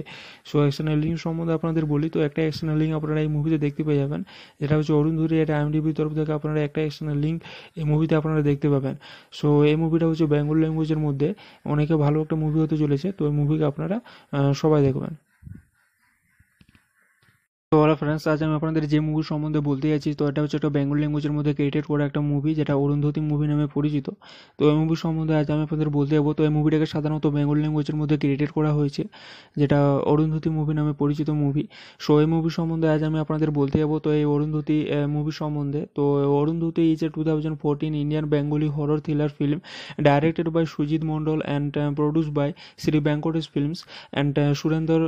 সো অ্যাকশনের লিঙ্ক সম্বন্ধে আপনাদের বলি তো একটা অ্যাকশনের লিঙ্ক আপনারা এই মুভিতে দেখতে পেয়ে যাবেন যেটা হচ্ছে অরুণ ধুরি এটা আইএমডিবির তরফ থেকে আপনারা একটা এক্সটার্নাল লিঙ্ক এই মুভিতে আপনারা দেখতে পাবেন সো এই মুভিটা হচ্ছে বেঙ্গল ল্যাঙ্গুয়েজের মধ্যে অনেকে ভালো একটা মুভি হতে চলেছে তো এই মুভিকে আপনারা সবাই দেখবেন তো ওরা ফ্রেন্ডস আজ আমি আপনাদের যে মুভি সম্বন্ধে বলতে যাচ্ছি তো এটা হচ্ছে একটা বেঙ্গল ল্যাঙ্গুয়েজের মধ্যে ক্রিয়েটেড করা একটা মুভি যেটা অরুন্ধতী মুভি নামে পরিচিত তো এই মুভি সম্বন্ধে আজ আমি আপনাদের বলতে যাবো তো এই মুভিটাকে সাধারণত বেঙ্গল ল্যাঙ্গুয়েজের মধ্যে ক্রিয়েটেড করা হয়েছে যেটা অরুন্ধতী মুভি নামে পরিচিত মুভি সো এই মুভি সম্বন্ধে আজ আমি আপনাদের বলতে যাবো তো এই অরুন্ধতী মুভি সম্বন্ধে তো Arundhati is a two thousand fourteen Indian Bengali horror thriller film directed by Sujit Mondal and produce by Shri Venkatesh films and Surinder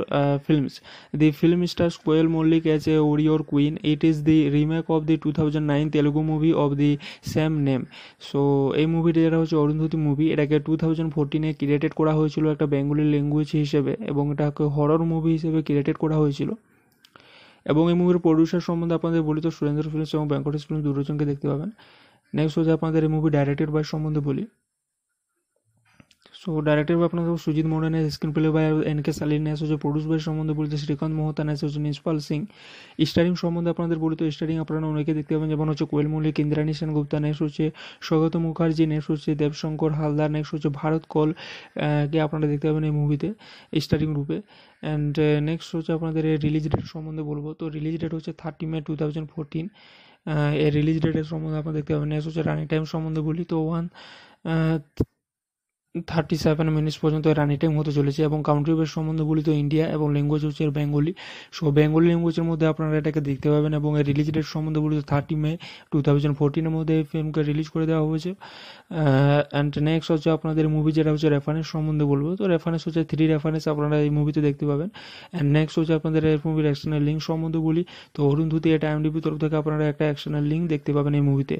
films the film star Koel Mallick Public warrior queen it is It remake of the two thousand nine Telugu movie of the same name so এই মুভিটা যেটা হচ্ছে Arundhati movie এটাকে two thousand ফোরটিনে created করা হয়েছিল একটা Bengali language হিসেবে এবং এটাকে হরর মুভি হিসেবে ক্রিয়েটেড করা হয়েছিল এবং এই মুভির প্রডিউসার সম্বন্ধে আপনাদের বলি তো সুরেন্দ্র ফিল্মস এবং ব্যাঙ্কটেশ ফিল্মস দুজনকে দেখতে পাবেন নেক্সট হচ্ছে আপনাদের এই মুভি ডাইরেক্টেড বাই সম্বন্ধে বলি সো directed আপনার Sujit Sujit screen play screenplay N K saline as হচ্ছে প্রডিউস বাই সম্বন্ধে বলতে শ্রীকান্ত মোহতান আছে হচ্ছে নিষ্পাল সিং স্টারিং সম্বন্ধে আপনাদের বলতে স্টারিং আপনারা অনেকে দেখতে পাবেন যেমন হচ্ছে কোয়েল মল্লিক ইন্দ্রাণী সেন গুপ্তা হচ্ছে স্বগত মুখার্জি নেক্সট হচ্ছে দেবশঙ্কর হালদার নেক্সট হচ্ছে ভারত কল কে আপনারা দেখতে পাবেন এই মুভিতে স্টারিং রূপে অ্যান্ড নেক্সট হচ্ছে আপনাদের রিলিজ ডেট সম্বন্ধে বলবো তো রিলিজ ডেট হচ্ছে thirty May two thousand fourteen এর রিলিজ ডেটের সম্বন্ধে আপনারা দেখতে পাবেন নেক্সট হচ্ছে রানিং টাইম সম্বন্ধে বলি তো ওয়ান থার্টি সেভেন মিনিটস পর্যন্ত রানি টাইম হতে চলেছে এবং কাউন্ট্রি বেস সম্বন্ধে বলি তো ইন্ডিয়া এবং ল্যাঙ্গুয়েজ হচ্ছে বেঙ্গলি সো বেঙ্গলি ল্যাঙ্গুয়েজের মধ্যে আপনারা এটাকে দেখতে পাবেন এবং এর রিলিজ ডেট সম্বন্ধে বলি তো থার্টি মে টু থাউজেন্ড ফোরটিনের মধ্যে এই ফিল্মকে রিলিজ করে দেওয়া হয়েছে অ্যান্ড নেক্সট হচ্ছে আপনাদের মুভি যেটা হচ্ছে রেফারেন্স সম্বন্ধে বলবো তো রেফারেন্স হচ্ছে থ্রি রেফারেন্স আপনারা এই মুভিতে দেখতে পাবেন অ্যান্ড নেক্সট হচ্ছে আপনাদের এর মুভির অ্যাকশনের লিঙ্ক সম্বন্ধে বলি তো অরুণ ধুতি এটা এমডিপি তরফ থেকে আপনারা একটা অ্যাকশনের লিঙ্ক দেখতে পাবেন এই মুভিতে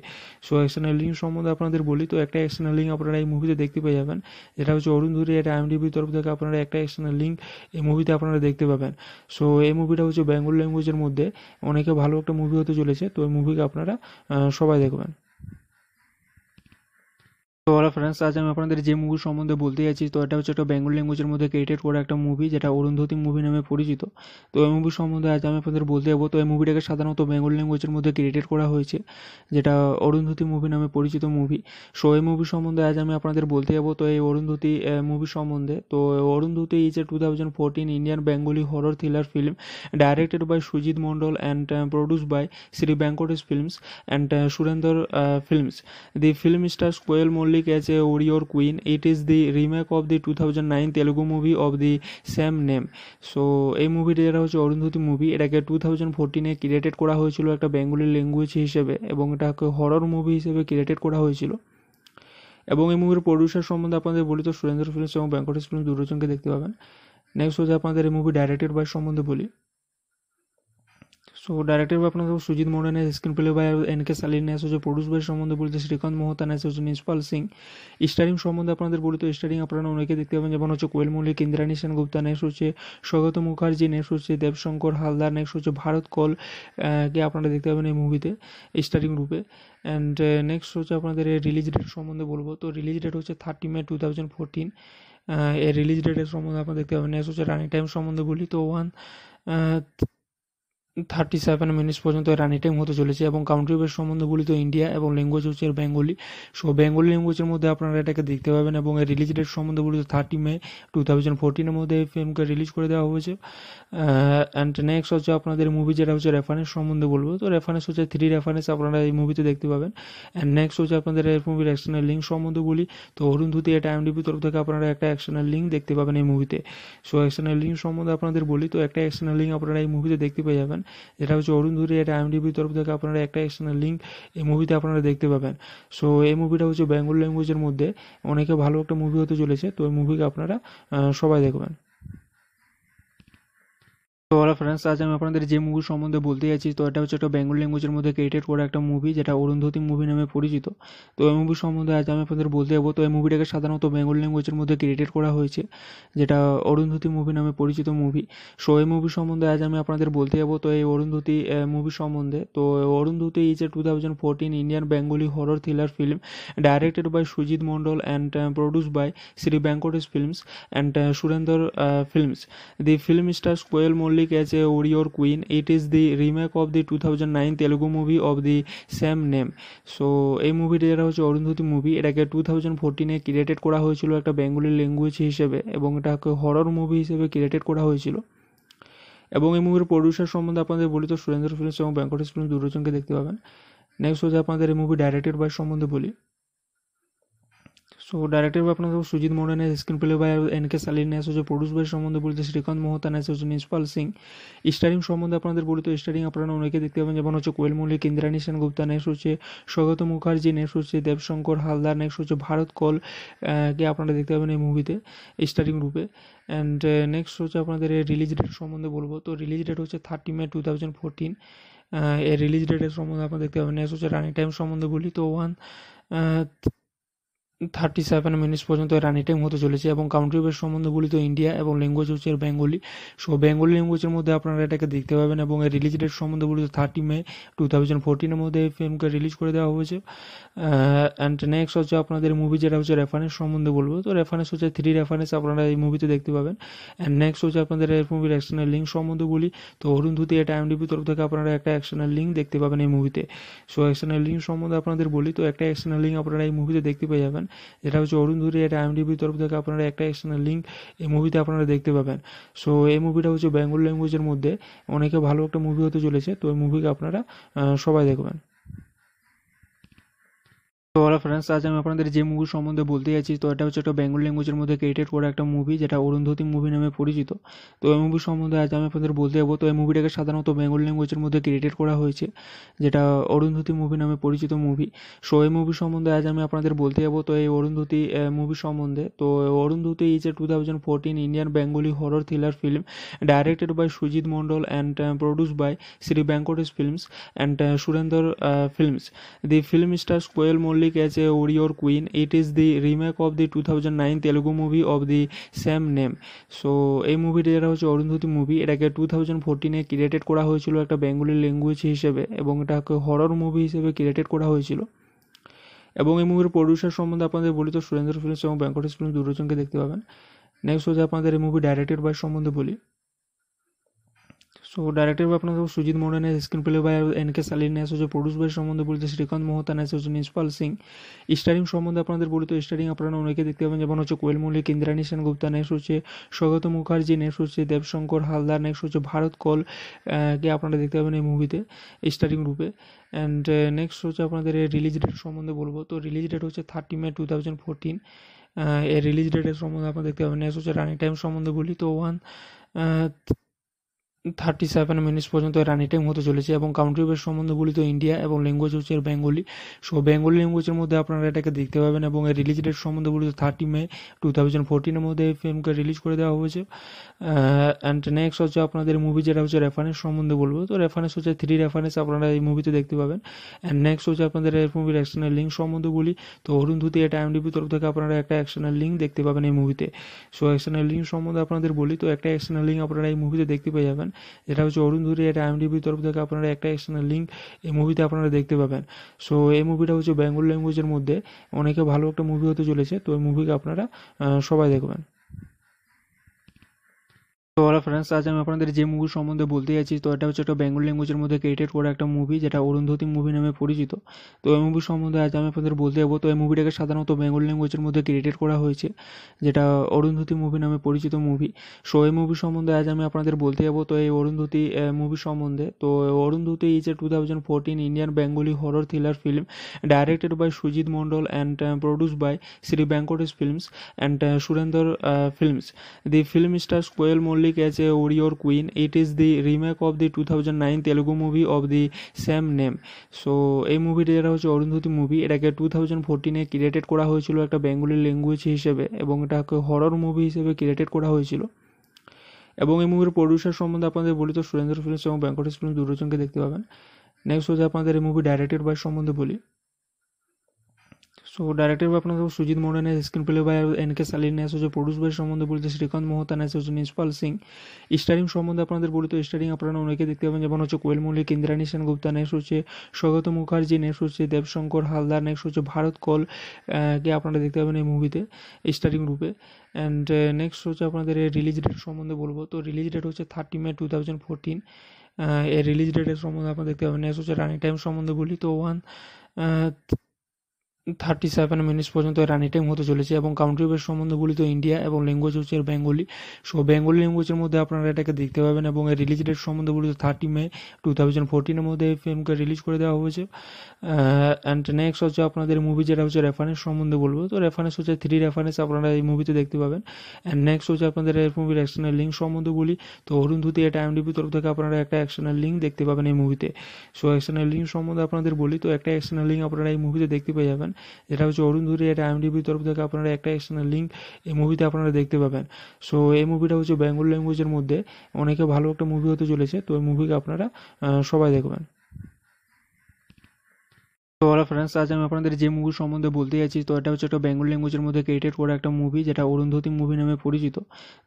সো অ্যাকশনের লিঙ্ক সম্বন্ধে আপনাদের বলি তো একটা অ্যাকশনের লিঙ্ক আপনারা এই মুভিতে দেখতে পেয়ে যাবেন যেটা হচ্ছে অরুণ ধুরি এটা আইএমডিবির তরফ থেকে আপনারা একটা এক্সটার্নাল লিঙ্ক এই মুভিতে আপনারা দেখতে পাবেন সো এই মুভিটা হচ্ছে বেঙ্গল ল্যাঙ্গুয়েজের মধ্যে অনেকে ভালো একটা মুভি হতে চলেছে তো এই মুভিকে আপনারা সবাই দেখবেন তো ওরা ফ্রেন্ডস আজ আমি আপনাদের যে মুভি সম্বন্ধে বলতে যাচ্ছি তো এটা হচ্ছে একটা বেঙ্গল ল্যাঙ্গুয়েজের মধ্যে ক্রিয়েটেড করা একটা মুভি যেটা অরুন্ধতি মুভি নামে পরিচিত তো এই মুভি সম্বন্ধে আজ আমি আপনাদের বলতে যাবো তো এই মুভিটাকে সাধারণত বেঙ্গল ল্যাঙ্গুয়েজের মধ্যে ক্রিয়েটেড করা হয়েছে যেটা অরুন্ধতি মুভি নামে পরিচিত মুভি সো এই মুভি সম্বন্ধে আজ আমি আপনাদের বলতে যাবো তো এই অরুন্ধতি মুভি সম্বন্ধে তো Arundhati is a two thousand fourteen Indian Bengali horror thriller film directed by Sujit Mondal and produce by Shri Venkatesh films and Surinder films the film star Koel Mallick public warrior queen it is it is of remake two thousand nine Telugu movie of the same name so এই মুভিটা যেটা হচ্ছে Arundhati movie এটাকে two thousand ফোরটিনে created করা হয়েছিল একটা Bengali language হিসেবে এবং এটাকে হরর মুভি হিসেবে ক্রিয়েটেড করা হয়েছিল এবং এই মুভির প্রডিউসার সম্বন্ধে আপনাদের বলি তো সুরেন্দ্র ফিল্মস এবং ব্যাঙ্কটেশ ফিল্মস দুজনকে দেখতে পাবেন নেক্সট হচ্ছে আপনাদের এই মুভি ডাইরেক্টেড বাই সম্বন্ধে বলি সো ডাইরেক্টর আপনার अपना सुजीत मोडन है screen play by N K saline ন্যাস হচ্ছে প্রডিউস বাই সম্বন্ধে বলতে শ্রীকান্ত মহতা নেস হচ্ছে নিষ্পাল সিং স্টারিং সম্বন্ধে আপনাদের বলতে স্টারিং আপনারা অনেকে দেখতে পাবেন যেমন হচ্ছে কোয়েল মল্লিক সেন সেনগুপ্তা ন্যাস হচ্ছে স্বগত মুখার্জি ন্যাস হচ্ছে দেবশঙ্কর হালদার ন্যাস হচ্ছে ভারত কল কে আপনারা দেখতে পাবেন এই মুভিতে স্টারিং রূপে অ্যান্ড নেক্সট uh, হচ্ছে আপনাদের রিলিজ ডেট সম্বন্ধে বলবো তো রিলিজ ডেট হচ্ছে thirty May two thousand fourteen এর রিলিজ ডেটের সম্বন্ধে আপনারা দেখতে পাবেন নেক্সট হচ্ছে রানিং টাইম সম্বন্ধে বলি তো ওয়ান থার্টি সেভেন মিনিটস পর্যন্ত রানি টাইম হতে চলেছে এবং কাউন্ট্রি বেস সম্বন্ধে বলি তো ইন্ডিয়া এবং ল্যাঙ্গুয়েজ হচ্ছে বেঙ্গলি সো বেঙ্গলি ল্যাঙ্গুয়েজের মধ্যে আপনারা এটাকে দেখতে পাবেন এবং এর রিলিজ ডেট সম্বন্ধে বলি তো থার্টি মে টু থাউজেন্ড ফোরটিনের মধ্যে এই ফিল্মকে রিলিজ করে দেওয়া হয়েছে অ্যান্ড নেক্সট হচ্ছে আপনাদের মুভি যেটা হচ্ছে রেফারেন্স সম্বন্ধে বলবো তো রেফারেন্স হচ্ছে থ্রি রেফারেন্স আপনারা এই মুভিতে দেখতে পাবেন অ্যান্ড নেক্সট হচ্ছে আপনাদের এর মুভির অ্যাকশনের লিঙ্ক সম্বন্ধে বলি তো অরুণ ধুতি এটা এমডিপি তরফ থেকে আপনারা একটা অ্যাকশনের লিঙ্ক দেখতে পাবেন এই মুভিতে সো অ্যাকশনের লিঙ্ক সম্বন্ধে আপনাদের বলি তো একটা অ্যাকশনের লিঙ্ক আপনারা এই মুভিতে দেখতে পেয়ে যাবেন যেটা হচ্ছে অরুণ ধুরি এটা আইএমডিবির তরফ থেকে আপনারা একটা এক্সটার্নাল লিঙ্ক এই মুভিতে আপনারা দেখতে পাবেন সো এই মুভিটা হচ্ছে বেঙ্গল ল্যাঙ্গুয়েজের মধ্যে অনেকে ভালো একটা মুভি হতে চলেছে তো এই মুভিকে আপনারা সবাই দেখবেন তো ওরা ফ্রেন্ডস আজ আমি আপনাদের যে মুভি সম্বন্ধে বলতে যাচ্ছি তো এটা হচ্ছে একটা বেঙ্গল ল্যাঙ্গুয়েজের মধ্যে ক্রিয়েটেড করা একটা মুভি যেটা অরুন্ধতী মুভি নামে পরিচিত তো এই মুভি সম্বন্ধে আজ আমি আপনাদের বলতে যাবো তো এই মুভিটাকে সাধারণত বেঙ্গল ল্যাঙ্গুয়েজের মধ্যে ক্রিয়েটেড করা হয়েছে যেটা অরুন্ধতী মুভি নামে পরিচিত মুভি সো এই মুভি সম্বন্ধে আজ আমি আপনাদের বলতে যাবো তো এই অরুন্ধতী মুভি সম্বন্ধে তো Arundhati is a two thousand fourteen Indian Bengali horror thriller film directed by Sujit Mondal and produce by Shri Venkatesh films and Surinder films the film star Koel Mallick public warrior queen it is it remake of the two thousand nine Telugu movie of the same name so এই মুভিটা যেটা হচ্ছে Arundhati movie এটাকে two thousand ফোরটিনে created করা হয়েছিল একটা Bengali language হিসেবে এবং এটাকে হরর মুভি হিসেবে ক্রিয়েটেড করা হয়েছিল এবং এই মুভির প্রডিউসার সম্বন্ধে আপনাদের বলি তো সুরেন্দ্র ফিল্মস এবং ব্যাঙ্কটেশ ফিল্মস দুটোজনকে দেখতে পাবেন নেক্সট হচ্ছে আপনাদের এই মুভি ডাইরেক্টেড বাই সম্বন্ধে বলি সো ডাইরেক্টর में अपना Sujit Mondal screen play play N K Salil এসো যে প্রডিউস বাই সম্বন্ধে বলছে শ্রীকান্ত মোহতান এসে হচ্ছে নিষ্পাল সিং স্টারিং সম্বন্ধে আপনাদের বলি তো স্টারিং আপনারা অনেকে দেখতে পাবেন যেমন হচ্ছে কোয়েল মল্লিক ইন্দ্রাণী সেনগুপ্তা নেস হচ্ছে স্বগত মুখার্জি নেস হচ্ছে দেবশঙ্কর হালদার নেক্সট হচ্ছে ভারত কল কে আপনারা দেখতে পাবেন এই মুভিতে স্টারিং রূপে অ্যান্ড নেক্সট uh, হচ্ছে আপনাদের রিলিজ ডেট সম্বন্ধে বলবো তো রিলিজ ডেট হচ্ছে thirty May two thousand fourteen এর রিলিজ ডেটের সম্বন্ধে আপনারা দেখতে পাবেন নেক্সট হচ্ছে রানিং টাইম সম্বন্ধে বলি তো ওয়ান থার্টি সেভেন মিনিটস পর্যন্ত রানিং টাইম হতে চলেছে এবং কাউন্ট্রি বেস সম্বন্ধে বলি তো ইন্ডিয়া এবং ল্যাঙ্গুয়েজ হচ্ছে বেঙ্গলি সো বেঙ্গলি ল্যাঙ্গুয়েজের মধ্যে আপনারা এটাকে দেখতে পাবেন এবং এর রিলিজ ডেট সম্বন্ধে বলি তো থার্টি মে টু থাউজেন্ড ফোরটিনের মধ্যে এই ফিল্মকে রিলিজ করে দেওয়া হয়েছে অ্যান্ড নেক্সট হচ্ছে আপনাদের মুভি যেটা হচ্ছে রেফারেন্স সম্বন্ধে বলবো তো রেফারেন্স হচ্ছে থ্রি রেফারেন্স আপনারা এই মুভিতে দেখতে পাবেন অ্যান্ড নেক্সট হচ্ছে আপনাদের এই মুভির অ্যাকশনের লিঙ্ক সম্বন্ধে বলি তো অরুণ ধুতি এটা এমডিপি তরফ থেকে আপনারা একটা অ্যাকশনের লিঙ্ক দেখতে পাবেন এই মুভিতে সো অ্যাকশনের লিঙ্ক সম্বন্ধে আপনাদের বলি তো একটা অ্যাকশনের লিঙ্ক আপনারা এই মুভিতে দেখতে পেয়ে যাবেন যেটা হচ্ছে অরুণ ধুরি এটা আইএমডিবির তরফ থেকে আপনারা একটা এক্সটার্নাল লিঙ্ক এই মুভিতে আপনারা দেখতে পাবেন সো এই মুভিটা হচ্ছে বেঙ্গল ল্যাঙ্গুয়েজের মধ্যে অনেকে ভালো একটা মুভি হতে চলেছে তো এই মুভিকে আপনারা সবাই দেখবেন তো হলো ফ্রেন্ডস আজ আমি আপনাদের যে মুভি সম্বন্ধে বলতে যাচ্ছি তো এটা হচ্ছে একটা বেঙ্গল ল্যাঙ্গুয়েজের মধ্যে ক্রিয়েটেড করা একটা মুভি যেটা অরুন্ধতী মুভি নামে পরিচিত তো এই মুভি সম্বন্ধে আজ আমি আপনাদের বলতে যাবো তো এই মুভিটাকে সাধারণত বেঙ্গল ল্যাঙ্গুয়েজের মধ্যে ক্রিয়েটেড করা হয়েছে যেটা অরুন্ধতী মুভি নামে পরিচিত মুভি সো এই মুভি সম্বন্ধে আজ আমি আপনাদের বলতে যাবো তো এই অরুন্ধতী মুভি সম্বন্ধে তো Arundhati is a two thousand fourteen Indian Bengali horror thriller film directed by Sujit Mondal and produce by Shri Venkatesh films and Surinder films the film star Koel Mallick Public warrior queen it is It is of the two thousand nine Telugu movie of the same name so এই মুভিটা যেটা হচ্ছে Arundhati movie এটাকে two thousand ফোরটিনে created করা হয়েছিল একটা Bengali language হিসেবে এবং এটাকে হরর মুভি হিসেবে ক্রিয়েটেড করা হয়েছিল এবং এই মুভির প্রডিউসার সম্বন্ধে আপনাদের বলি তো সুরেন্দ্র ফিল্মস এবং ব্যাঙ্কটেশ ফিল্মস দুজনকে দেখতে পাবেন নেক্সট হচ্ছে আপনাদের এই মুভি ডাইরেক্টেড বাই সম্বন্ধে বলি so So directed Sujit Sujit screen play screenplay N K saline as হচ্ছে প্রডিউস বাই সম্বন্ধে বলতে শ্রীকান্ত মোহতান নেস হচ্ছে নিষ্পাল সিং স্টারিং সম্বন্ধে আপনাদের বলতে স্টারিং আপনারা অনেকে দেখতে পাবেন যেমন হচ্ছে কোয়েল মল্লিক ইন্দ্রাণী সেন গুপ্তা নেক্সট হচ্ছে স্বগত মুখার্জি নেক্সট হচ্ছে দেবশঙ্কর হালদার নেক্সট হচ্ছে ভারত কল কে আপনারা দেখতে পাবেন এই মুভিতে স্টারিং রূপে অ্যান্ড নেক্সট হচ্ছে আপনাদের রিলিজ ডেট সম্বন্ধে বলবো তো রিলিজ ডেট হচ্ছে thirty May two thousand fourteen এর রিলিজ ডেটের সম্বন্ধে আপনারা দেখতে পাবেন নেক্সট হচ্ছে রানিং টাইম সম্বন্ধে বলি তো ওয়ান থার্টি সেভেন মিনিটস পর্যন্ত রানি টাইম হতে চলেছে এবং কাউন্ট্রি বেস সম্বন্ধে বলি তো ইন্ডিয়া এবং ল্যাঙ্গুয়েজ হচ্ছে বেঙ্গলি সো বেঙ্গলি ল্যাঙ্গুয়েজের মধ্যে আপনারা এটাকে দেখতে পাবেন এবং এর রিলিজ ডেট সম্বন্ধে বলি তো থার্টি মে টু থাউজেন্ড ফোরটিনের মধ্যে এই ফিল্মকে রিলিজ করে দেওয়া হয়েছে অ্যান্ড নেক্সট হচ্ছে আপনাদের মুভি যেটা হচ্ছে রেফারেন্স সম্বন্ধে বলবো তো রেফারেন্স হচ্ছে থ্রি রেফারেন্স আপনারা এই মুভিতে দেখতে পাবেন অ্যান্ড নেক্সট হচ্ছে আপনাদের এই মুভির অ্যাকশনের লিঙ্ক সম্বন্ধে বলি তো অরুণ ধুতি এটা এমডিপি তরফ থেকে আপনারা একটা অ্যাকশনের লিঙ্ক দেখতে পাবেন এই মুভিতে সো অ্যাকশনের লিঙ্ক সম্বন্ধে আপনাদের বলি তো একটা অ্যাকশনের লিঙ্ক আপনারা এই মুভিতে দেখতে পেয়ে যাবেন যেটা হচ্ছে অরুণ ধুরি এটা আইএমডিবির তরফ থেকে আপনারা একটা এক্সটার্নাল লিঙ্ক এই মুভিতে আপনারা দেখতে পাবেন সো এই মুভিটা হচ্ছে বেঙ্গল ল্যাঙ্গুয়েজের মধ্যে অনেকে ভালো একটা মুভি হতে চলেছে তো এই মুভিকে আপনারা সবাই দেখবেন তো ওরা ফ্রেন্ডস আজ আমি আপনাদের যে মুভি সম্বন্ধে বলতে যাচ্ছি তো এটা হচ্ছে একটা বেঙ্গল ল্যাঙ্গুয়েজের মধ্যে ক্রিয়েটেড করা একটা মুভি যেটা অরুন্ধতী মুভি নামে পরিচিত তো এই মুভি সম্বন্ধে আজ আমি আপনাদের বলতে যাবো তো এই মুভিটাকে সাধারণত বেঙ্গল ল্যাঙ্গুয়েজের মধ্যে ক্রিয়েটেড করা হয়েছে যেটা অরুন্ধতী মুভি নামে পরিচিত মুভি সো এই মুভি সম্বন্ধে আজ আমি আপনাদের বলতে যাবো তো এই অরুন্ধতী মুভি সম্বন্ধে তো Arundhati is a two thousand fourteen Indian Bengali horror thriller film directed by Sujit Mondal and produce by Shri Venkatesh films and Surinder films the film star Koel Mallick public as a warrior queen it is the remake of the 2009 telugu movie of the same name so এই মুভিটা যেটা হচ্ছে Arundhati movie এটাকে two thousand ফোরটিনে created করা হয়েছিল একটা Bengali language হিসেবে এবং এটাকে হরর মুভি হিসেবে ক্রিয়েটেড করা হয়েছিল এবং এই মুভির প্রডিউসার সম্বন্ধে আপনাদের বলি তো সুরেন্দ্র ফিল্মস এবং ব্যাঙ্কটেশ ফিল্মস দুজনকে দেখতে পাবেন নেক্সট হচ্ছে আপনাদের এই মুভি ডাইরেক্টেড বাই সম্বন্ধে বলি সো ডাইরেক্টর আপনার को सुजीत मोडन है screen play by N K सालिन है যে বাই সম্বন্ধে বলতে শ্রীকান্ত মোহতান নেস হচ্ছে নিষ্পাল সিং স্টারিং সম্বন্ধে আপনাদের বলতে স্টারিং আপনারা অনেকে দেখতে পাবেন যেমন হচ্ছে কোয়েল মল্লিক ইন্দ্রাণী সেন গুপ্তা নেক্সট হচ্ছে স্বগত মুখার্জি নেক্সট হচ্ছে দেবশঙ্কর হালদার নেক্সট হচ্ছে ভারত কল কে আপনারা দেখতে পাবেন এই মুভিতে স্টারিং রূপে অ্যান্ড নেক্সট হচ্ছে আপনাদের রিলিজ ডেট সম্বন্ধে বলবো তো রিলিজ ডেট হচ্ছে thirty May two thousand fourteen এর রিলিজ ডেটের সম্বন্ধে আপনারা দেখতে পাবেন নেক্সট হচ্ছে রানিং টাইম সম্বন্ধে বলি তো ওয়ান থার্টি সেভেন মিনিটস পর্যন্ত রানি টাইম হতে চলেছে এবং কাউন্ট্রি বেস সম্বন্ধে বলি তো ইন্ডিয়া এবং ল্যাঙ্গুয়েজ হচ্ছে বেঙ্গলি সো বেঙ্গলি ল্যাঙ্গুয়েজের মধ্যে আপনারা এটাকে দেখতে পাবেন এবং এর রিলিজ ডেট সম্বন্ধে বলি তো থার্টি মে টু থাউজেন্ড ফোরটিনের মধ্যে এই ফিল্মকে রিলিজ করে দেওয়া হয়েছে অ্যান্ড নেক্সট হচ্ছে আপনাদের মুভি যেটা হচ্ছে রেফারেন্স সম্বন্ধে বলবো তো রেফারেন্স হচ্ছে থ্রি রেফারেন্স আপনারা এই মুভিতে দেখতে পাবেন অ্যান্ড নেক্সট হচ্ছে আপনাদের এর মুভির অ্যাকশনের লিঙ্ক সম্বন্ধে বলি তো অরুণ ধুতি এটা এমডিপি তরফ থেকে আপনারা একটা অ্যাকশনের লিঙ্ক দেখতে পাবেন এই মুভিতে সো অ্যাকশনের লিঙ্ক সম্বন্ধে আপনাদের বলি তো একটা অ্যাকশনের লিঙ্ক আপনারা এই মুভিতে দেখতে পেয়ে যাবেন যেটা হচ্ছে অরুণ ধুরি এটা আইএমডিবির তরফ থেকে আপনারা একটা এক্সটার্নাল লিঙ্ক এই মুভিতে আপনারা দেখতে পাবেন সো এই মুভিটা হচ্ছে বেঙ্গল ল্যাঙ্গুয়েজের মধ্যে অনেকে ভালো একটা মুভি হতে চলেছে তো এই মুভিকে আপনারা সবাই দেখবেন তো ওরা ফ্রেন্ডস আজ আমি আপনাদের যে মুভি সম্বন্ধে বলতে চাইছি তো এটা হচ্ছে একটা বেঙ্গল ল্যাঙ্গুয়েজের মধ্যে ক্রিয়েটেড করা একটা মুভি যেটা অরুন্ধতী মুভি নামে পরিচিত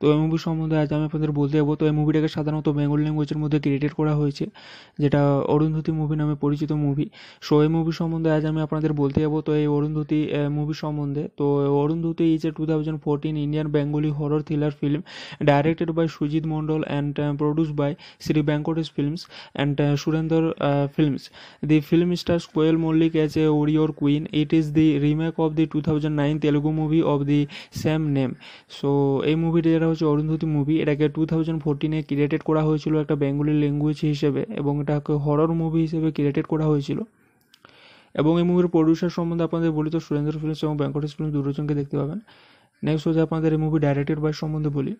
তো এই মুভি সম্বন্ধে আজ আমি আপনাদের বলতে যাবো তো এই মুভিটাকে সাধারণত বেঙ্গল ল্যাঙ্গুয়েজের মধ্যে ক্রিয়েটেড করা হয়েছে যেটা অরুন্ধতী মুভি নামে পরিচিত মুভি সো এই মুভি সম্বন্ধে আজ আমি আপনাদের বলতে যাবো তো এই অরুন্ধতী মুভি সম্বন্ধে তো Arundhati is a two thousand fourteen Indian Bengali horror thriller film directed by Sujit Mondal and produce by Shri Venkatesh films and Surinder films the film star Koel Mallick public warrior queen it is it remake of the two thousand nine telugu movie of the same name so এই মুভিটা যেটা হচ্ছে Arundhati movie এটাকে two thousand ফোরটিনে created করা হয়েছিল একটা Bengali language হিসেবে এবং এটাকে হরর মুভি হিসেবে ক্রিয়েটেড করা হয়েছিল এবং এই মুভির প্রডিউসার সম্বন্ধে আপনাদের বলি তো সুরেন্দ্র ফিল্মস এবং ব্যাঙ্কটেশ ফিল্মস দুটোজনকে দেখতে পাবেন নেক্সট হচ্ছে আপনাদের এই মুভি ডাইরেক্টেড বাই সম্বন্ধে বলি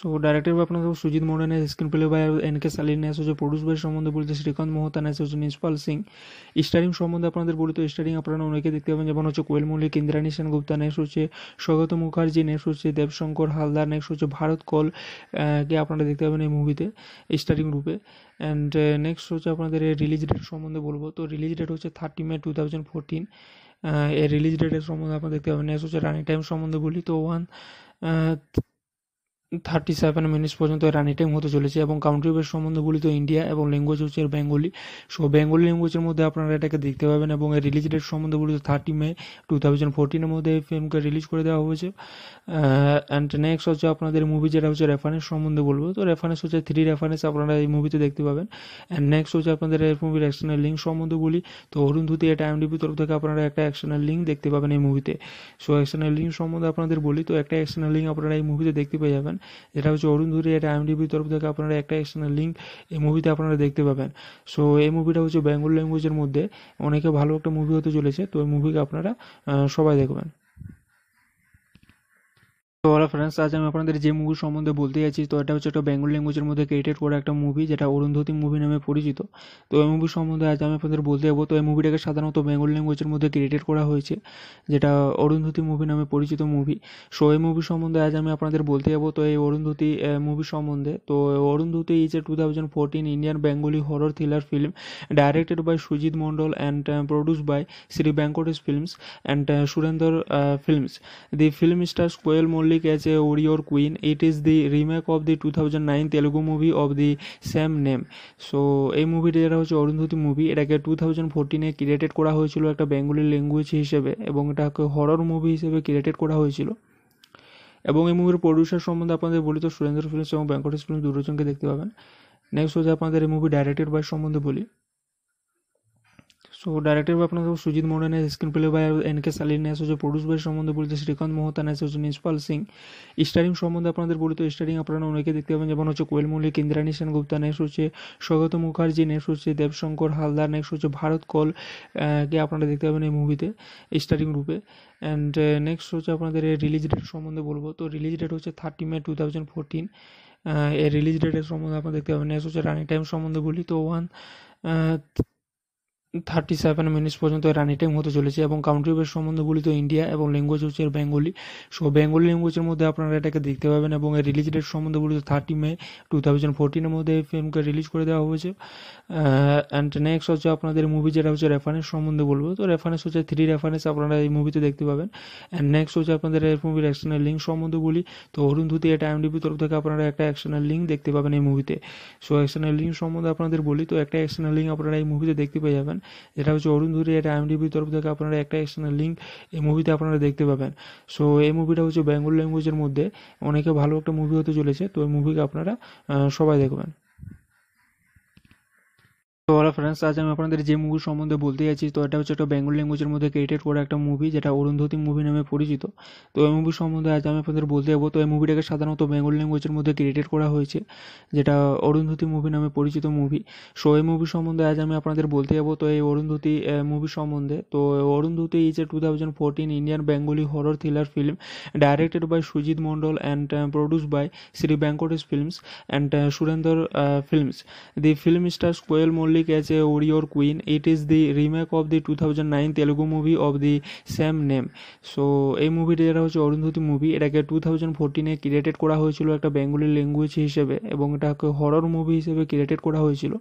সো ডাইরেক্টর में अपना Sujit Mondal screen play play N K saline আছে যে প্রডিউস বাই সম্বন্ধে বলছে শ্রীকান্ত মোহতান আছে হচ্ছে নিষ্পাল সিং স্টারিং সম্বন্ধে আপনাদের বলি তো স্টারিং আপনারা অনেকে দেখতে পাবেন যেমন হচ্ছে কোয়েল মল্লিক ইন্দ্রাণী সেনগুপ্তা নেস হচ্ছে স্বগত মুখার্জি নেস হচ্ছে দেবশঙ্কর হালদার নেক্সট হচ্ছে ভারত কল কে আপনারা দেখতে পাবেন এই মুভিতে স্টারিং রূপে অ্যান্ড নেক্সট হচ্ছে আপনাদের রিলিজ ডেট সম্বন্ধে বলবো তো রিলিজ ডেট হচ্ছে thirty May two thousand fourteen এর রিলিজ ডেটের সম্বন্ধে আপনারা দেখতে পাবেন নেক্সট হচ্ছে রানিং টাইম সম্বন্ধে বলি তো ওয়ান থার্টি সেভেন মিনিটস পর্যন্ত রানিং টাইম হতে চলেছে এবং কাউন্ট্রি বেস সম্বন্ধে বলি তো ইন্ডিয়া এবং ল্যাঙ্গুয়েজ হচ্ছে বেঙ্গলি সো বেঙ্গলি ল্যাঙ্গুয়েজের মধ্যে আপনারা এটাকে দেখতে পাবেন এবং এর রিলিজ ডেট সম্বন্ধে বলি তো থার্টি মে টু থাউজেন্ড ফোরটিনের মধ্যে এই ফিল্মকে রিলিজ করে দেওয়া হয়েছে অ্যান্ড নেক্সট হচ্ছে আপনাদের মুভি যেটা হচ্ছে রেফারেন্স সম্বন্ধে বলবো তো রেফারেন্স হচ্ছে থ্রি রেফারেন্স আপনারা এই মুভিতে দেখতে পাবেন অ্যান্ড নেক্সট হচ্ছে আপনাদের এই মুভির অ্যাকশনের লিঙ্ক সম্বন্ধে বলি তো ধুতি এটা এমডিপি তরফ থেকে আপনারা একটা অ্যাকশনের লিঙ্ক দেখতে পাবেন এই মুভিতে সো অ্যাকশনের লিঙ্ক সম্বন্ধে আপনাদের বলি তো একটা অ্যাকশনের লিঙ্ক আপনারা এই মুভিতে দেখতে পেয়ে যাবেন যেটা হচ্ছে অরুণ ধুরি এটা আইএমডিবির তরফ থেকে আপনারা একটা এক্সটার্নাল লিঙ্ক এই মুভিতে আপনারা দেখতে পাবেন সো এই মুভিটা হচ্ছে বেঙ্গল ল্যাঙ্গুয়েজের মধ্যে অনেকে ভালো একটা মুভি হতে চলেছে তো এই মুভিকে আপনারা সবাই দেখবেন তো ওরা ফ্রেন্ডস আজ আমি আপনাদের যে মুভি সম্বন্ধে বলতে যাচ্ছি তো এটা হচ্ছে একটা বেঙ্গল ল্যাঙ্গুয়েজের মধ্যে ক্রিয়েটেড করা একটা মুভি যেটা অরুন্ধতী মুভি নামে পরিচিত তো এই মুভি সম্বন্ধে আজ আমি আপনাদের বলতে যাবো তো এই মুভিটাকে সাধারণত বেঙ্গল ল্যাঙ্গুয়েজের মধ্যে ক্রিয়েটেড করা হয়েছে যেটা অরুন্ধতী মুভি নামে পরিচিত মুভি সো এই মুভি সম্বন্ধে আজ আমি আপনাদের বলতে যাবো তো এই অরুন্ধতী মুভি সম্বন্ধে তো Arundhati is a two thousand fourteen Indian Bengali horror thriller film directed by Sujit Mondal and produce by Shri Venkatesh films and Surinder films the film star Koel Mallick Maulik as a warrior queen. It is the remake of the 2009 Telugu movie of the same name. So এই মুভিটা যেটা হচ্ছে Arundhati movie এটাকে two thousand ফোরটিনে created করা হয়েছিল একটা Bengali language হিসেবে এবং এটাকে হরর মুভি হিসেবে ক্রিয়েটেড করা হয়েছিল এবং এই মুভির প্রডিউসার সম্বন্ধে আপনাদের বলি তো সুরেন্দ্র ফিল্মস এবং ব্যাঙ্কটেশ ফিল্মস দুজনকে দেখতে পাবেন নেক্সট হচ্ছে আপনাদের এই মুভি ডাইরেক্টেড বাই সম্বন্ধে বলি সো ডাইরেক্টর में अपना সুজিত मोड़े ने screen play by N K saline S হচ্ছে প্রডিউস বাই সম্বন্ধে বলছে শ্রীকান্ত মোহতা এস হচ্ছে নিষ্পাল সিং স্টারিং সম্বন্ধে আপনাদের বলি তো স্টারিং আপনারা অনেকে দেখতে পাবেন যেমন হচ্ছে কোয়েল মল্লিক সেন সেনগুপ্তা নেস হচ্ছে স্বগত মুখার্জি নেস হচ্ছে দেবশঙ্কর হালদার নেক্সট হচ্ছে ভারত কল কে আপনারা দেখতে পাবেন এই মুভিতে স্টারিং রূপে অ্যান্ড নেক্সট uh, হচ্ছে আপনাদের রিলিজ ডেট সম্বন্ধে বলবো তো রিলিজ ডেট হচ্ছে thirty May two thousand fourteen এর রিলিজ ডেটের সম্বন্ধে আপনারা দেখতে পাবেন নেক্সট হচ্ছে রানিং টাইম সম্বন্ধে বলি তো ওয়ান থার্টি সেভেন মিনিটস পর্যন্ত রানি টাইম হতে চলেছে এবং কাউন্ট্রি বেস সম্বন্ধে বলি তো ইন্ডিয়া এবং ল্যাঙ্গুয়েজ হচ্ছে বেঙ্গলি সো বেঙ্গলি ল্যাঙ্গুয়েজের মধ্যে আপনারা এটাকে দেখতে পাবেন এবং এর রিলিজ ডেট সম্বন্ধে বলি তো থার্টি মে টু থাউজেন্ড ফোরটিনের মধ্যে এই ফিল্মকে রিলিজ করে দেওয়া হয়েছে অ্যান্ড নেক্সট হচ্ছে আপনাদের মুভি যেটা হচ্ছে রেফারেন্স সম্বন্ধে বলবো তো রেফারেন্স হচ্ছে থ্রি রেফারেন্স আপনারা এই মুভিতে দেখতে পাবেন অ্যান্ড নেক্সট হচ্ছে আপনাদের এই মুভির অ্যাকশনের লিঙ্ক সম্বন্ধে বলি তো অরুণ ধুতি এটা এমডিপি তরফ থেকে আপনারা একটা অ্যাকশনের লিঙ্ক দেখতে পাবেন এই মুভিতে সো অ্যাকশনের লিঙ্ক সম্বন্ধে আপনাদের বলি তো একটা অ্যাকশনের লিঙ্ক আপনারা এই মুভিতে দেখতে পেয়ে যাবেন যেটা হচ্ছে অরুণ ধুরি এটা আইএমডিবির তরফ থেকে আপনারা একটা এক্সটার্নাল লিঙ্ক এই মুভিতে আপনারা দেখতে পাবেন সো এই মুভিটা হচ্ছে বেঙ্গল ল্যাঙ্গুয়েজের মধ্যে অনেকে ভালো একটা মুভি হতে চলেছে তো এই মুভিকে আপনারা সবাই দেখবেন তো ওরা ফ্রেন্ডস আজ আমি আপনাদের যে মুভি সম্বন্ধে বলতে যাচ্ছি তো এটা হচ্ছে একটা বেঙ্গল ল্যাঙ্গুয়েজের মধ্যে ক্রিয়েটেড করা একটা মুভি যেটা অরুন্ধতী মুভি নামে পরিচিত তো এই মুভি সম্বন্ধে আজ আমি আপনাদের বলতে যাবো তো এই মুভিটাকে সাধারণত বেঙ্গল ল্যাঙ্গুয়েজের মধ্যে ক্রিয়েটেড করা হয়েছে যেটা অরুন্ধতী মুভি নামে পরিচিত মুভি সো এই মুভি সম্বন্ধে আজ আমি আপনাদের বলতে যাবো তো এই অরুন্ধতী মুভি সম্বন্ধে তো Arundhati is a two thousand fourteen Indian Bengali horror thriller film directed by Sujit Mondal and produce by Shri Venkatesh films and Surinder films the film star Koel Mallick public warrior queen it is it is of remake two thousand nine telugu movie of the same name so এই মুভিটা যেটা হচ্ছে Arundhati movie এটাকে two thousand ফোরটিনে created করা হয়েছিল একটা Bengali language হিসেবে এবং এটাকে হরর মুভি হিসেবে ক্রিয়েটেড করা হয়েছিল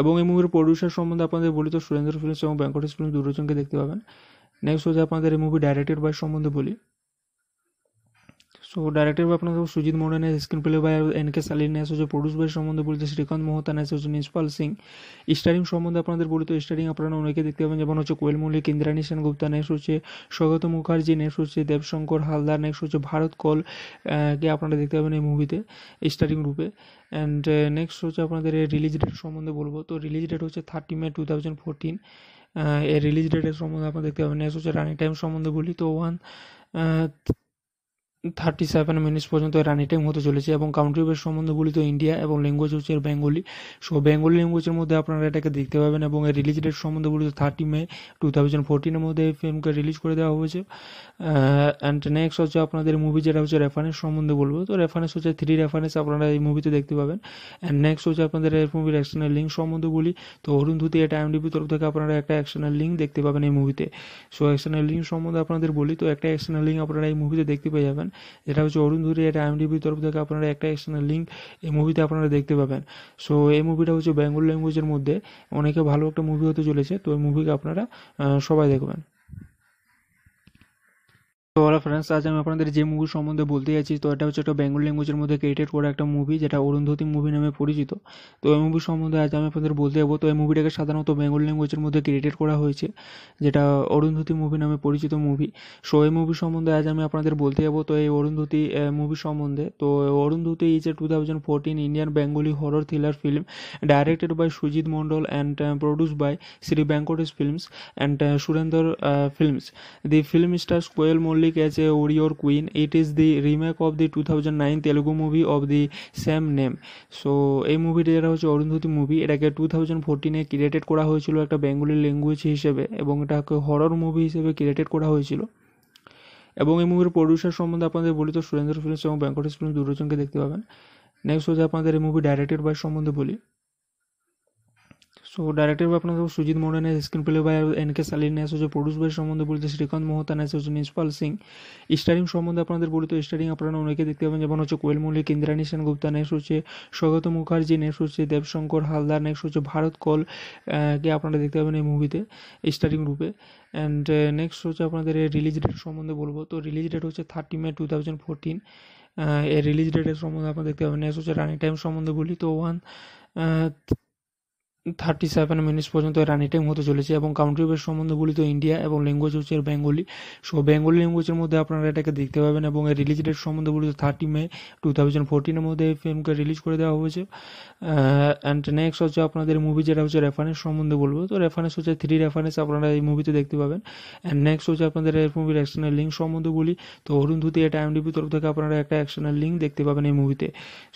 এবং এই মুভির প্রডিউসার সম্বন্ধে আপনাদের বলি তো সুরেন্দ্র ফিল্মস এবং ব্যাঙ্কটেশ ফিল্মস দুজনকে দেখতে পাবেন নেক্সট হচ্ছে আপনাদের এই মুভি ডাইরেক্টেড বাই সম্বন্ধে বলি सो डायरेक्टर बाय अपना सुजीत मोडन है screen play by N K सालिन है যে বাই সম্বন্ধে বলতে শ্রীকান্ত মোহতান আছে হচ্ছে নিশপাল সিং স্টারিং সম্বন্ধে আপনাদের বলি তো স্টারিং আপনারা অনেকে দেখতে পাবেন যেমন হচ্ছে কোয়েল মল্লিক ইন্দ্রাণী সেন গুপ্তা নেক্সট হচ্ছে স্বগত মুখার্জি নেক্সট হচ্ছে দেবশঙ্কর হালদার নেক্সট হচ্ছে ভারত কল কে আপনারা দেখতে পাবেন এই মুভিতে স্টারিং রূপে অ্যান্ড নেক্সট হচ্ছে আপনাদের রিলিজ ডেট সম্বন্ধে বলবো তো রিলিজ ডেট হচ্ছে thirty May two thousand fourteen এর রিলিজ ডেটের সম্বন্ধে আপনারা দেখতে পাবেন নেক্সট হচ্ছে রানিং টাইম সম্বন্ধে বলি তো ওয়ান থার্টি সেভেন মিনিটস পর্যন্ত রানি টাইম হতে চলেছে এবং কাউন্ট্রি বেস সম্বন্ধে বলি তো ইন্ডিয়া এবং ল্যাঙ্গুয়েজ হচ্ছে বেঙ্গলি সো বেঙ্গলি ল্যাঙ্গুয়েজের মধ্যে আপনারা এটাকে দেখতে পাবেন এবং এর রিলিজ ডেট সম্বন্ধে বলি তো থার্টি মে টু থাউজেন্ড ফোরটিনের মধ্যে এই ফিল্মকে রিলিজ করে দেওয়া হয়েছে অ্যান্ড নেক্সট হচ্ছে আপনাদের মুভি যেটা হচ্ছে রেফারেন্স সম্বন্ধে বলবো তো রেফারেন্স হচ্ছে থ্রি রেফারেন্স আপনারা এই মুভিতে দেখতে পাবেন অ্যান্ড নেক্সট হচ্ছে আপনাদের এই মুভির অ্যাকশনের লিঙ্ক সম্বন্ধে বলি তো অরুণ ধুতি এটা এমডিপি তরফ থেকে আপনারা একটা অ্যাকশনের লিঙ্ক দেখতে পাবেন এই মুভিতে সো অ্যাকশনের লিঙ্ক সম্বন্ধে আপনাদের বলি তো একটা অ্যাকশনের লিঙ্ক আপনারা এই মুভিতে দেখতে পেয়ে যাবেন পাবেন যেটা হচ্ছে অরুণ ধুরি এটা আইএমডিবির তরফ থেকে আপনারা একটা এক্সটার্নাল লিঙ্ক এই মুভিতে আপনারা দেখতে পাবেন সো এই মুভিটা হচ্ছে বেঙ্গল ল্যাঙ্গুয়েজের মধ্যে অনেকে ভালো একটা মুভি হতে চলেছে তো এই মুভিকে আপনারা সবাই দেখবেন তো ওরা ফ্রেন্ডস আজ আমি আপনাদের যে মুভি সম্বন্ধে বলতে যাচ্ছি তো এটা হচ্ছে একটা বেঙ্গল ল্যাঙ্গুয়েজের মধ্যে ক্রিয়েটেড করা একটা মুভি যেটা অরুন্ধতী মুভি নামে পরিচিত তো এই মুভি সম্বন্ধে আজ আমি আপনাদের বলতে যাবো তো এই মুভিটাকে সাধারণত বেঙ্গল ল্যাঙ্গুয়েজের মধ্যে ক্রিয়েটেড করা হয়েছে যেটা অরুন্ধতী মুভি নামে পরিচিত মুভি সো এই মুভি সম্বন্ধে আজ আমি আপনাদের বলতে যাবো তো এই অরুন্ধতী মুভি সম্বন্ধে তো Arundhati is a two thousand fourteen Indian Bengali horror thriller film directed by Sujit Mondal and produce by Shri Venkatesh films and Surinder films the film star Koel Mallick public warrior queen it is it is of remake two thousand nine Telugu movie of the same name so এই মুভিটা যেটা হচ্ছে Arundhati movie এটাকে two thousand ফোরটিনে created করা হয়েছিল একটা Bengali language হিসেবে এবং এটাকে হরর মুভি হিসেবে ক্রিয়েটেড করা হয়েছিল এবং এই মুভির প্রডিউসার সম্বন্ধে আপনাদের বলি তো সুরেন্দ্র ফিল্মস এবং ব্যাঙ্কটেশ ফিল্মস দুটোজনকে দেখতে পাবেন নেক্সট হচ্ছে আপনাদের এই মুভি ডাইরেক্টেড বাই সম্বন্ধে বলি সো ডাইরেক্টর বা আপনাদের সুজিত मोड़न है screen play by N K सालिन है सो বাই সম্বন্ধে বলতে শ্রীকান্ত মোহতান এস হচ্ছে নিষ্পাল সিং স্টারিং সম্বন্ধে আপনাদের বলি তো স্টারিং আপনারা অনেকে দেখতে পাবেন যেমন হচ্ছে কোয়েল মল্লিক ইন্দ্রাণী সেন গুপ্তা হচ্ছে স্বগত মুখার্জি নেক্সট হচ্ছে দেবশঙ্কর হালদার নেক্সট হচ্ছে ভারত কল কে আপনারা দেখতে পাবেন এই মুভিতে স্টারিং রূপে অ্যান্ড নেক্সট uh, হচ্ছে আপনাদের রিলিজ ডেট সম্বন্ধে বলবো তো রিলিজ ডেট হচ্ছে thirty May two thousand fourteen এর রিলিজ ডেটের সম্বন্ধে আপনারা দেখতে পাবেন নেক্সট হচ্ছে রানিং টাইম সম্বন্ধে বলি তো ওয়ান থার্টি সেভেন মিনিটস পর্যন্ত রানি টাইম হতে চলেছে এবং কাউন্ট্রি বেস সম্বন্ধে তো ইন্ডিয়া এবং ল্যাঙ্গুয়েজ হচ্ছে বেঙ্গলি সো বেঙ্গলি ল্যাঙ্গুয়েজের মধ্যে আপনারা এটাকে দেখতে পাবেন এবং এর রিলিজ ডেট সম্বন্ধে বলিত থার্টি মে টু থাউজেন্ড ফোরটিনের মধ্যে এই ফিল্মকে রিলিজ করে দেওয়া হয়েছে অ্যান্ড নেক্সট হচ্ছে আপনাদের মুভি যেটা হচ্ছে রেফারেন্স সম্বন্ধে বলবো তো রেফারেন্স হচ্ছে থ্রি রেফারেন্স আপনারা এই মুভিতে দেখতে পাবেন অ্যান্ড নেক্সট হচ্ছে আপনাদের মুভির অ্যাকশনের লিঙ্ক সম্বন্ধে বলি তো অরুণ ধুতি এটা এমডিপি তরফ থেকে আপনারা একটা অ্যাকশনের লিঙ্ক দেখতে পাবেন এই মুভিতে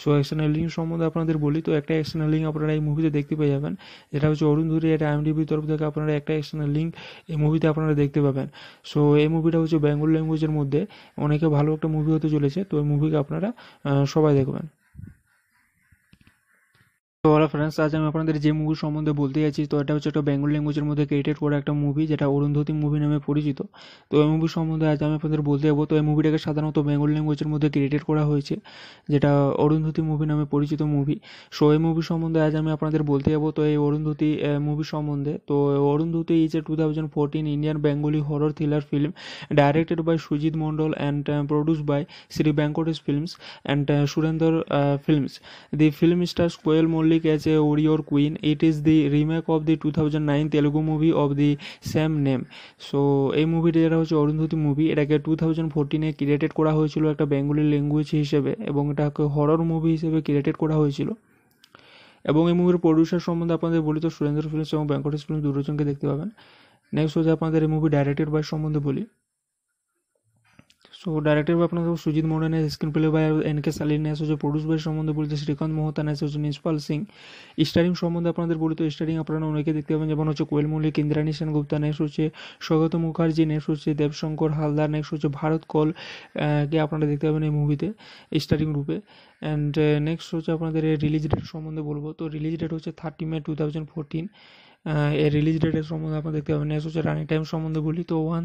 সো অ্যাকশনের লিঙ্ক সম্বন্ধে আপনাদের বলি তো একটা অ্যাকশনের লিঙ্ক আপনারা এই মুভিতে দেখতে পেয়ে যাবেন যেটা হচ্ছে অরুণ ধুতি এটা এমডিপি তরফ থেকে আপনারা একটা অ্যাকশনের লিঙ্ক এই মুভিতে আপনারা দেখতে পাবেন সো এই মুভিটা হচ্ছে বেঙ্গল ল্যাঙ্গুয়েজের মধ্যে অনেকে ভালো একটা মুভি হতে চলেছে তো এই মুভিকে আপনারা সবাই দেখবেন তো ওরা ফ্রেন্ডস আজ আমি আপনাদের যে মুভি সম্বন্ধে বলতে যাচ্ছি তো এটা হচ্ছে একটা বেঙ্গল ল্যাঙ্গুয়েজের মধ্যে ক্রিয়েটেড করা একটা মুভি যেটা অরুন্ধতী মুভি নামে পরিচিত তো এই মুভি সম্বন্ধে আজ আমি আপনাদের বলতে যাবো তো এই মুভিটাকে সাধারণত বেঙ্গল ল্যাঙ্গুয়েজের মধ্যে ক্রিয়েটেড করা হয়েছে যেটা অরুন্ধতী মুভি নামে পরিচিত মুভি সো এই মুভি সম্বন্ধে আজ আমি আপনাদের বলতে যাবো তো এই অরুন্ধতী মুভি সম্বন্ধে তো Arundhati is a two thousand fourteen Indian Bengali horror thriller film directed by Sujit Mondal and produce by Shri Venkatesh films and Surinder films the film star Koel Mallick Maulik as a warrior queen. It is the remake of the 2009 Telugu movie of the same name. So এই মুভিটা যেটা হচ্ছে Arundhati movie এটাকে two thousand ফোরটিনে created করা হয়েছিল একটা Bengali language হিসেবে এবং এটাকে হরর মুভি হিসেবে ক্রিয়েটেড করা হয়েছিল এবং এই মুভির প্রডিউসার সম্বন্ধে আপনাদের বলি তো সুরেন্দ্র ফিল্মস এবং ব্যাঙ্কটেশ ফিল্মস দুজনকে দেখতে পাবেন নেক্সট হচ্ছে আপনাদের এই মুভি ডাইরেক্টেড বাই সম্বন্ধে বলি সো ডাইরেক্টর में अपना সুজিত मोडन है screenplay by N K saline है হচ্ছে প্রডিউস বাই সম্বন্ধে বলতে শ্রীকান্ত মোহতান আছে হচ্ছে নিষ্পাল সিং স্টারিং সম্বন্ধে আপনাদের বলি তো স্টারিং আপনারা অনেকে দেখতে পাবেন যেমন হচ্ছে কোয়েল মল্লিক ইন্দ্রাণী সেনগুপ্তা নেক্সট হচ্ছে স্বগত মুখার্জি নেক্সট হচ্ছে দেবশঙ্কর হালদার নেক্সট হচ্ছে ভারত কল কে আপনারা দেখতে পাবেন এই মুভিতে স্টারিং রূপে অ্যান্ড নেক্সট uh, হচ্ছে আপনাদের রিলিজ ডেট সম্বন্ধে বলবো তো রিলিজ ডেট হচ্ছে thirty May two thousand fourteen এর রিলিজ ডেটের সম্বন্ধে আপনারা দেখতে পাবেন নেক্সট হচ্ছে রানিং টাইম সম্বন্ধে বলি তো ওয়ান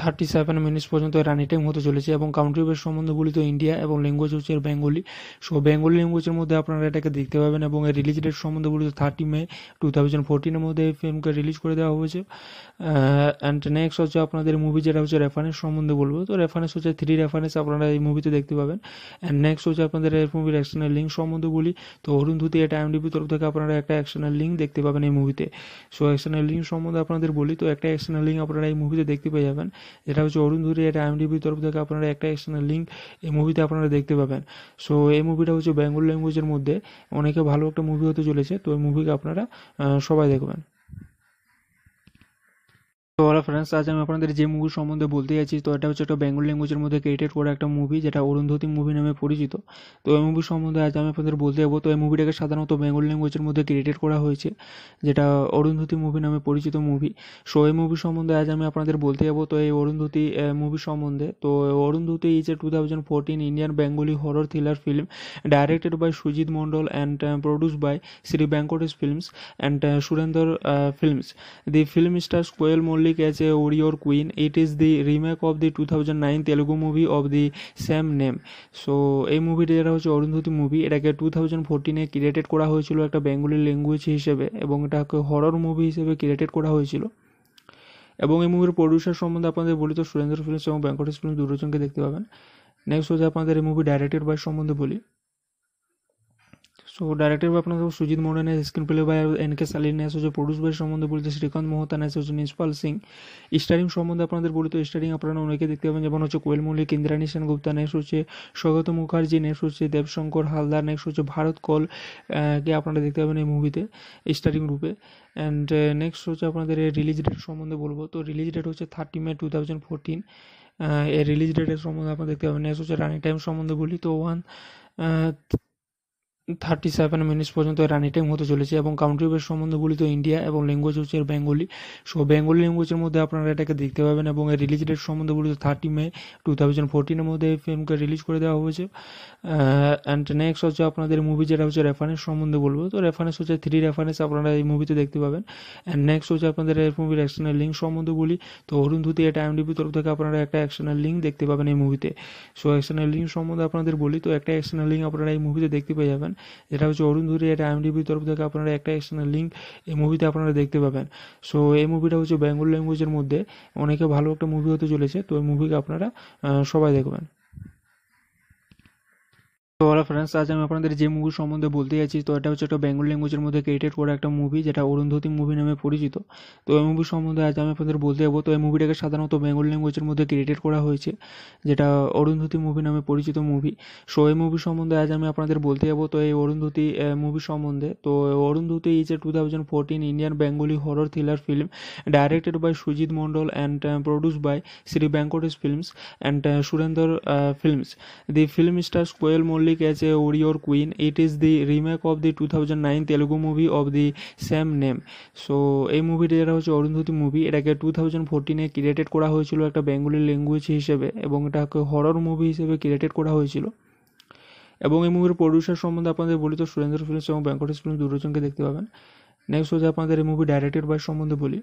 থার্টি সেভেন মিনিটস পর্যন্ত রানি টাইম হতে চলেছে এবং কাউন্ট্রি বেস সম্বন্ধে বলি তো ইন্ডিয়া এবং ল্যাঙ্গুয়েজ হচ্ছে বেঙ্গলি সো বেঙ্গলি ল্যাঙ্গুয়েজের মধ্যে আপনারা এটাকে দেখতে পাবেন এবং এর রিলিজ ডেট সম্বন্ধে বলি তো থার্টি মে টু থাউজেন্ড ফোরটিনের মধ্যে এই ফিল্মকে রিলিজ করে দেওয়া হয়েছে অ্যান্ড নেক্সট হচ্ছে আপনাদের মুভি যেটা হচ্ছে রেফারেন্স সম্বন্ধে বলবো তো রেফারেন্স হচ্ছে থ্রি রেফারেন্স আপনারা এই মুভিতে দেখতে পাবেন অ্যান্ড নেক্সট হচ্ছে আপনাদের এই মুভির অ্যাকশনের লিঙ্ক সম্বন্ধে বলি তো অরুণ ধুতি এটা এমডিপি তরফ থেকে আপনারা একটা অ্যাকশনের লিঙ্ক দেখতে পাবেন এই মুভিতে সো অ্যাকশনের লিঙ্ক সম্বন্ধে আপনাদের বলি তো একটা অ্যাকশনের লিঙ্ক আপনারা এই মুভিতে দেখতে পেয়ে যাবেন যেটা হচ্ছে অরুণ ধুরি এটা আইএমডিবির তরফ থেকে আপনারা একটা এক্সটার্নাল লিঙ্ক এই মুভিতে আপনারা দেখতে পাবেন সো এই মুভিটা হচ্ছে বেঙ্গল ল্যাঙ্গুয়েজের মধ্যে অনেকে ভালো একটা মুভি হতে চলেছে তো এই মুভিকে আপনারা সবাই দেখবেন তো ওরা ফ্রেন্ডস আজ আমি আপনাদের যে মুভি সম্বন্ধে বলতে যাচ্ছি তো এটা হচ্ছে একটা বেঙ্গল ল্যাঙ্গুয়েজের মধ্যে ক্রিয়েটেড করা একটা মুভি যেটা অরুন্ধতি মুভি নামে পরিচিত তো এই মুভি সম্বন্ধে আজ আমি আপনাদের বলতে যাবো তো এই মুভিটাকে সাধারণত বেঙ্গল ল্যাঙ্গুয়েজের মধ্যে ক্রিয়েটেড করা হয়েছে যেটা অরুন্ধতি মুভি নামে পরিচিত মুভি সো এই মুভি সম্বন্ধে আজ আমি আপনাদের বলতে যাবো তো এই অরুন্ধতি মুভি সম্বন্ধে তো Arundhati is a two thousand fourteen Indian Bengali horror thriller film directed by Sujit Mondal and produce by Shri Venkatesh films and Surinder films the film star Koel Mallick public warrior queen it is it is of remake two thousand nine Telugu movie of the same name so এই মুভিটা যেটা হচ্ছে Arundhati movie এটাকে two thousand ফোরটিনে created করা হয়েছিল একটা Bengali language হিসেবে এবং এটাকে হরর মুভি হিসেবে ক্রিয়েটেড করা হয়েছিল এবং এই মুভির প্রডিউসার সম্বন্ধে আপনাদের বলি তো সুরেন্দ্র ফিল্মস এবং ব্যাঙ্কটেশ ফিল্মস দুজনকে দেখতে পাবেন নেক্সট হচ্ছে আপনাদের এই মুভি ডাইরেক্টেড বাই সম্বন্ধে বলি सो डायरेक्टर बाय अपना सुजीत मोडन है screen play by N K सालिन है सो जो সম্বন্ধে বলতে শ্রীকান্ত মোহতান এসে হচ্ছে নিষ্পাল সিং স্টারিং সম্বন্ধে আপনাদের বলি তো স্টারিং আপনারা অনেকে দেখতে পাবেন যেমন হচ্ছে কোয়েল মল্লিক ইন্দ্রাণী গুপ্তা নেক্সট হচ্ছে স্বগত মুখার্জি নেক্সট হচ্ছে দেবশঙ্কর হালদার নেক্সট হচ্ছে ভারত কল কে আপনারা দেখতে পাবেন এই মুভিতে স্টারিং রূপে অ্যান্ড নেক্সট হচ্ছে আপনাদের রিলিজ ডেট সম্বন্ধে বলবো তো রিলিজ ডেট হচ্ছে thirty May two thousand fourteen এর রিলিজ ডেটের সম্বন্ধে আপনারা দেখতে পাবেন নেক্সট হচ্ছে রানিং টাইম সম্বন্ধে বলি তো ওয়ান থার্টি সেভেন মিনিটস পর্যন্ত রানি টাইম হতে চলেছে এবং কাউন্ট্রি বেস সম্বন্ধে বলি তো ইন্ডিয়া এবং ল্যাঙ্গুয়েজ হচ্ছে বেঙ্গলি সো বেঙ্গলি ল্যাঙ্গুয়েজের মধ্যে আপনারা এটাকে দেখতে পাবেন এবং এর রিলিজ ডেট সম্বন্ধে বলি তো থার্টি মে টু থাউজেন্ড ফোরটিনের মধ্যে এই ফিল্মকে রিলিজ করে দেওয়া হয়েছে অ্যান্ড নেক্সট হচ্ছে আপনাদের মুভি যেটা হচ্ছে রেফারেন্স সম্বন্ধে বলবো তো রেফারেন্স হচ্ছে থ্রি রেফারেন্স আপনারা এই মুভিতে দেখতে পাবেন অ্যান্ড নেক্সট হচ্ছে আপনাদের এর মুভির অ্যাকশনের লিঙ্ক সম্বন্ধে বলি তো অরুণ ধুতি এটা এমডিপি তরফ থেকে আপনারা একটা অ্যাকশনের লিঙ্ক দেখতে পাবেন এই মুভিতে সো অ্যাকশনের লিঙ্ক সম্বন্ধে আপনাদের বলি তো একটা অ্যাকশনের লিঙ্ক আপনারা এই মুভিতে দেখতে পেয়ে যাবেন যেটা হচ্ছে অরুণ ধুরি এটা আইএমডিবির তরফ থেকে আপনারা একটা এক্সটার্নাল লিঙ্ক এই মুভিতে আপনারা দেখতে পাবেন সো এই মুভিটা হচ্ছে বেঙ্গল ল্যাঙ্গুয়েজের মধ্যে অনেকে ভালো একটা মুভি হতে চলেছে তো এই মুভিকে আপনারা সবাই দেখবেন তো ওরা ফ্রেন্ডস আজ আমি আপনাদের যে মুভি সম্বন্ধে বলতে যাচ্ছি তো এটা হচ্ছে একটা বেঙ্গল ল্যাঙ্গুয়েজের মধ্যে ক্রিয়েটেড করা একটা মুভি যেটা অরুন্ধতী মুভি নামে পরিচিত তো এই মুভি সম্বন্ধে আজ আমি আপনাদের বলতে যাবো তো এই মুভিটাকে সাধারণত বেঙ্গল ল্যাঙ্গুয়েজের মধ্যে ক্রিয়েটেড করা হয়েছে যেটা অরুন্ধতী মুভি নামে পরিচিত মুভি সো এই মুভি সম্বন্ধে আজ আমি আপনাদের বলতে যাবো তো এই অরুন্ধতী মুভি সম্বন্ধে তো Arundhati is a two thousand fourteen Indian Bengali horror thriller film directed by Sujit Mondal and produce by Shri Venkatesh films and Surinder films the film star Koel Mallick public warrior queen it is it is of remake two thousand nine Telugu movie of the same name so এই মুভিটা যেটা হচ্ছে Arundhati movie এটাকে two thousand ফোরটিনে created করা হয়েছিল একটা Bengali language হিসেবে এবং এটাকে হরর মুভি হিসেবে ক্রিয়েটেড করা হয়েছিল এবং এই মুভির প্রডিউসার সম্বন্ধে আপনাদের বলি তো সুরেন্দ্র ফিল্মস এবং ব্যাঙ্কটেশ ফিল্মস দুটোজনকে দেখতে পাবেন নেক্সট হচ্ছে আপনাদের এই মুভি ডাইরেক্টেড বাই সম্বন্ধে বলি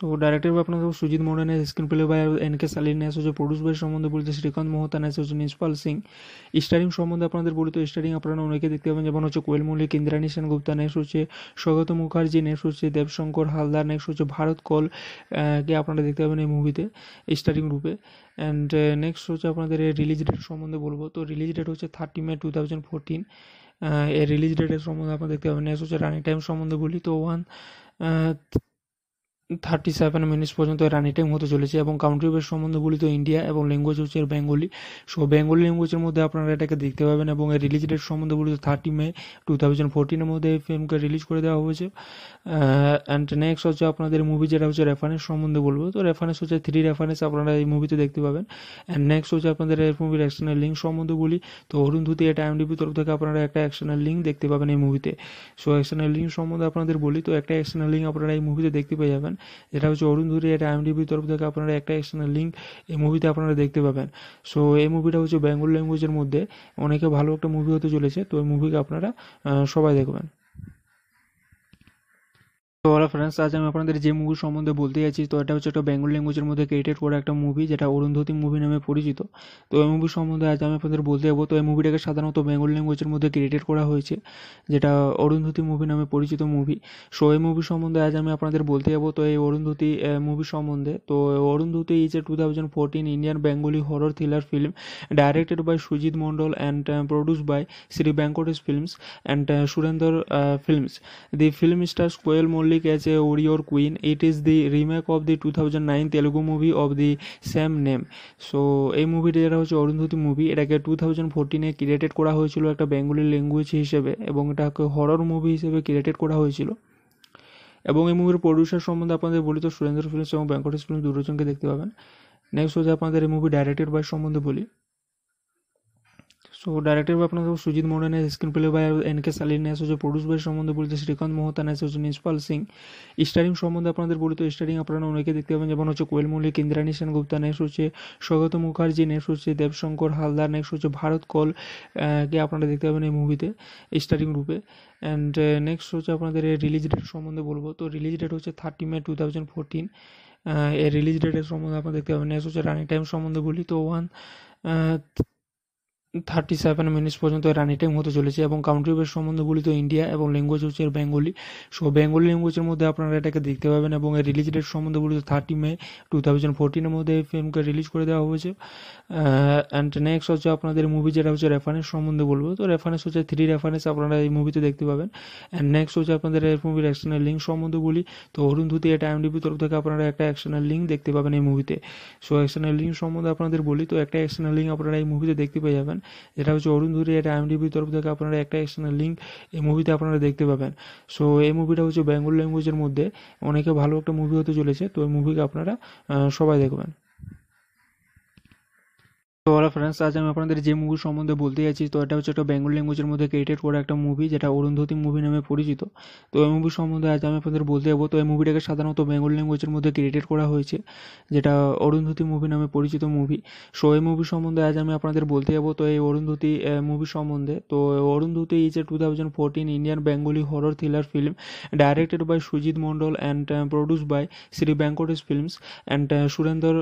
সো ডাইরেক্টর বা अपना সুজিৎ सुजीत मोडन है screen play by K saline S হচ্ছে প্রডিউস বাই সম্বন্ধে বলতে শ্রীকান্ত মোহতান এস হচ্ছে নিষ্পাল সিং স্টারিং সম্বন্ধে আপনাদের বলি তো স্টারিং আপনারা অনেকে দেখতে পাবেন যেমন হচ্ছে কোয়েল মল্লিক ইন্দ্রাণী সেন গুপ্তা নেক্সট হচ্ছে স্বগত মুখার্জি নেক্সট হচ্ছে দেবশঙ্কর হালদার নেক্সট হচ্ছে ভারত কল কে আপনারা দেখতে পাবেন এই মুভিতে স্টারিং রূপে অ্যান্ড নেক্সট হচ্ছে আপনাদের রিলিজ ডেট সম্বন্ধে বলবো তো রিলিজ ডেট হচ্ছে thirty May two thousand fourteen এর রিলিজ ডেটের সম্বন্ধে আপনারা দেখতে পাবেন নেক্সট হচ্ছে রানিং টাইম সম্বন্ধে বলি তো ওয়ান থার্টি সেভেন মিনিটস পর্যন্ত রানি টাইম হতে চলেছে এবং কাউন্ট্রি বেস তো ইন্ডিয়া এবং ল্যাঙ্গুয়েজ হচ্ছে এর বেঙ্গলি সো বেঙ্গলি ল্যাঙ্গুয়েজের মধ্যে আপনারা এটাকে দেখতে পাবেন এবং এর রিলিজ ডেট তো থার্টি মে টু থাউজেন্ড ফোরটিনের মধ্যে এই ফিল্মকে রিলিজ করে দেওয়া হয়েছে অ্যান্ড নেক্সট হচ্ছে আপনাদের মুভি যেটা হচ্ছে রেফারেন্স সম্বন্ধে বলবো তো রেফারেন্স হচ্ছে থ্রি রেফারেন্স আপনারা এই মুভিতে দেখতে পাবেন অ্যান্ড নেক্সট হচ্ছে আপনাদের এর মুভির অ্যাকশনের লিঙ্ক সম্বন্ধে বলি তো অরুণ ধুতি এটা এমডিপি তরফ থেকে আপনারা একটা অ্যাকশনের লিঙ্ক দেখতে পাবেন এই মুভিতে সো অ্যাকশনের লিঙ্ক সম্বন্ধে আপনাদের বলি তো একটা অ্যাকশনের লিঙ্ক আপনারা এই মুভিতে দেখতে পেয়ে যাবেন যেটা হচ্ছে অরুণ ধুরি এটা আইএমডিবির তরফ থেকে আপনারা একটা এক্সটার্নাল লিঙ্ক এই মুভিতে আপনারা দেখতে পাবেন সো এই মুভিটা হচ্ছে বেঙ্গল ল্যাঙ্গুয়েজের মধ্যে অনেকে ভালো একটা মুভি হতে চলেছে তো এই মুভিকে আপনারা সবাই দেখবেন তো ওরা ফ্রেন্ডস আজ আমি আপনাদের যে মুভি সম্বন্ধে বলতে যাচ্ছি তো এটা হচ্ছে একটা বেঙ্গল ল্যাঙ্গুয়েজের মধ্যে ক্রিয়েটেড করা একটা মুভি যেটা অরুন্ধতী মুভি নামে পরিচিত তো এই মুভি সম্বন্ধে আজ আমি আপনাদের বলতে যাবো তো এই মুভিটাকে সাধারণত বেঙ্গল ল্যাঙ্গুয়েজের মধ্যে ক্রিয়েটেড করা হয়েছে যেটা অরুন্ধতী মুভি নামে পরিচিত মুভি সো এই মুভি সম্বন্ধে আজ আমি আপনাদের বলতে যাবো তো এই অরুন্ধতী মুভি সম্বন্ধে তো Arundhati is a two thousand fourteen Indian Bengali horror thriller film directed by Sujit Mondal and produce by Shri Venkatesh films and Surinder films the film star Koel Mallick Maulik as a warrior queen. It is the remake of the 2009 Telugu movie of the same name. So এই মুভিটা যেটা হচ্ছে Arundhati movie এটাকে two thousand ফোরটিনে created করা হয়েছিল একটা Bengali language হিসেবে এবং এটাকে হরর মুভি হিসেবে ক্রিয়েটেড করা হয়েছিল এবং এই মুভির প্রডিউসার সম্বন্ধে আপনাদের বলি তো সুরেন্দ্র ফিল্মস এবং ব্যাঙ্কটেশ ফিল্মস দুজনকে দেখতে পাবেন নেক্সট হচ্ছে আপনাদের এই মুভি ডাইরেক্টেড বাই সম্বন্ধে বলি সো ডাইরেক্টর में अपना Sujit Mondal S screenplay by N K saline S হচ্ছে প্রডিউস বাই সম্বন্ধে বলতে শ্রীকান্ত মোহতান এস হচ্ছে নিষ্পাল সিং স্টারিং সম্বন্ধে আপনাদের বলি তো স্টারিং আপনারা অনেকে দেখতে পাবেন যেমন হচ্ছে কোয়েল মল্লিক ইন্দ্রাণী সেনগুপ্তা নেক্সট হচ্ছে স্বগত মুখার্জি নেক্সট হচ্ছে দেবশঙ্কর হালদার নেক্সট হচ্ছে ভারত কল কে আপনারা দেখতে পাবেন এই মুভিতে স্টারিং রূপে অ্যান্ড নেক্সট uh, হচ্ছে আপনাদের রিলিজ ডেট সম্বন্ধে বলবো তো রিলিজ ডেট হচ্ছে thirty May two thousand fourteen এর রিলিজ ডেটের সম্বন্ধে আপনারা দেখতে পাবেন নেক্সট হচ্ছে রানিং টাইম সম্বন্ধে বলি তো ওয়ান থার্টি সেভেন মিনিটস পর্যন্ত রানি টাইম হতে চলেছে এবং কাউন্ট্রি বেস সম্বন্ধে বলি তো ইন্ডিয়া এবং ল্যাঙ্গুয়েজ হচ্ছে বেঙ্গলি সো বেঙ্গলি ল্যাঙ্গুয়েজের মধ্যে আপনারা এটাকে দেখতে পাবেন এবং এর রিলিজ ডেট সম্বন্ধে বলি তো থার্টি মে টু থাউজেন্ড ফোরটিনের মধ্যে এই ফিল্মকে রিলিজ করে দেওয়া হয়েছে অ্যান্ড নেক্সট হচ্ছে আপনাদের মুভি যেটা হচ্ছে রেফারেন্স সম্বন্ধে বলবো তো রেফারেন্স হচ্ছে থ্রি রেফারেন্স আপনারা এই মুভিতে দেখতে পাবেন অ্যান্ড নেক্সট হচ্ছে আপনাদের এই মুভির অ্যাকশনের লিঙ্ক সম্বন্ধে বলি তো অরুণ ধুতি এটা এমডিপি তরফ থেকে আপনারা একটা অ্যাকশনের লিঙ্ক দেখতে পাবেন এই মুভিতে সো অ্যাকশনের লিঙ্ক সম্বন্ধে আপনাদের বলি তো একটা অ্যাকশনের লিঙ্ক আপনারা এই মুভিতে দেখতে পেয়ে যাবেন যেটা হচ্ছে অরুণ ধুরি এটা আইএমডিবির তরফ থেকে আপনারা একটা এক্সটার্নাল লিঙ্ক এই মুভিতে আপনারা দেখতে পাবেন সো এই মুভিটা হচ্ছে বেঙ্গল ল্যাঙ্গুয়েজের মধ্যে অনেকে ভালো একটা মুভি হতে চলেছে তো এই মুভিকে আপনারা সবাই দেখবেন তো ওরা ফ্রেন্ডস আজ আমি আপনাদের যে মুভি সম্বন্ধে বলতে যাচ্ছি তো এটা হচ্ছে একটা বেঙ্গল ল্যাঙ্গুয়েজের মধ্যে ক্রিয়েটেড করা একটা মুভি যেটা অরুন্ধতী মুভি নামে পরিচিত তো এই মুভি সম্বন্ধে আজ আমি আপনাদের বলতে যাবো তো এই মুভিটাকে সাধারণত বেঙ্গল ল্যাঙ্গুয়েজের মধ্যে ক্রিয়েটেড করা হয়েছে যেটা অরুন্ধতী মুভি নামে পরিচিত মুভি সো এই মুভি সম্বন্ধে আজ আমি আপনাদের বলতে যাবো তো এই অরুন্ধতী মুভি সম্বন্ধে তো Arundhati is a two thousand fourteen Indian Bengali horror thriller film directed by Sujit Mondal and produce by Shri Venkatesh films and Surinder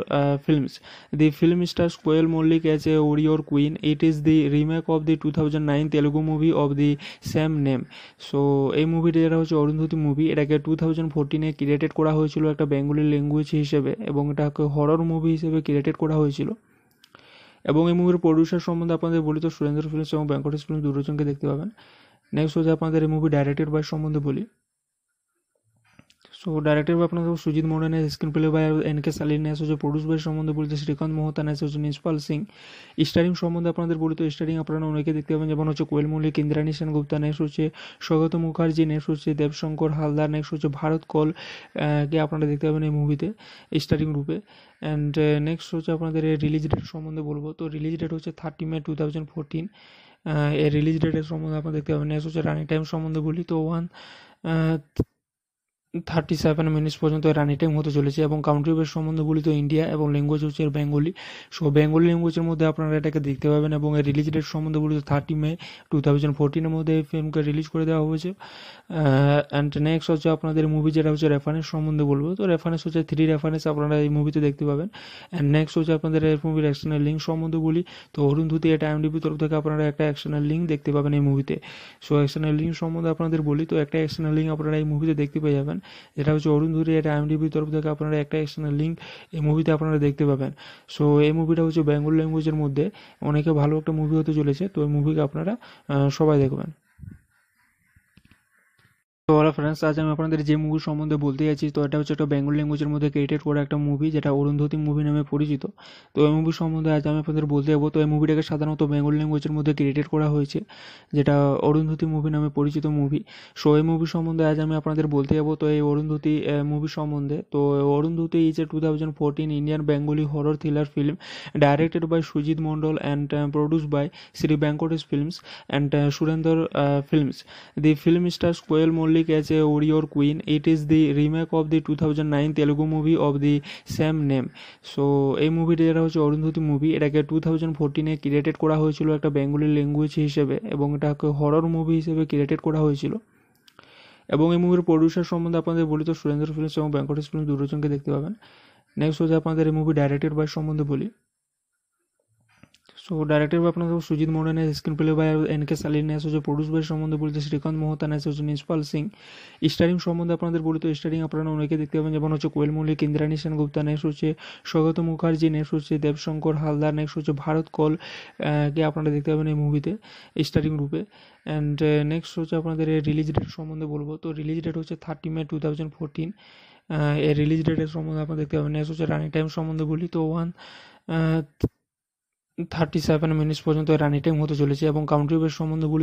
films the film star Koel Mallick Public warrior queen it is It is of the two thousand nine Telugu movie of the same name so এই মুভিটা যেটা হচ্ছে Arundhati movie এটাকে two thousand ফোরটিনে created করা হয়েছিল একটা Bengali language হিসেবে এবং এটাকে হরর মুভি হিসেবে ক্রিয়েটেড করা হয়েছিল এবং এই মুভির প্রডিউসার সম্বন্ধে আপনাদের বলি তো সুরেন্দ্র ফিল্মস এবং ব্যাঙ্কটেশ ফিল্মস দুজনকে দেখতে পাবেন নেক্সট হচ্ছে আপনাদের এই মুভি ডাইরেক্টেড বাই সম্বন্ধে বলি So directed by Sujit screen play screenplay N K saline as হচ্ছে প্রডিউস বাই সম্বন্ধে বলতে শ্রীকান্ত মোহতান নেস হচ্ছে নিষ্পাল সিং স্টারিং সম্বন্ধে আপনাদের বলতে স্টারিং আপনারা অনেকে দেখতে পাবেন যেমন হচ্ছে কোয়েল মল্লিক ইন্দ্রাণী সেন গুপ্তা নেক্সট হচ্ছে স্বগত মুখার্জি নেক্সট হচ্ছে দেবশঙ্কর হালদার নেক্সট হচ্ছে ভারত কল কে আপনারা দেখতে পাবেন এই মুভিতে স্টারিং রূপে অ্যান্ড নেক্সট হচ্ছে আপনাদের রিলিজ ডেট সম্বন্ধে বলবো তো রিলিজ ডেট হচ্ছে thirty May two thousand fourteen এর রিলিজ ডেটের সম্বন্ধে আপনারা দেখতে পাবেন নেক্সট হচ্ছে রানিং টাইম সম্বন্ধে বলি তো ওয়ান থার্টি সেভেন মিনিটস পর্যন্ত রানি টাইম হতে চলেছে এবং কাউন্ট্রি বেস সম্বন্ধে বলি তো ইন্ডিয়া এবং ল্যাঙ্গুয়েজ হচ্ছে বেঙ্গলি সো বেঙ্গলি ল্যাঙ্গুয়েজের মধ্যে আপনারা এটাকে দেখতে পাবেন এবং এর রিলিজ ডেট সম্বন্ধে বলি তো থার্টি মে টু থাউজেন্ড ফোরটিনের মধ্যে এই ফিল্মকে রিলিজ করে দেওয়া হয়েছে অ্যান্ড নেক্সট হচ্ছে আপনাদের মুভি যেটা হচ্ছে রেফারেন্স সম্বন্ধে বলবো তো রেফারেন্স হচ্ছে থ্রি রেফারেন্স আপনারা এই মুভিতে দেখতে পাবেন অ্যান্ড নেক্সট হচ্ছে আপনাদের এর মুভির অ্যাকশনের লিঙ্ক সম্বন্ধে বলি তো ধুতি এটা ডিপি তরফ থেকে আপনারা একটা অ্যাকশনের লিঙ্ক দেখতে পাবেন এই মুভিতে সো অ্যাকশনের লিঙ্ক সম্বন্ধে আপনাদের বলি তো একটা অ্যাকশনের লিঙ্ক আপনারা এই মুভিতে দেখতে পেয়ে যাবেন যেটা হচ্ছে অরুণ ধুরি এটা আইএমডিবির তরফ থেকে আপনারা একটা এক্সটার্নাল লিঙ্ক এই মুভিতে আপনারা দেখতে পাবেন সো এই মুভিটা হচ্ছে বেঙ্গল ল্যাঙ্গুয়েজের মধ্যে অনেকে ভালো একটা মুভি হতে চলেছে তো এই মুভিকে আপনারা সবাই দেখবেন তো ওরা ফ্রেন্ডস আজ আমি আপনাদের যে মুভি সম্বন্ধে বলতে যাচ্ছি তো এটা হচ্ছে একটা বেঙ্গল ল্যাঙ্গুয়েজের মধ্যে ক্রিয়েটেড করা একটা মুভি যেটা অরুন্ধতী মুভি নামে পরিচিত তো এই মুভি সম্বন্ধে আজ আমি আপনাদের বলতে যাবো তো এই মুভিটাকে সাধারণত বেঙ্গল ল্যাঙ্গুয়েজের মধ্যে ক্রিয়েটেড করা হয়েছে যেটা অরুন্ধতী মুভি নামে পরিচিত মুভি সো এই মুভি সম্বন্ধে আজ আমি আপনাদের বলতে যাবো তো এই অরুন্ধতী মুভি সম্বন্ধে তো Arundhati is a two thousand fourteen Indian Bengali horror thriller film directed by Sujit Mondal and produce by Shri Venkatesh films and Surinder films the film star Koel Mallick public warrior queen it is it remake of remake two thousand nine Telugu movie of the same name so এই মুভিটা যেটা হচ্ছে Arundhati movie এটাকে two thousand ফোরটিনে created করা হয়েছিল একটা Bengali language হিসেবে এবং এটাকে হরর মুভি হিসেবে ক্রিয়েটেড করা হয়েছিল এবং এই মুভির প্রডিউসার সম্বন্ধে আপনাদের বলি তো সুরেন্দ্র ফিল্মস এবং ব্যাঙ্কটেশ ফিল্মস দুটোজনকে দেখতে পাবেন নেক্সট হচ্ছে আপনাদের এই মুভি ডাইরেক্টেড বাই সম্বন্ধে বলি সো ডাইরেক্টর বা अपना সুজিৎ मोडन है screen play by K saline S হচ্ছে প্রডিউস বাই সম্বন্ধে বলতে শ্রীকান্ত মোহতান এস হচ্ছে নিষ্পাল সিং স্টারিং সম্বন্ধে আপনাদের বলি তো স্টারিং আপনারা অনেকে দেখতে পাবেন যেমন হচ্ছে কোয়েল মল্লিক ইন্দ্রাণী সেন গুপ্তা নেক্সট হচ্ছে স্বগত মুখার্জি নেক্স হচ্ছে দেবশঙ্কর হালদার নেক্সট হচ্ছে ভারত কল কে আপনারা দেখতে পাবেন এই মুভিতে স্টারিং রূপে অ্যান্ড নেক্সট হচ্ছে আপনাদের রিলিজ ডেট সম্বন্ধে বলবো তো রিলিজ ডেট হচ্ছে thirty May two thousand fourteen এর রিলিজ ডেটের সম্বন্ধে আপনারা দেখতে পাবেন নেক্সট হচ্ছে রানিং টাইম সম্বন্ধে বলি তো ওয়ান থার্টি সেভেন মিনিটস পর্যন্ত রানি টাইম হতে চলেছে এবং কাউন্ট্রি বেস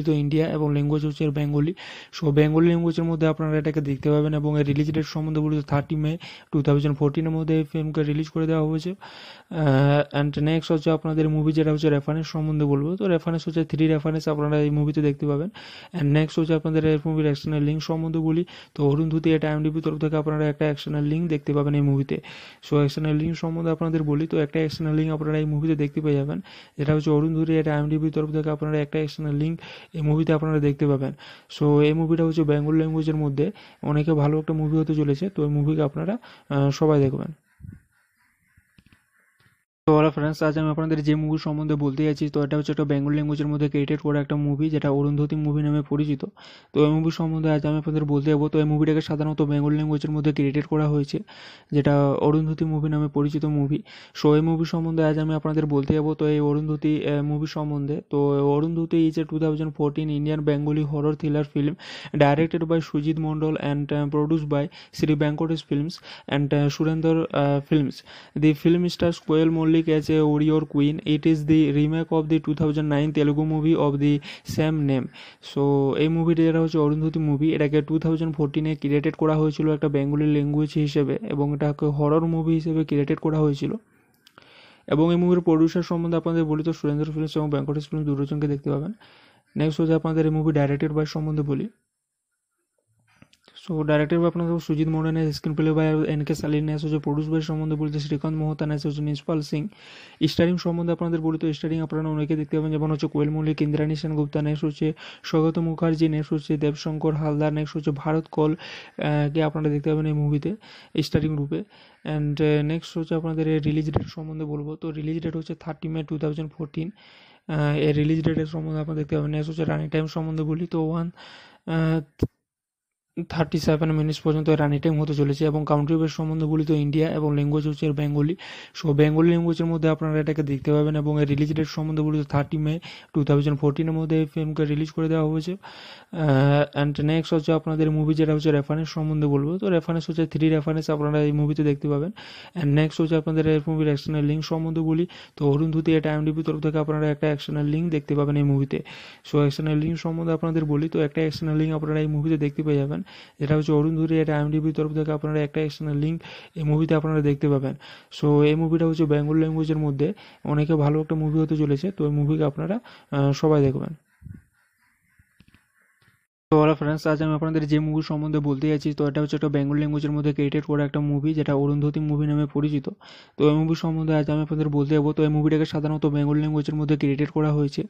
তো ইন্ডিয়া এবং ল্যাঙ্গুয়েজ হচ্ছে এর বেঙ্গলি সো বেঙ্গলি ল্যাঙ্গুয়েজের মধ্যে আপনারা এটাকে দেখতে পাবেন এবং এর রিলিজ ডেট তো থার্টি মে টু থাউজেন্ড ফোরটিনের মধ্যে এই ফিল্মকে রিলিজ করে দেওয়া হয়েছে অ্যান্ড নেক্সট হচ্ছে আপনাদের মুভি যেটা হচ্ছে রেফারেন্স সম্বন্ধে বলবো তো রেফারেন্স হচ্ছে থ্রি রেফারেন্স আপনারা এই মুভিতে দেখতে পাবেন অ্যান্ড নেক্সট হচ্ছে আপনাদের এই মুভির অ্যাকশনের লিঙ্ক সম্বন্ধে বলি তো অরুণ ধুতি এটা এমডিপি তরফ থেকে আপনারা একটা অ্যাকশনের লিঙ্ক দেখতে পাবেন এই মুভিতে সো অ্যাকশনের লিঙ্ক সম্বন্ধে আপনাদের বলি তো একটা অ্যাকশনের লিঙ্ক আপনারা এই মুভিতে দেখতে পেয়ে যাবেন যেটা হচ্ছে অরুণ ধুরি এটা আইএমডিবির তরফ থেকে আপনারা একটা এক্সটার্নাল লিঙ্ক এই মুভিতে আপনারা দেখতে পাবেন সো এই মুভিটা হচ্ছে বেঙ্গল ল্যাঙ্গুয়েজের মধ্যে অনেকে ভালো একটা মুভি হতে চলেছে তো এই মুভিকে আপনারা সবাই দেখবেন তো ওরা ফ্রেন্ডস আজ আমি আপনাদের যে মুভি সম্বন্ধে বলতে চাইছি তো এটা হচ্ছে একটা বেঙ্গল ল্যাঙ্গুয়েজের মধ্যে ক্রিয়েটেড করা একটা মুভি যেটা অরুন্ধতী মুভি নামে পরিচিত তো এই মুভি সম্বন্ধে আজ আমি আপনাদের বলতে যাবো তো এই মুভিটাকে সাধারণত বেঙ্গল ল্যাঙ্গুয়েজের মধ্যে ক্রিয়েটেড করা হয়েছে যেটা অরুন্ধতী মুভি নামে পরিচিত মুভি সো এই মুভি সম্বন্ধে আজ আমি আপনাদের বলতে যাবো তো এই অরুন্ধতী মুভি সম্বন্ধে তো Arundhati is a two thousand fourteen Indian Bengali horror thriller film directed by Sujit Mondal and produce by Shri Venkatesh films and Surinder films the film star Koel Mallick public warrior queen it is it remake of the two thousand nine telugu movie of the same name so এই মুভিটা যেটা হচ্ছে Arundhati movie এটাকে two thousand ফোরটিনে created করা হয়েছিল একটা Bengali language হিসেবে এবং এটাকে হরর মুভি হিসেবে ক্রিয়েটেড করা হয়েছিল এবং এই মুভির প্রডিউসার সম্বন্ধে আপনাদের বলি তো সুরেন্দ্র ফিল্মস এবং ব্যাঙ্কটেশ ফিল্মস দুটোজনকে দেখতে পাবেন নেক্সট হচ্ছে আপনাদের এই মুভি ডাইরেক্টেড বাই সম্বন্ধে বলি সো ডাইরেক্টর में अपना Sujit Mondal screen play play N K saline আছে যে প্রডিউস বাই সম্বন্ধে বলছে শ্রীকান্ত মোহতান আছে হচ্ছে নিষ্পাল সিং স্টারিং সম্বন্ধে আপনাদের বলি তো স্টারিং আপনারা অনেকে দেখতে পাবেন যেমন হচ্ছে কোয়েল মল্লিক ইন্দ্রাণী সেনগুপ্তা নেস হচ্ছে স্বগত মুখার্জি নেস হচ্ছে দেবশঙ্কর হালদার নেক্সট হচ্ছে ভারত কল কে আপনারা দেখতে পাবেন এই মুভিতে স্টারিং রূপে অ্যান্ড নেক্সট হচ্ছে আপনাদের রিলিজ ডেট সম্বন্ধে বলবো তো রিলিজ ডেট হচ্ছে thirty May two thousand fourteen এর রিলিজ ডেটের সম্বন্ধে আপনারা দেখতে পাবেন নেক্সট হচ্ছে রানিং টাইম সম্বন্ধে বলি তো ওয়ান থার্টি সেভেন মিনিটস পর্যন্ত রানিং টাইম হতে চলেছে এবং কাউন্ট্রি বেস সম্বন্ধে বলি তো ইন্ডিয়া এবং ল্যাঙ্গুয়েজ হচ্ছে বেঙ্গলি সো বেঙ্গলি ল্যাঙ্গুয়েজের মধ্যে আপনারা এটাকে দেখতে পাবেন এবং এর রিলিজ ডেট সম্বন্ধে বলি তো থার্টি মে টু থাউজেন্ড ফোরটিনের মধ্যে এই ফিল্মকে রিলিজ করে দেওয়া হয়েছে অ্যান্ড নেক্সট হচ্ছে আপনাদের মুভি যেটা হচ্ছে রেফারেন্স সম্বন্ধে বলবো তো রেফারেন্স হচ্ছে থ্রি রেফারেন্স আপনারা এই মুভিতে দেখতে পাবেন অ্যান্ড নেক্সট হচ্ছে আপনাদের এই মুভির অ্যাকশনের লিঙ্ক সম্বন্ধে বলি তো ধুতি এটা এমডিপি তরফ থেকে আপনারা একটা অ্যাকশনের লিঙ্ক দেখতে পাবেন এই মুভিতে সো অ্যাকশনের লিঙ্ক সম্বন্ধে আপনাদের বলি তো একটা অ্যাকশনের লিঙ্ক আপনারা এই মুভিতে দেখতে পেয়ে যাবেন যেটা হচ্ছে অরুণ ধুরি এটা আইএমডিবির তরফ থেকে আপনারা একটা এক্সট্রা লিঙ্ক এই মুভিতে আপনারা দেখতে পাবেন সো এই মুভিটা হচ্ছে বেঙ্গল ল্যাঙ্গুয়েজের মধ্যে অনেকে ভালো একটা মুভি হতে চলেছে তো এই মুভিকে আপনারা সবাই দেখবেন তো ওরা ফ্রেন্ডস আজ আমি আপনাদের যে মুভি সম্বন্ধে বলতে যাচ্ছি তো এটা হচ্ছে একটা বেঙ্গল ল্যাঙ্গুয়েজের মধ্যে ক্রিয়েটেড করা একটা মুভি যেটা অরুন্ধতী মুভি নামে পরিচিত তো এই মুভি সম্বন্ধে আজ আমি আপনাদের বলতে যাবো তো এই মুভিটাকে সাধারণত বেঙ্গল ল্যাঙ্গুয়েজের মধ্যে ক্রিয়েটেড করা হয়েছে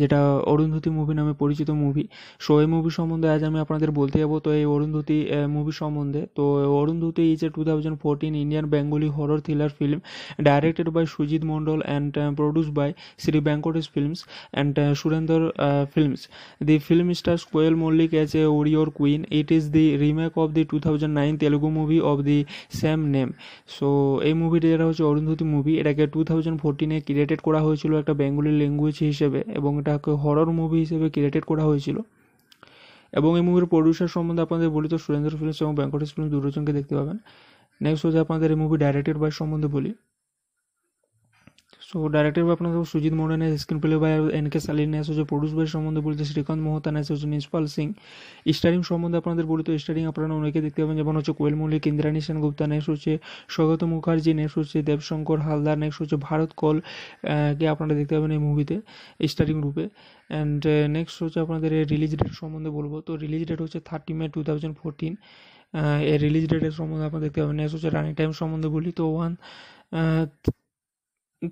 যেটা অরুন্ধতী মুভি নামে পরিচিত মুভি সো এই মুভি সম্বন্ধে আজ আমি আপনাদের বলতে যাবো তো এই অরুন্ধতী মুভি সম্বন্ধে তো Arundhati is a two thousand fourteen Indian Bengali horror thriller film directed by Sujit Mondal and produce by Shri Venkatesh films and Surinder films the film star Koel Mallick Big warrior queen it is It remake of the two thousand nine Telugu movie of the same name so এই মুভিটা যেটা হচ্ছে Arundhati movie এটাকে two thousand ফোরটিনে created করা হয়েছিল একটা Bengali language হিসেবে এবং এটাকে হরর মুভি হিসেবে ক্রিয়েটেড করা হয়েছিল এবং এই মুভির প্রডিউসার সম্বন্ধে আপনাদের বলি তো সুরেন্দ্র ফিল্মস এবং ব্যাঙ্কটেশ ফিল্মস দুটোজনকে দেখতে পাবেন নেক্সট হচ্ছে আপনাদের এই মুভি ডাইরেক্টেড বাই সম্বন্ধে বলি So আপনার Sujit of Sujit screen play screenplay N K saline as হচ্ছে প্রডিউস বাই সম্বন্ধে বলতে শ্রীকান্ত মোহতান নেস হচ্ছে নিষ্পাল সিং স্টারিং সম্বন্ধে আপনাদের বলি তো স্টারিং আপনারা অনেকে দেখতে পাবেন যেমন হচ্ছে কোয়েল মল্লিক ইন্দ্রাণী সেন গুপ্তা নেক্সট হচ্ছে স্বগত মুখার্জি নেক্সট হচ্ছে দেবশঙ্কর হালদার নেক্সট হচ্ছে ভারত কল কে আপনারা দেখতে পাবেন এই মুভিতে স্টারিং রূপে অ্যান্ড নেক্সট uh, হচ্ছে আপনাদের রিলিজ ডেট সম্বন্ধে বলবো তো রিলিজ ডেট হচ্ছে thirty May two thousand fourteen এর রিলিজ ডেটের সম্বন্ধে আপনারা দেখতে পাবেন নেক্সট হচ্ছে রানিং টাইম সম্বন্ধে বলি তো ওয়ান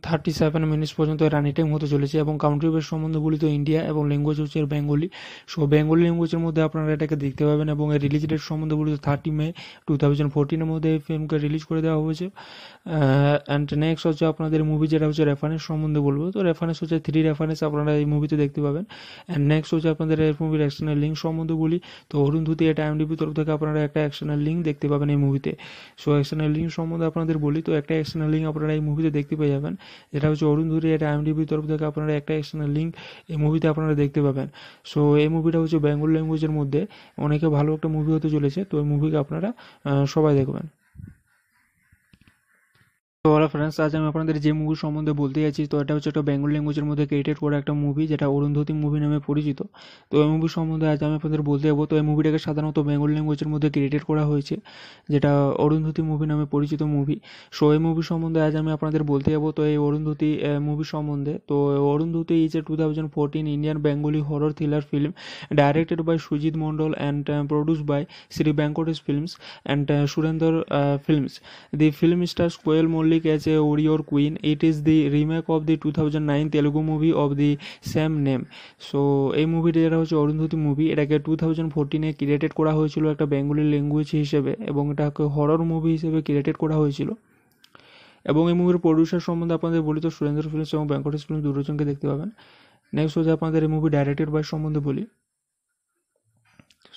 থার্টি সেভেন মিনিটস পর্যন্ত রানি টাইম হতে চলেছে এবং কাউন্ট্রি বেস সম্বন্ধে বলি তো ইন্ডিয়া এবং ল্যাঙ্গুয়েজ হচ্ছে বেঙ্গলি সো বেঙ্গলি ল্যাঙ্গুয়েজের মধ্যে আপনারা এটাকে দেখতে পাবেন এবং এর রিলিজ ডেট সম্বন্ধে বলি তো থার্টি মে টু থাউজেন্ড ফোরটিনের মধ্যে এই ফিল্মকে রিলিজ করে দেওয়া হয়েছে অ্যান্ড নেক্সট হচ্ছে আপনাদের মুভি যেটা হচ্ছে রেফারেন্স সম্বন্ধে বলবো তো রেফারেন্স হচ্ছে থ্রি রেফারেন্স আপনারা এই মুভিতে দেখতে পাবেন অ্যান্ড নেক্সট হচ্ছে আপনাদের এর মুভির অ্যাকশনের লিঙ্ক সম্বন্ধে বলি তো অরুণ ধুতি এটা ডিপি তরফ থেকে আপনারা একটা অ্যাকশনের লিঙ্ক দেখতে পাবেন এই মুভিতে সো অ্যাকশনের লিঙ্ক সম্বন্ধে আপনাদের বলি তো একটা অ্যাকশনের লিঙ্ক আপনারা এই মুভিতে দেখতে পেয়ে যাবেন যেটা হচ্ছে অরুণ ধুরি এটা আইএমডিবির তরফ থেকে আপনারা একটা এক্সটার্নাল লিঙ্ক এই মুভিতে আপনারা দেখতে পাবেন সো এই মুভিটা হচ্ছে বেঙ্গল ল্যাঙ্গুয়েজের মধ্যে অনেকে ভালো একটা মুভি হতে চলেছে তো এই মুভিকে আপনারা সবাই দেখবেন তো ওরা ফ্রেন্ডস আজ আমি আপনাদের যে মুভি সম্বন্ধে বলতে যাচ্ছি তো এটা হচ্ছে একটা বেঙ্গল ল্যাঙ্গুয়েজের মধ্যে ক্রিয়েটেড করা একটা মুভি যেটা অরুন্ধতী মুভি নামে পরিচিত তো এই মুভি সম্বন্ধে আজ আমি আপনাদের বলতে যাবো তো এই মুভিটাকে সাধারণত বেঙ্গল ল্যাঙ্গুয়েজের মধ্যে ক্রিয়েটেড করা হয়েছে যেটা অরুন্ধতী মুভি নামে পরিচিত মুভি সো এই মুভি সম্বন্ধে আজ আমি আপনাদের বলতে যাবো তো এই অরুন্ধতী মুভি সম্বন্ধে তো Arundhati is a two thousand fourteen Indian Bengali horror thriller film directed by Sujit Mondal and produce by Shri Venkatesh films and Surinder films the film star Koel Mallick public warrior queen it is it remake of the two thousand nine Telugu movie of the same name so এই মুভিটা যেটা হচ্ছে Arundhati movie এটাকে two thousand ফোরটিনে created করা হয়েছিল একটা Bengali language হিসেবে এবং এটাকে হরর মুভি হিসেবে ক্রিয়েটেড করা হয়েছিল এবং এই মুভির প্রডিউসার সম্বন্ধে আপনাদের বলি তো সুরেন্দ্র ফিল্মস এবং ব্যাঙ্কটেশ ফিল্মস দুটোজনকে দেখতে পাবেন নেক্সট হচ্ছে আপনাদের এই মুভি ডাইরেক্টেড বাই সম্বন্ধে বলি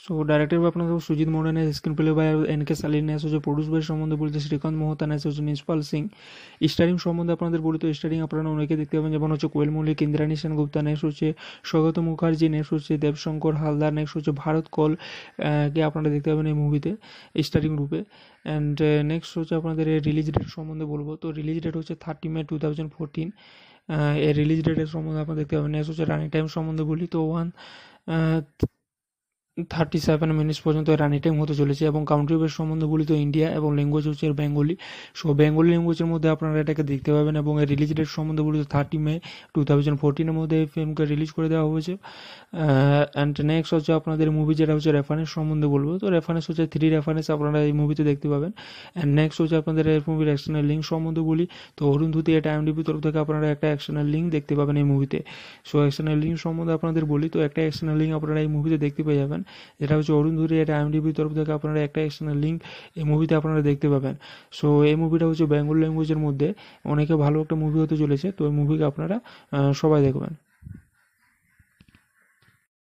সো ডাইরেক্টর বা अपना Sujit Mondal screen play play N K saline है হচ্ছে जो प्रोड्यूस সম্বন্ধে বলতে শ্রীকান্ত মোহতান আছে হচ্ছে নিষ্পাল সিং স্টারিং সম্বন্ধে আপনাদের বলি তো স্টারিং আপনারা অনেকে দেখতে পাবেন যেমন হচ্ছে কোয়েল মল্লিক ইন্দ্রাণী সেন গুপ্তা নেক্সট হচ্ছে স্বগত মুখার্জি নেস হচ্ছে দেবশঙ্কর হালদার নেক্সট হচ্ছে ভারত কল কে আপনারা দেখতে পাবেন এই মুভিতে স্টারিং রূপে অ্যান্ড নেক্সট হচ্ছে আপনাদের রিলিজ ডেট সম্বন্ধে বলবো তো রিলিজ ডেট হচ্ছে thirty May two thousand fourteen এর রিলিজ ডেটের সম্বন্ধে আপনারা দেখতে পাবেন নেক্সট হচ্ছে রানিং টাইম সম্বন্ধে বলি তো ওয়ান থার্টি সেভেন মিনিটস পর্যন্ত রানি টাইম হতে চলেছে এবং কাউন্ট্রি বেস তো ইন্ডিয়া এবং ল্যাঙ্গুয়েজ হচ্ছে বেঙ্গলি সো বেঙ্গলি ল্যাঙ্গুয়েজের মধ্যে আপনারা এটাকে দেখতে পাবেন এবং এর রিলিজ ডেট তো থার্টি মে টু থাউজেন্ড ফোরটিনের মধ্যে এই ফিল্মকে রিলিজ করে দেওয়া হয়েছে অ্যান্ড নেক্সট হচ্ছে আপনাদের মুভি যেটা হচ্ছে রেফারেন্স সম্বন্ধে বলবো তো রেফারেন্স হচ্ছে থ্রি রেফারেন্স আপনারা এই মুভিতে দেখতে পাবেন অ্যান্ড নেক্সট হচ্ছে আপনাদের এর মুভির অ্যাকশনের লিঙ্ক সম্বন্ধে বলি তো অরুণ ধুতি এটা এমডিপি তরফ থেকে আপনারা একটা অ্যাকশনের লিঙ্ক দেখতে পাবেন এই মুভিতে সো অ্যাকশনের লিঙ্ক সম্বন্ধে আপনাদের বলি তো একটা অ্যাকশনের লিঙ্ক আপনারা এই মুভিতে দেখতে পেয়ে যাবেন যেটা হচ্ছে অরুণ ধুরি এটা আইএমডিবির তরফ থেকে আপনারা একটা এক্সটার্নাল লিঙ্ক এই মুভিতে আপনারা দেখতে পাবেন সো এই মুভিটা হচ্ছে বেঙ্গল ল্যাঙ্গুয়েজের মধ্যে অনেকে ভালো একটা মুভি হতে চলেছে তো এই মুভিকে আপনারা সবাই দেখবেন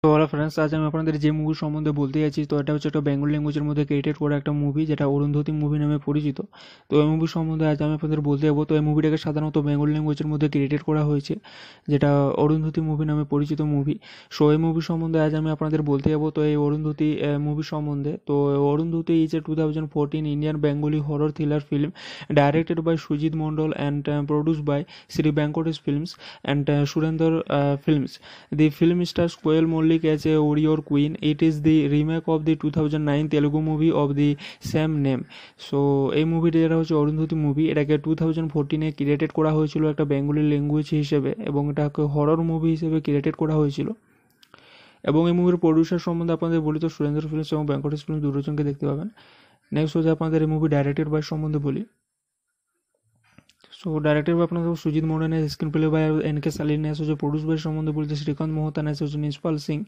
তো ওরা ফ্রেন্ডস আজ আমি আপনাদের যে মুভি সম্বন্ধে বলতে চাইছি তো এটা হচ্ছে একটা বেঙ্গল ল্যাঙ্গুয়েজের মধ্যে ক্রিয়েটেড করা একটা মুভি যেটা অরুন্ধতী মুভি নামে পরিচিত তো এই মুভি সম্বন্ধে আজ আমি আপনাদের বলতে যাবো তো এই মুভিটাকে সাধারণত বেঙ্গল ল্যাঙ্গুয়েজের মধ্যে ক্রিয়েটেড করা হয়েছে যেটা অরুন্ধতী মুভি নামে পরিচিত মুভি সো এই মুভি সম্বন্ধে আজ আমি আপনাদের বলতে যাবো তো এই অরুন্ধতী মুভি সম্বন্ধে তো Arundhati is a two thousand fourteen Indian Bengali horror thriller film directed by Sujit Mondal and produce by Shri Venkatesh films and Surinder films the film star Koel Mallick public warrior queen it is it remake of the two thousand nine telugu movie of the same name so এই মুভিটা যেটা হচ্ছে Arundhati movie এটাকে two thousand ফোরটিনে created করা হয়েছিল একটা Bengali language হিসেবে এবং এটাকে হরর মুভি হিসেবে ক্রিয়েটেড করা হয়েছিল এবং এই মুভির প্রডিউসার সম্বন্ধে আপনাদের বলি তো সুরেন্দ্র ফিল্মস এবং ব্যাঙ্কটেশ ফিল্মস দুটোজনকে দেখতে পাবেন নেক্সট হচ্ছে আপনাদের এই মুভি ডাইরেক্টেড বাই সম্বন্ধে বলি সো ডাইরেক্টর पे अपना Sujit Mondal screen play play N K saline আছে যে প্রডিউস বাই সম্বন্ধে বলতে শ্রীকান্ত মোহতান আছে হচ্ছে নিষ্পাল সিং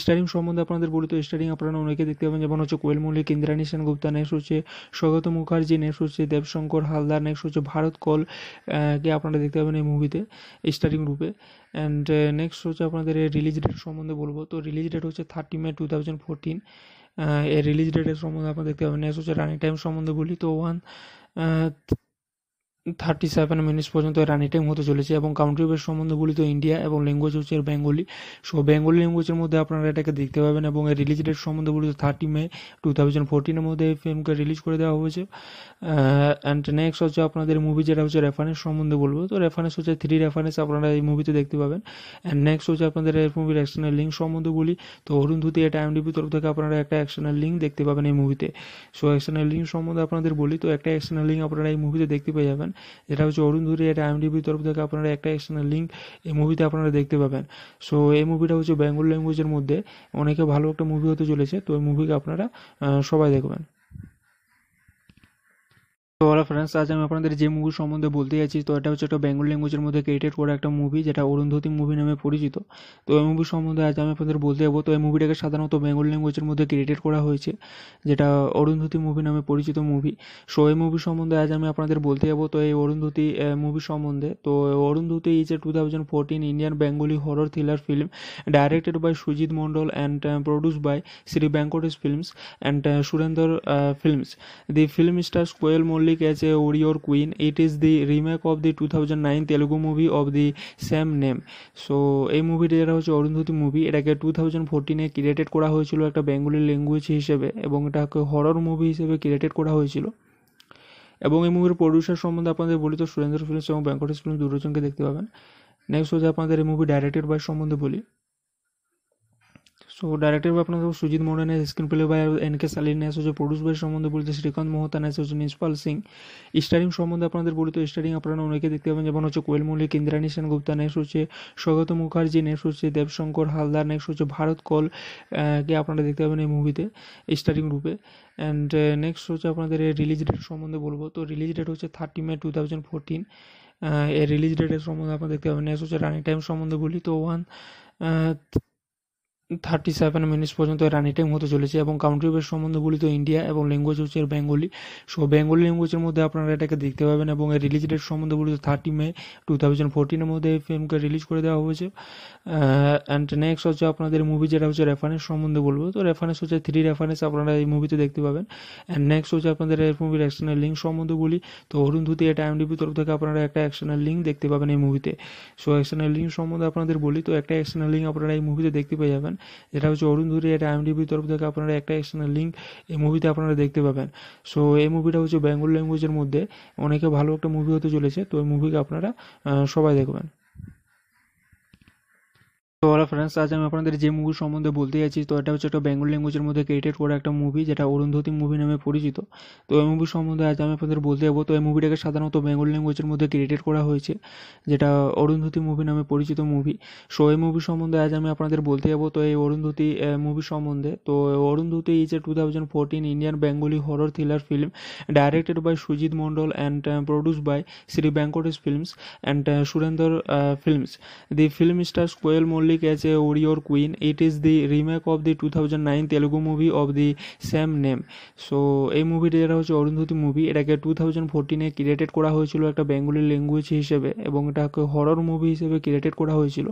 স্টারিং সম্বন্ধে আপনাদের বলি তো স্টারিং আপনারা অনেকে দেখতে পাবেন যেমন হচ্ছে কোয়েল মল্লিক ইন্দ্রাণী সেনগুপ্তা নেস হচ্ছে স্বগত মুখার্জি নেস হচ্ছে দেবশঙ্কর হালদার নেক্সট হচ্ছে ভারত কল কে আপনারা দেখতে পাবেন এই মুভিতে স্টারিং রূপে অ্যান্ড নেক্সট হচ্ছে আপনাদের রিলিজ ডেট সম্বন্ধে বলবো তো রিলিজ ডেট হচ্ছে thirty May two thousand fourteen এর রিলিজ ডেটের সম্বন্ধে আপনারা দেখতে পাবেন নেক্সট হচ্ছে রানিং টাইম সম্বন্ধে বলি তো ওয়ান থার্টি সেভেন মিনিটস পর্যন্ত রানি টাইম হতে চলেছে এবং কাউন্ট্রি বেস সম্বন্ধে বলি তো ইন্ডিয়া এবং ল্যাঙ্গুয়েজ হচ্ছে বেঙ্গলি সো বেঙ্গলি ল্যাঙ্গুয়েজের মধ্যে আপনারা এটাকে দেখতে পাবেন এবং এর রিলিজ ডেট সম্বন্ধে বলি তো থার্টি মে টু থাউজেন্ড ফোরটিনের মধ্যে এই ফিল্মকে রিলিজ করে দেওয়া হয়েছে অ্যান্ড নেক্সট হচ্ছে আপনাদের মুভি যেটা হচ্ছে রেফারেন্স সম্বন্ধে বলবো তো রেফারেন্স হচ্ছে থ্রি রেফারেন্স আপনারা এই মুভিতে দেখতে পাবেন অ্যান্ড নেক্সট হচ্ছে আপনাদের এই মুভির অ্যাকশনের লিঙ্ক সম্বন্ধে বলি তো অরুণ ধুতি এটা এমডিপি তরফ থেকে আপনারা একটা অ্যাকশনের লিঙ্ক দেখতে পাবেন এই মুভিতে সো অ্যাকশনের লিঙ্ক সম্বন্ধে আপনাদের বলি তো একটা অ্যাকশনের লিঙ্ক আপনারা এই মুভিতে দেখতে পেয়ে যাবেন যেটা হচ্ছে অরুণ ধুরি এটা আইএমডিবির তরফ থেকে আপনারা একটা এক্সট্রা লিঙ্ক এই মুভিতে আপনারা দেখতে পাবেন সো এই মুভিটা হচ্ছে বেঙ্গল ল্যাঙ্গুয়েজের মধ্যে অনেকে ভালো একটা মুভি হতে চলেছে তো এই মুভিকে আপনারা সবাই দেখবেন তো ওরা ফ্রেন্ডস আজ আমি আপনাদের যে মুভি সম্বন্ধে বলতে যাচ্ছি তো এটা হচ্ছে একটা বেঙ্গল ল্যাঙ্গুয়েজের মধ্যে ক্রিয়েটেড করা একটা মুভি যেটা অরুন্ধতী মুভি নামে পরিচিত তো এই মুভি সম্বন্ধে আজ আমি আপনাদের বলতে যাবো তো এই মুভিটাকে সাধারণত বেঙ্গল ল্যাঙ্গুয়েজের মধ্যে ক্রিয়েটেড করা হয়েছে যেটা অরুন্ধতী মুভি নামে পরিচিত মুভি সো এই মুভি সম্বন্ধে আজ আমি আপনাদের বলতে যাবো তো এই অরুন্ধতী মুভি সম্বন্ধে তো Arundhati is a two thousand fourteen Indian Bengali horror thriller film directed by Sujit Mondal and produce by Shri Venkatesh films and Surinder films the film star Koel Mallick only catch a warrior queen it is the remake of the 2009 Telugu movie of the same name so এই মুভিটা যেটা হচ্ছে Arundhati movie এটাকে two thousand ফোরটিনে created করা হয়েছিল একটা Bengali language হিসেবে এবং এটাকে হরর মুভি হিসেবে ক্রিয়েটেড করা হয়েছিল এবং এই মুভির প্রডিউসার সম্বন্ধে আপনাদের বলি তো সুরেন্দ্র ফিল্মস এবং ব্যাঙ্কটেশ ফিল্মস দূরজনকে দেখতে পাবেন নেক্সট হচ্ছে আপনাদের এই মুভি ডাইরেক্টেড বাই সম্বন্ধে বলি সো ডাইরেক্টর আপনার अपना सुजीत मोड़न है screen play by K saline ন্যাস হচ্ছে প্রডিউস বাই সম্বন্ধে বলতে শ্রীকান্ত মোহতা ন্যাস হচ্ছে নিষ্পাল সিং স্টারিং সম্বন্ধে আপনাদের বলি তো স্টারিং আপনারা অনেকে দেখতে পাবেন যেমন হচ্ছে কোয়েল মল্লিক ইন্দ্রাণী সেন গুপ্তা নেক্সট হচ্ছে স্বগত মুখার্জি নেক্সট হচ্ছে দেবশঙ্কর হালদার নেক্সট হচ্ছে ভারত কল কে আপনারা দেখতে পাবেন এই মুভিতে স্টারিং রূপে অ্যান্ড নেক্সট uh, হচ্ছে আপনাদের রিলিজ ডেট সম্বন্ধে বলবো তো রিলিজ ডেট হচ্ছে thirty May two thousand fourteen এর রিলিজ ডেটের সম্বন্ধে আপনারা দেখতে পাবেন নেক্সট হচ্ছে রানিং টাইম সম্বন্ধে বলি তো ওয়ান থার্টি সেভেন মিনিটস পর্যন্ত রানি টাইম হতে চলেছে এবং কাউন্ট্রি বেস সম্বন্ধে বলি তো ইন্ডিয়া এবং ল্যাঙ্গুয়েজ হচ্ছে বেঙ্গলি সো বেঙ্গলি ল্যাঙ্গুয়েজের মধ্যে আপনারা এটাকে দেখতে পাবেন এবং এর রিলিজ ডেট সম্বন্ধে বলি তো থার্টি মে টু থাউজেন্ড ফোরটিনের মধ্যে এই ফিল্মকে রিলিজ করে দেওয়া হয়েছে অ্যান্ড নেক্সট হচ্ছে আপনাদের মুভি যেটা হচ্ছে রেফারেন্স সম্বন্ধে বলবো তো রেফারেন্স হচ্ছে থ্রি রেফারেন্স আপনারা এই মুভিতে দেখতে পাবেন অ্যান্ড নেক্সট হচ্ছে আপনাদের এর মুভির অ্যাকশনের লিঙ্ক সম্বন্ধে বলি তো অরুণ ধুতি এটা এমডিপি তরফ থেকে আপনারা একটা অ্যাকশনের লিঙ্ক দেখতে পাবেন এই মুভিতে সো অ্যাকশনের লিঙ্ক সম্বন্ধে আপনাদের বলি তো একটা অ্যাকশনের লিঙ্ক আপনারা এই মুভিতে দেখতে পেয়ে যাবেন যেটা হচ্ছে অরুণ ধুরি এটা আইএমডিবির তরফ থেকে আপনারা একটা এক্সটার্নাল লিঙ্ক এই মুভিতে আপনারা দেখতে পাবেন সো এই মুভিটা হচ্ছে বেঙ্গল ল্যাঙ্গুয়েজের মধ্যে অনেকে ভালো একটা মুভি হতে চলেছে তো এই মুভিকে আপনারা সবাই দেখবেন তো ওরা ফ্রেন্ডস আজ আমি আপনাদের যে মুভি সম্বন্ধে বলতে যাচ্ছি তো এটা হচ্ছে একটা বেঙ্গল ল্যাঙ্গুয়েজের মধ্যে ক্রিয়েটেড করা একটা মুভি যেটা অরুন্ধতি মুভি নামে পরিচিত তো এই মুভি সম্বন্ধে আজ আমি আপনাদের বলতে যাবো তো এই মুভিটাকে সাধারণত বেঙ্গল ল্যাঙ্গুয়েজের মধ্যে ক্রিয়েটেড করা হয়েছে যেটা অরুন্ধতি মুভি নামে পরিচিত মুভি সো এই মুভি সম্বন্ধে আজ আমি আপনাদের বলতে যাবো তো এই অরুন্ধতি মুভি সম্বন্ধে তো Arundhati is a two thousand fourteen Indian Bengali horror thriller film directed by Sujit Mondal and produce by Shri Venkatesh films and Surinder films the film star Koel Mallick public warrior queen it is it is of remake two thousand nine Telugu movie of the same name so এই মুভিটি যেটা হচ্ছে Arundhati movie এটাকে two thousand ফোরটিনে created করা হয়েছিল একটা Bengali language হিসেবে এবং এটাকে হরর মুভি হিসেবে ক্রিয়েটেড করা হয়েছিল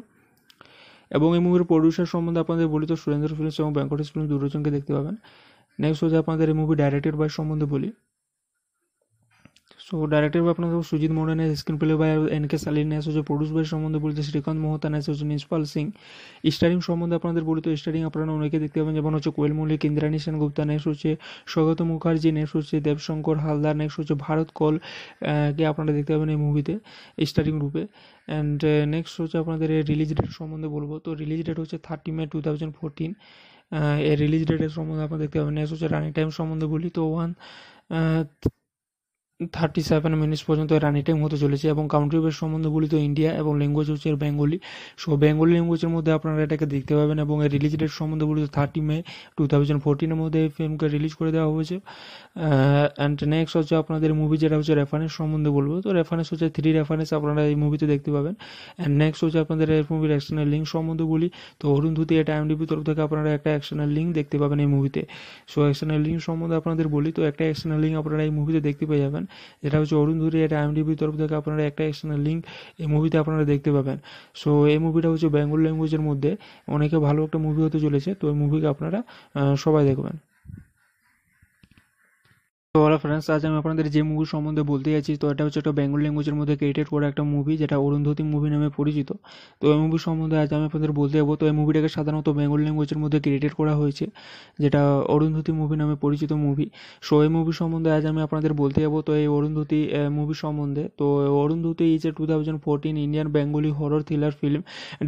এবং এই মুভির প্রডিউসার সম্বন্ধে আপনাদের বলি তো সুরেন্দ্র ফিল্মস এবং ব্যাঙ্কটেশ ফিল্মস দুজনকে দেখতে পাবেন নেক্সট হচ্ছে আপনাদের এই মুভি ডাইরেক্টেড বাই সম্বন্ধে বলি सो डायरेक्टर बाय अपना सुजीत मोडन है screen play by N K सालिन है सो जो সম্বন্ধে বলতে শ্রীকান্ত মোহতান এসে হচ্ছে নিষ্পাল সিং স্টারিং সম্বন্ধে আপনাদের বলি তো স্টারিং আপনারা অনেকে দেখতে পাবেন যেমন হচ্ছে কোয়েল মল্লিক ইন্দ্রাণী সেন গুপ্তা নেক্সট হচ্ছে স্বগত মুখার্জি নেক্সট হচ্ছে দেবশঙ্কর হালদার নেক্সট হচ্ছে ভারত কল কে আপনারা দেখতে পাবেন এই মুভিতে স্টারিং রূপে অ্যান্ড নেক্সট হচ্ছে আপনাদের রিলিজ ডেট সম্বন্ধে বলবো তো রিলিজ ডেট হচ্ছে thirty May two thousand fourteen এর রিলিজ ডেটের সম্বন্ধে আপনারা দেখতে পাবেন নেক্সট হচ্ছে রানিং টাইম সম্বন্ধে বলি তো ওয়ান থার্টি সেভেন মিনিটস পর্যন্ত রানি টাইম হতে চলেছে এবং কাউন্ট্রি বেস সম্বন্ধে বলি তো ইন্ডিয়া এবং ল্যাঙ্গুয়েজ হচ্ছে বেঙ্গলি সো বেঙ্গলি ল্যাঙ্গুয়েজের মধ্যে আপনারা এটাকে দেখতে পাবেন এবং এর রিলিজ ডেট সম্বন্ধে বলি তো থার্টি মে টু থাউজেন্ড ফোরটিনের মধ্যে এই ফিল্মকে রিলিজ করে দেওয়া হয়েছে অ্যান্ড নেক্সট হচ্ছে আপনাদের মুভি যেটা হচ্ছে রেফারেন্স সম্বন্ধে বলবো তো রেফারেন্স হচ্ছে থ্রি রেফারেন্স আপনারা এই মুভিতে দেখতে পাবেন অ্যান্ড নেক্সট হচ্ছে আপনাদের মুভির অ্যাকশনের লিঙ্ক সম্বন্ধে বলি তো অরুণ ধুতি এটা এমডিপি তরফ থেকে আপনারা একটা অ্যাকশনের লিঙ্ক দেখতে পাবেন এই মুভিতে সো অ্যাকশনের লিঙ্ক সম্বন্ধে আপনাদের বলি তো একটা অ্যাকশনের লিঙ্ক আপনারা এই মুভিতে দেখতে পেয়ে যাবেন যেটা হচ্ছে অরুণ ধুতি এটা এমডিপি তরফ থেকে আপনারা একটা অ্যাকশনের লিঙ্ক এই মুভিতে আপনারা দেখতে পাবেন সো এই মুভিটা হচ্ছে বেঙ্গল ল্যাঙ্গুয়েজের মধ্যে অনেকে ভালো একটা মুভি হতে চলেছে তো এই মুভিকে আপনারা সবাই দেখবেন তো ওরা ফ্রেন্ডস আজ আমি আপনাদের যে মুভি সম্বন্ধে বলতে যাচ্ছি তো এটা হচ্ছে একটা বেঙ্গল ল্যাঙ্গুয়েজের মধ্যে ক্রিয়েটেড করা একটা মুভি যেটা অরুন্ধতী মুভি নামে পরিচিত তো এই মুভি সম্বন্ধে আজ আমি আপনাদের বলতে যাবো তো এই মুভিটাকে সাধারণত বেঙ্গল ল্যাঙ্গুয়েজের মধ্যে ক্রিয়েটেড করা হয়েছে যেটা অরুন্ধতী মুভি নামে পরিচিত মুভি সো এই মুভি সম্বন্ধে আজ আমি আপনাদের বলতে যাবো তো এই অরুন্ধতী মুভি সম্বন্ধে তো Arundhati is a two thousand fourteen Indian Bengali horror thriller film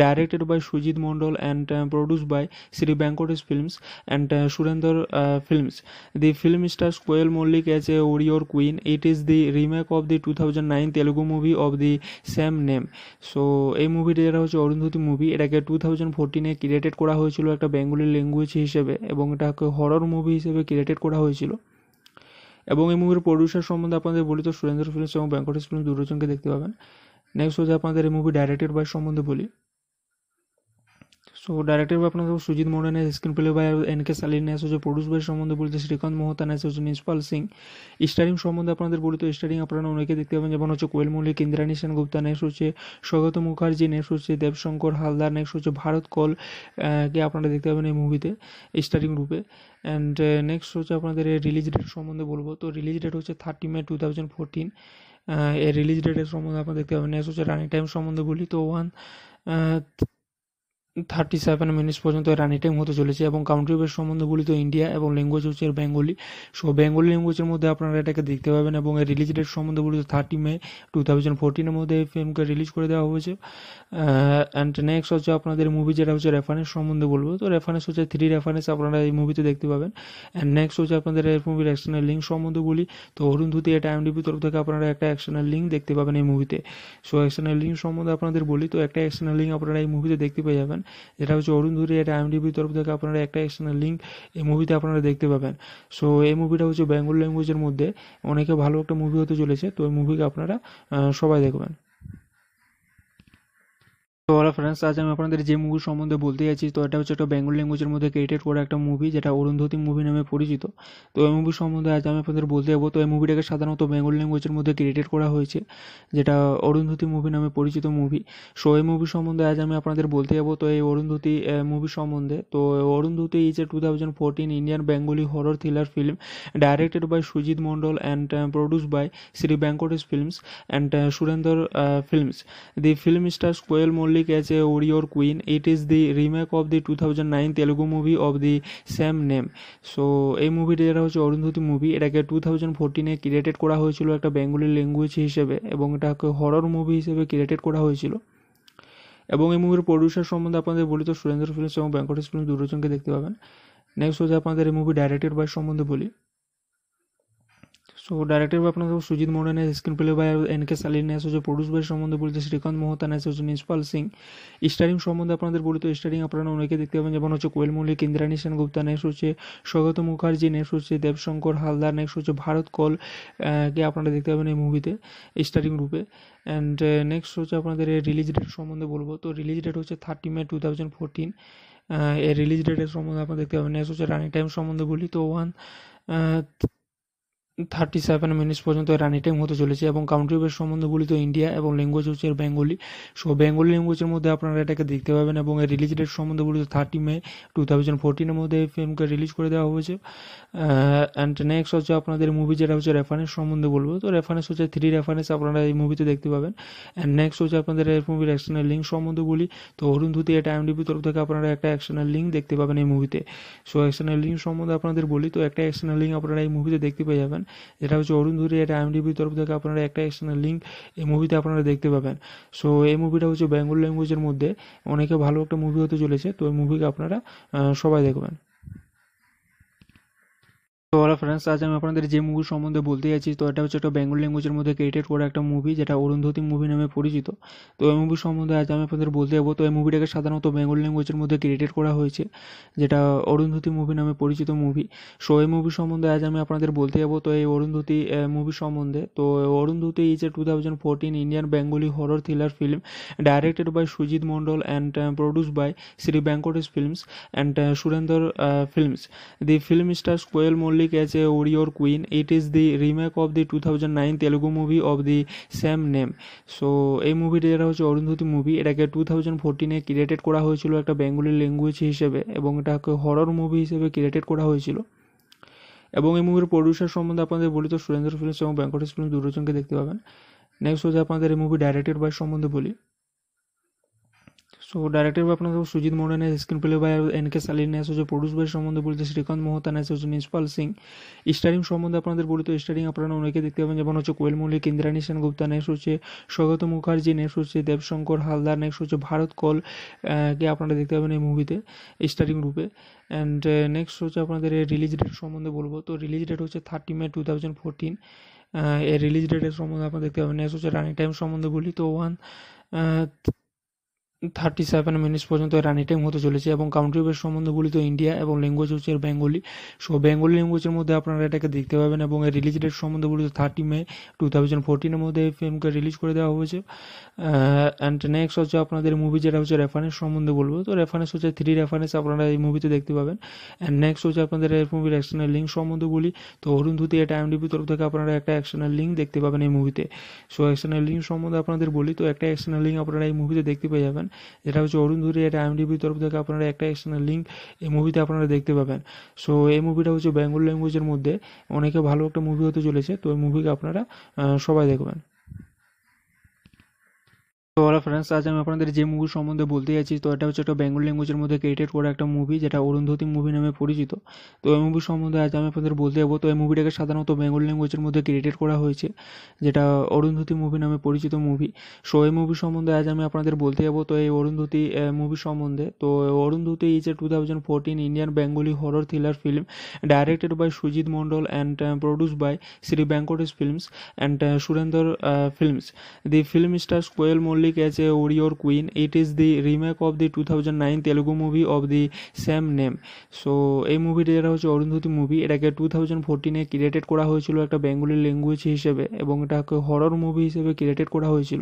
directed by Sujit Mondal and produce by Shri Venkatesh films and Surinder films the film star Koel Mallick public warrior queen it is it remake of the two thousand nine telugu movie of the same name so এই মুভিটা যেটা হচ্ছে Arundhati movie এটাকে two thousand ফোরটিনে created করা হয়েছিল একটা Bengali language হিসেবে এবং এটাকে হরর মুভি হিসেবে ক্রিয়েটেড করা হয়েছিল এবং এই মুভির প্রডিউসার সম্বন্ধে আপনাদের বলি তো সুরেন্দ্র ফিল্মস এবং ব্যাঙ্কটেশ ফিল্মস দুটোজনকে দেখতে পাবেন নেক্সট হচ্ছে আপনাদের এই মুভি ডাইরেক্টেড বাই সম্বন্ধে বলি সো ডাইরেক্টর में अपना সুজিত মোড়ান ने screen screenplay N K saline আছে যে প্রডিউস বাই সম্বন্ধে বলতে শ্রীকান্ত মোহতান আছে হচ্ছে নিষ্পাল সিং স্টারিং সম্বন্ধে আপনাদের বলি তো স্টারিং আপনারা অনেকে দেখতে পাবেন যেমন হচ্ছে কোয়েল মল্লিক ইন্দ্রাণী সেনগুপ্তা নেস হচ্ছে স্বগত মুখার্জি নেস হচ্ছে দেবশঙ্কর হালদার নেক্সট হচ্ছে ভারত কল কে আপনারা দেখতে পাবেন এই মুভিতে স্টারিং রূপে অ্যান্ড নেক্সট হচ্ছে আপনাদের রিলিজ ডেট সম্বন্ধে বলবো তো রিলিজ ডেট হচ্ছে thirty May two thousand fourteen এর রিলিজ ডেটের সম্বন্ধে আপনারা দেখতে পাবেন নেক্সট হচ্ছে রানিং টাইম সম্বন্ধে বলি তো ওয়ান থার্টি সেভেন মিনিটস পর্যন্ত রানি টাইম হতে চলেছে এবং কাউন্ট্রি বেস সম্বন্ধে বলি তো ইন্ডিয়া এবং ল্যাঙ্গুয়েজ হচ্ছে বেঙ্গলি সো বেঙ্গলি ল্যাঙ্গুয়েজের মধ্যে আপনারা এটাকে দেখতে পাবেন এবং এর রিলিজ ডেট সম্বন্ধে বলি তো থার্টি মে টু থাউজেন্ড ফোরটিনের মধ্যে এই ফিল্মকে রিলিজ করে দেওয়া হয়েছে অ্যান্ড নেক্সট হচ্ছে আপনাদের মুভি যেটা হচ্ছে রেফারেন্স সম্বন্ধে বলবো তো রেফারেন্স হচ্ছে থ্রি রেফারেন্স আপনারা এই মুভিতে দেখতে পাবেন অ্যান্ড নেক্সট হচ্ছে আপনাদের এই মুভির অ্যাকশনের লিঙ্ক সম্বন্ধে বলি তো অরুণ ধুতি এটা এমডিপি তরফ থেকে আপনারা একটা অ্যাকশনের লিঙ্ক দেখতে পাবেন এই মুভিতে সো অ্যাকশনের লিঙ্ক সম্বন্ধে আপনাদের বলি তো একটা অ্যাকশনের লিঙ্ক আপনারা এই মুভিতে দেখতে পেয়ে যাবেন যেটা হচ্ছে অরুণ ধুরি এটা আইএমডিবির তরফ থেকে আপনারা একটা এক্সটার্নাল লিঙ্ক এই মুভিতে আপনারা দেখতে পাবেন সো এই মুভিটা হচ্ছে বেঙ্গল ল্যাঙ্গুয়েজের মধ্যে অনেকে ভালো একটা মুভি হতে চলেছে তো এই মুভিকে আপনারা সবাই দেখবেন তো ওরা ফ্রেন্ডস আজ আমি আপনাদের যে মুভি সম্বন্ধে বলতে যাচ্ছি তো এটা হচ্ছে একটা বেঙ্গল ল্যাঙ্গুয়েজের মধ্যে ক্রিয়েটেড করা একটা মুভি যেটা অরুন্ধতী মুভি নামে পরিচিত তো এই মুভি সম্বন্ধে আজ আমি আপনাদের বলতে যাবো তো এই মুভিটাকে সাধারণত বেঙ্গল ল্যাঙ্গুয়েজের মধ্যে ক্রিয়েটেড করা হয়েছে যেটা অরুন্ধতী মুভি নামে পরিচিত মুভি সো এই মুভি সম্বন্ধে আজ আমি আপনাদের বলতে যাবো তো এই অরুন্ধতী মুভি সম্বন্ধে তো Arundhati is a two thousand fourteen Indian Bengali horror thriller film directed by Sujit Mondal and produce by Shri Venkatesh films and Surinder films the film star Koel Mallick a warrior queen it is the is of the two thousand nine Telugu movie of the same name so এই মুভিটা যেটা হচ্ছে Arundhati movie এটাকে two thousand ফোরটিনে created করা হয়েছিল একটা Bengali language হিসেবে এবং এটাকে হরর মুভি হিসেবে ক্রিয়েটেড করা হয়েছিল এবং এই মুভির প্রডিউসার সম্বন্ধে আপনাদের বলি তো সুরেন্দ্র ফিল্মস এবং ব্যাঙ্কটেশ ফিল্মস দুজনকে দেখতে পাবেন নেক্সট হচ্ছে আপনাদের এই মুভি ডাইরেক্টেড বাই সম্বন্ধে বলি সো ডাইরেক্টর में अपना Sujit Mondal S screenplay by N K saline S হচ্ছে প্রডিউস বাই সম্বন্ধে বলতে শ্রীকান্ত মোহতান এস হচ্ছে নিষ্পাল সিং স্টারিং সম্বন্ধে আপনাদের বলি তো স্টারিং আপনারা অনেকে দেখতে পাবেন যেমন হচ্ছে কোয়েল মল্লিক ইন্দ্রাণী সেনগুপ্তা নেক্সট হচ্ছে স্বগত মুখার্জি নেক্সট হচ্ছে দেবশঙ্কর হালদার নেক্সট হচ্ছে ভারত কল কে আপনারা দেখতে পাবেন এই মুভিতে স্টারিং রূপে অ্যান্ড নেক্সট uh, হচ্ছে আপনাদের রিলিজ ডেট সম্বন্ধে বলবো তো রিলিজ ডেট হচ্ছে thirty May two thousand fourteen এর রিলিজ ডেটের সম্বন্ধে আপনারা দেখতে পাবেন নেক্সট হচ্ছে রানিং টাইম সম্বন্ধে বলি তো ওয়ান থার্টি সেভেন মিনিটস পর্যন্ত রানি টাইম হতে চলেছে এবং কাউন্ট্রি বেস সম্বন্ধে বলি তো ইন্ডিয়া এবং ল্যাঙ্গুয়েজ হচ্ছে বেঙ্গলি সো বেঙ্গলি ল্যাঙ্গুয়েজের মধ্যে আপনারা এটাকে দেখতে পাবেন এবং এর রিলিজ ডেট সম্বন্ধে বলি তো থার্টি মে টু থাউজেন্ড ফোরটিনের মধ্যে এই ফিল্মকে রিলিজ করে দেওয়া হয়েছে অ্যান্ড নেক্সট হচ্ছে আপনাদের মুভি যেটা হচ্ছে রেফারেন্স সম্বন্ধে বলবো তো রেফারেন্স হচ্ছে থ্রি রেফারেন্স আপনারা এই মুভিতে দেখতে পাবেন অ্যান্ড নেক্সট হচ্ছে আপনাদের এই মুভির অ্যাকশনের লিঙ্ক সম্বন্ধে বলি তো অরুণ ধুতি এটা এমডিপি তরফ থেকে আপনারা একটা অ্যাকশনের লিঙ্ক দেখতে পাবেন এই মুভিতে সো অ্যাকশনের লিঙ্ক সম্বন্ধে আপনাদের বলি তো একটা অ্যাকশনের লিঙ্ক আপনারা এই মুভিতে দেখতে পেয়ে যাবেন যেটা হচ্ছে অরুণ ধুরি এটা আইএমডিবির তরফ থেকে আপনারা একটা এক্সটার্নাল লিঙ্ক এই মুভিতে আপনারা দেখতে পাবেন সো এই মুভিটা হচ্ছে বেঙ্গল ল্যাঙ্গুয়েজের মধ্যে অনেকে ভালো একটা মুভি হতে চলেছে তো এই মুভিকে আপনারা সবাই দেখবেন তো ওরা ফ্রেন্ডস আজ আমি আপনাদের যে মুভি সম্বন্ধে বলতে যাচ্ছি তো এটা হচ্ছে একটা বেঙ্গল ল্যাঙ্গুয়েজের মধ্যে ক্রিয়েটেড করা একটা মুভি যেটা অরুন্ধতি মুভি নামে পরিচিত তো এই মুভি সম্বন্ধে আজ আমি আপনাদের বলতে যাবো তো এই মুভিটাকে সাধারণত বেঙ্গল ল্যাঙ্গুয়েজের মধ্যে ক্রিয়েটেড করা হয়েছে যেটা অরুন্ধতি মুভি নামে পরিচিত মুভি সো এই মুভি সম্বন্ধে আজ আমি আপনাদের বলতে যাবো তো এই অরুন্ধতি মুভি সম্বন্ধে তো Arundhati is a two thousand fourteen Indian Bengali horror thriller film directed by Sujit Mondal and produce by Shri Venkatesh films and Surinder films the film star Koel Mallick public warrior queen it is it is of remake two thousand nine Telugu movie of the same name so এই মুভিটা যেটা হচ্ছে Arundhati movie এটাকে two thousand ফোরটিনে created করা হয়েছিল একটা Bengali language হিসেবে এবং এটাকে হরর মুভি হিসেবে ক্রিয়েটেড করা হয়েছিল এবং এই মুভির প্রডিউসার সম্বন্ধে আপনাদের বলি তো সুরেন্দ্র ফিল্মস এবং ভেঙ্কটেশ ফিল্মস দুজনকে দেখতে পাবেন নেক্সট হচ্ছে আপনাদের এই মুভি ডাইরেক্টেড বাই সম্বন্ধে বলি सो डायरेक्टर अपना को सुजीत मोडन है screen play by N K सालिन है सो जो বাই সম্বন্ধে বলতে শ্রীকান্ত মহতান এসে হচ্ছে নিষ্পাল সিং স্টারিং সম্বন্ধে আপনাদের বলি তো স্টারিং আপনারা অনেকে দেখতে পাবেন যেমন হচ্ছে কোয়েল মল্লিক সেন গুপ্তা নেক্সট হচ্ছে স্বগত মুখার্জি নেক্সট হচ্ছে দেবশঙ্কর হালদার নেক্সট হচ্ছে ভারত কল কে আপনারা দেখতে পাবেন এই মুভিতে স্টারিং রূপে অ্যান্ড নেক্সট হচ্ছে আপনাদের রিলিজ ডেট সম্বন্ধে বলবো তো রিলিজ ডেট হচ্ছে thirty May two thousand fourteen এর রিলিজ ডেটের সম্বন্ধে আপনারা দেখতে পাবেন নেক্সট হচ্ছে রানিং টাইম সম্বন্ধে বলি তো ওয়ান থার্টি সেভেন মিনিটস পর্যন্ত রানি টাইম হতে চলেছে এবং কাউন্ট্রি বেস সম্বন্ধে বলি তো ইন্ডিয়া এবং ল্যাঙ্গুয়েজ হচ্ছে বেঙ্গলি সো বেঙ্গলি ল্যাঙ্গুয়েজের মধ্যে আপনারা এটাকে দেখতে পাবেন এবং এর রিলিজ ডেট সম্বন্ধে বলি তো থার্টি মে টু থাউজেন্ড ফোরটিনের মধ্যে এই ফিল্মকে রিলিজ করে দেওয়া হয়েছে অ্যান্ড নেক্সট হচ্ছে আপনাদের মুভি যেটা হচ্ছে রেফারেন্স সম্বন্ধে বলবো তো রেফারেন্স হচ্ছে থ্রি রেফারেন্স আপনারা এই মুভিতে দেখতে পাবেন অ্যান্ড নেক্সট হচ্ছে আপনাদের এর মুভির অ্যাকশনের লিঙ্ক সম্বন্ধে বলি তো অরুণ ধুতি এটা ডিপি তরফ থেকে আপনারা একটা অ্যাকশনের লিঙ্ক দেখতে পাবেন এই মুভিতে সো অ্যাকশনের লিঙ্ক সম্বন্ধে আপনাদের বলি তো একটা অ্যাকশনের লিঙ্ক আপনারা এই মুভিতে দেখতে পেয়ে যাবেন যেটা হচ্ছে অরুণ ধুরি এটা আইএমডিবির তরফ থেকে আপনারা একটা এক্সটার্নাল লিঙ্ক এই মুভিতে আপনারা দেখতে পাবেন সো এই মুভিটা হচ্ছে বেঙ্গল ল্যাঙ্গুয়েজের মধ্যে অনেকে ভালো একটা মুভি হতে চলেছে তো এই মুভিকে আপনারা সবাই দেখবেন তো ওরা ফ্রেন্ডস আজ আমি আপনাদের যে মুভি সম্বন্ধে বলতে যাচ্ছি তো এটা হচ্ছে একটা বেঙ্গল ল্যাঙ্গুয়েজের মধ্যে ক্রিয়েটেড করা একটা মুভি যেটা অরুন্ধতী মুভি নামে পরিচিত তো এই মুভি সম্বন্ধে আজ আমি আপনাদের বলতে যাবো তো এই মুভিটাকে সাধারণত বেঙ্গল ল্যাঙ্গুয়েজের মধ্যে ক্রিয়েটেড করা হয়েছে যেটা অরুন্ধতী মুভি নামে পরিচিত মুভি সো এই মুভি সম্বন্ধে আজ আমি আপনাদের বলতে যাবো তো এই অরুন্ধতী মুভি সম্বন্ধে তো Arundhati is a two thousand fourteen Indian Bengali horror thriller film directed by Sujit Mondal and produce by Shri Venkatesh films and Surinder films the film star Koel Mallick public warrior queen it is it remake of the two thousand nine telugu movie of the same name so এই মুভিটা যেটা হচ্ছে Arundhati movie এটাকে two thousand ফোরটিনে created করা হয়েছিল একটা Bengali language হিসেবে এবং এটাকে হরর মুভি হিসেবে ক্রিয়েটেড করা হয়েছিল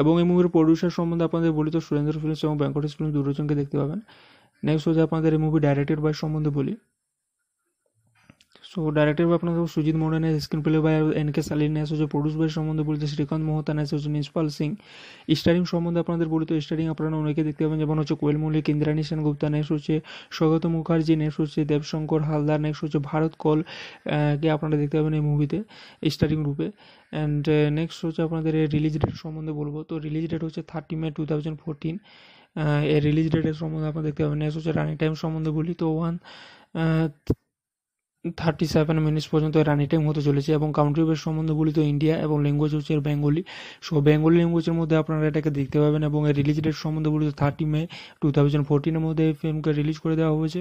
এবং এই মুভির প্রডিউসার সম্বন্ধে আপনাদের বলি তো সুরেন্দ্র ফিল্মস এবং ব্যাঙ্কটেশ ফিল্মস দুটোজনকে দেখতে পাবেন নেক্সট হচ্ছে আপনাদের এই মুভি ডাইরেক্টেড বাই সম্বন্ধে বলি সো ডাইরেক্টর में अपना সুজিত মোড়ান ने screenplay by N K saline S হচ্ছে প্রডিউস বাই সম্বন্ধে বলতে শ্রীকান্ত মোহতান এস হচ্ছে নিষ্পাল সিং স্টারিং সম্বন্ধে আপনাদের বলি তো স্টারিং আপনারা অনেকে দেখতে পাবেন যেমন হচ্ছে কোয়েল মল্লিক সেন গুপ্তা নেস হচ্ছে স্বগত মুখার্জি নেক্সট হচ্ছে দেবশঙ্কর হালদার নেক্সট হচ্ছে ভারত কল কে আপনারা দেখতে পাবেন এই মুভিতে স্টারিং রূপে অ্যান্ড নেক্সট হচ্ছে আপনাদের রিলিজ ডেট সম্বন্ধে বলবো তো রিলিজ ডেট হচ্ছে thirty May two thousand fourteen এর রিলিজ ডেটের সম্বন্ধে আপনারা দেখতে পাবেন নেক্সট হচ্ছে রানিং টাইম সম্বন্ধে বলি তো ওয়ান থার্টি সেভেন মিনিটস পর্যন্ত রানি টাইম হতে চলেছে এবং কাউন্ট্রি বেস সম্বন্ধে বলি তো ইন্ডিয়া এবং ল্যাঙ্গুয়েজ হচ্ছে বেঙ্গলি সো বেঙ্গলি ল্যাঙ্গুয়েজের মধ্যে আপনারা এটাকে দেখতে পাবেন এবং এর রিলিজ ডেট সম্বন্ধে বলি তো থার্টি মে টু থাউজেন্ড ফোরটিনের মধ্যে এই ফিল্মকে রিলিজ করে দেওয়া হয়েছে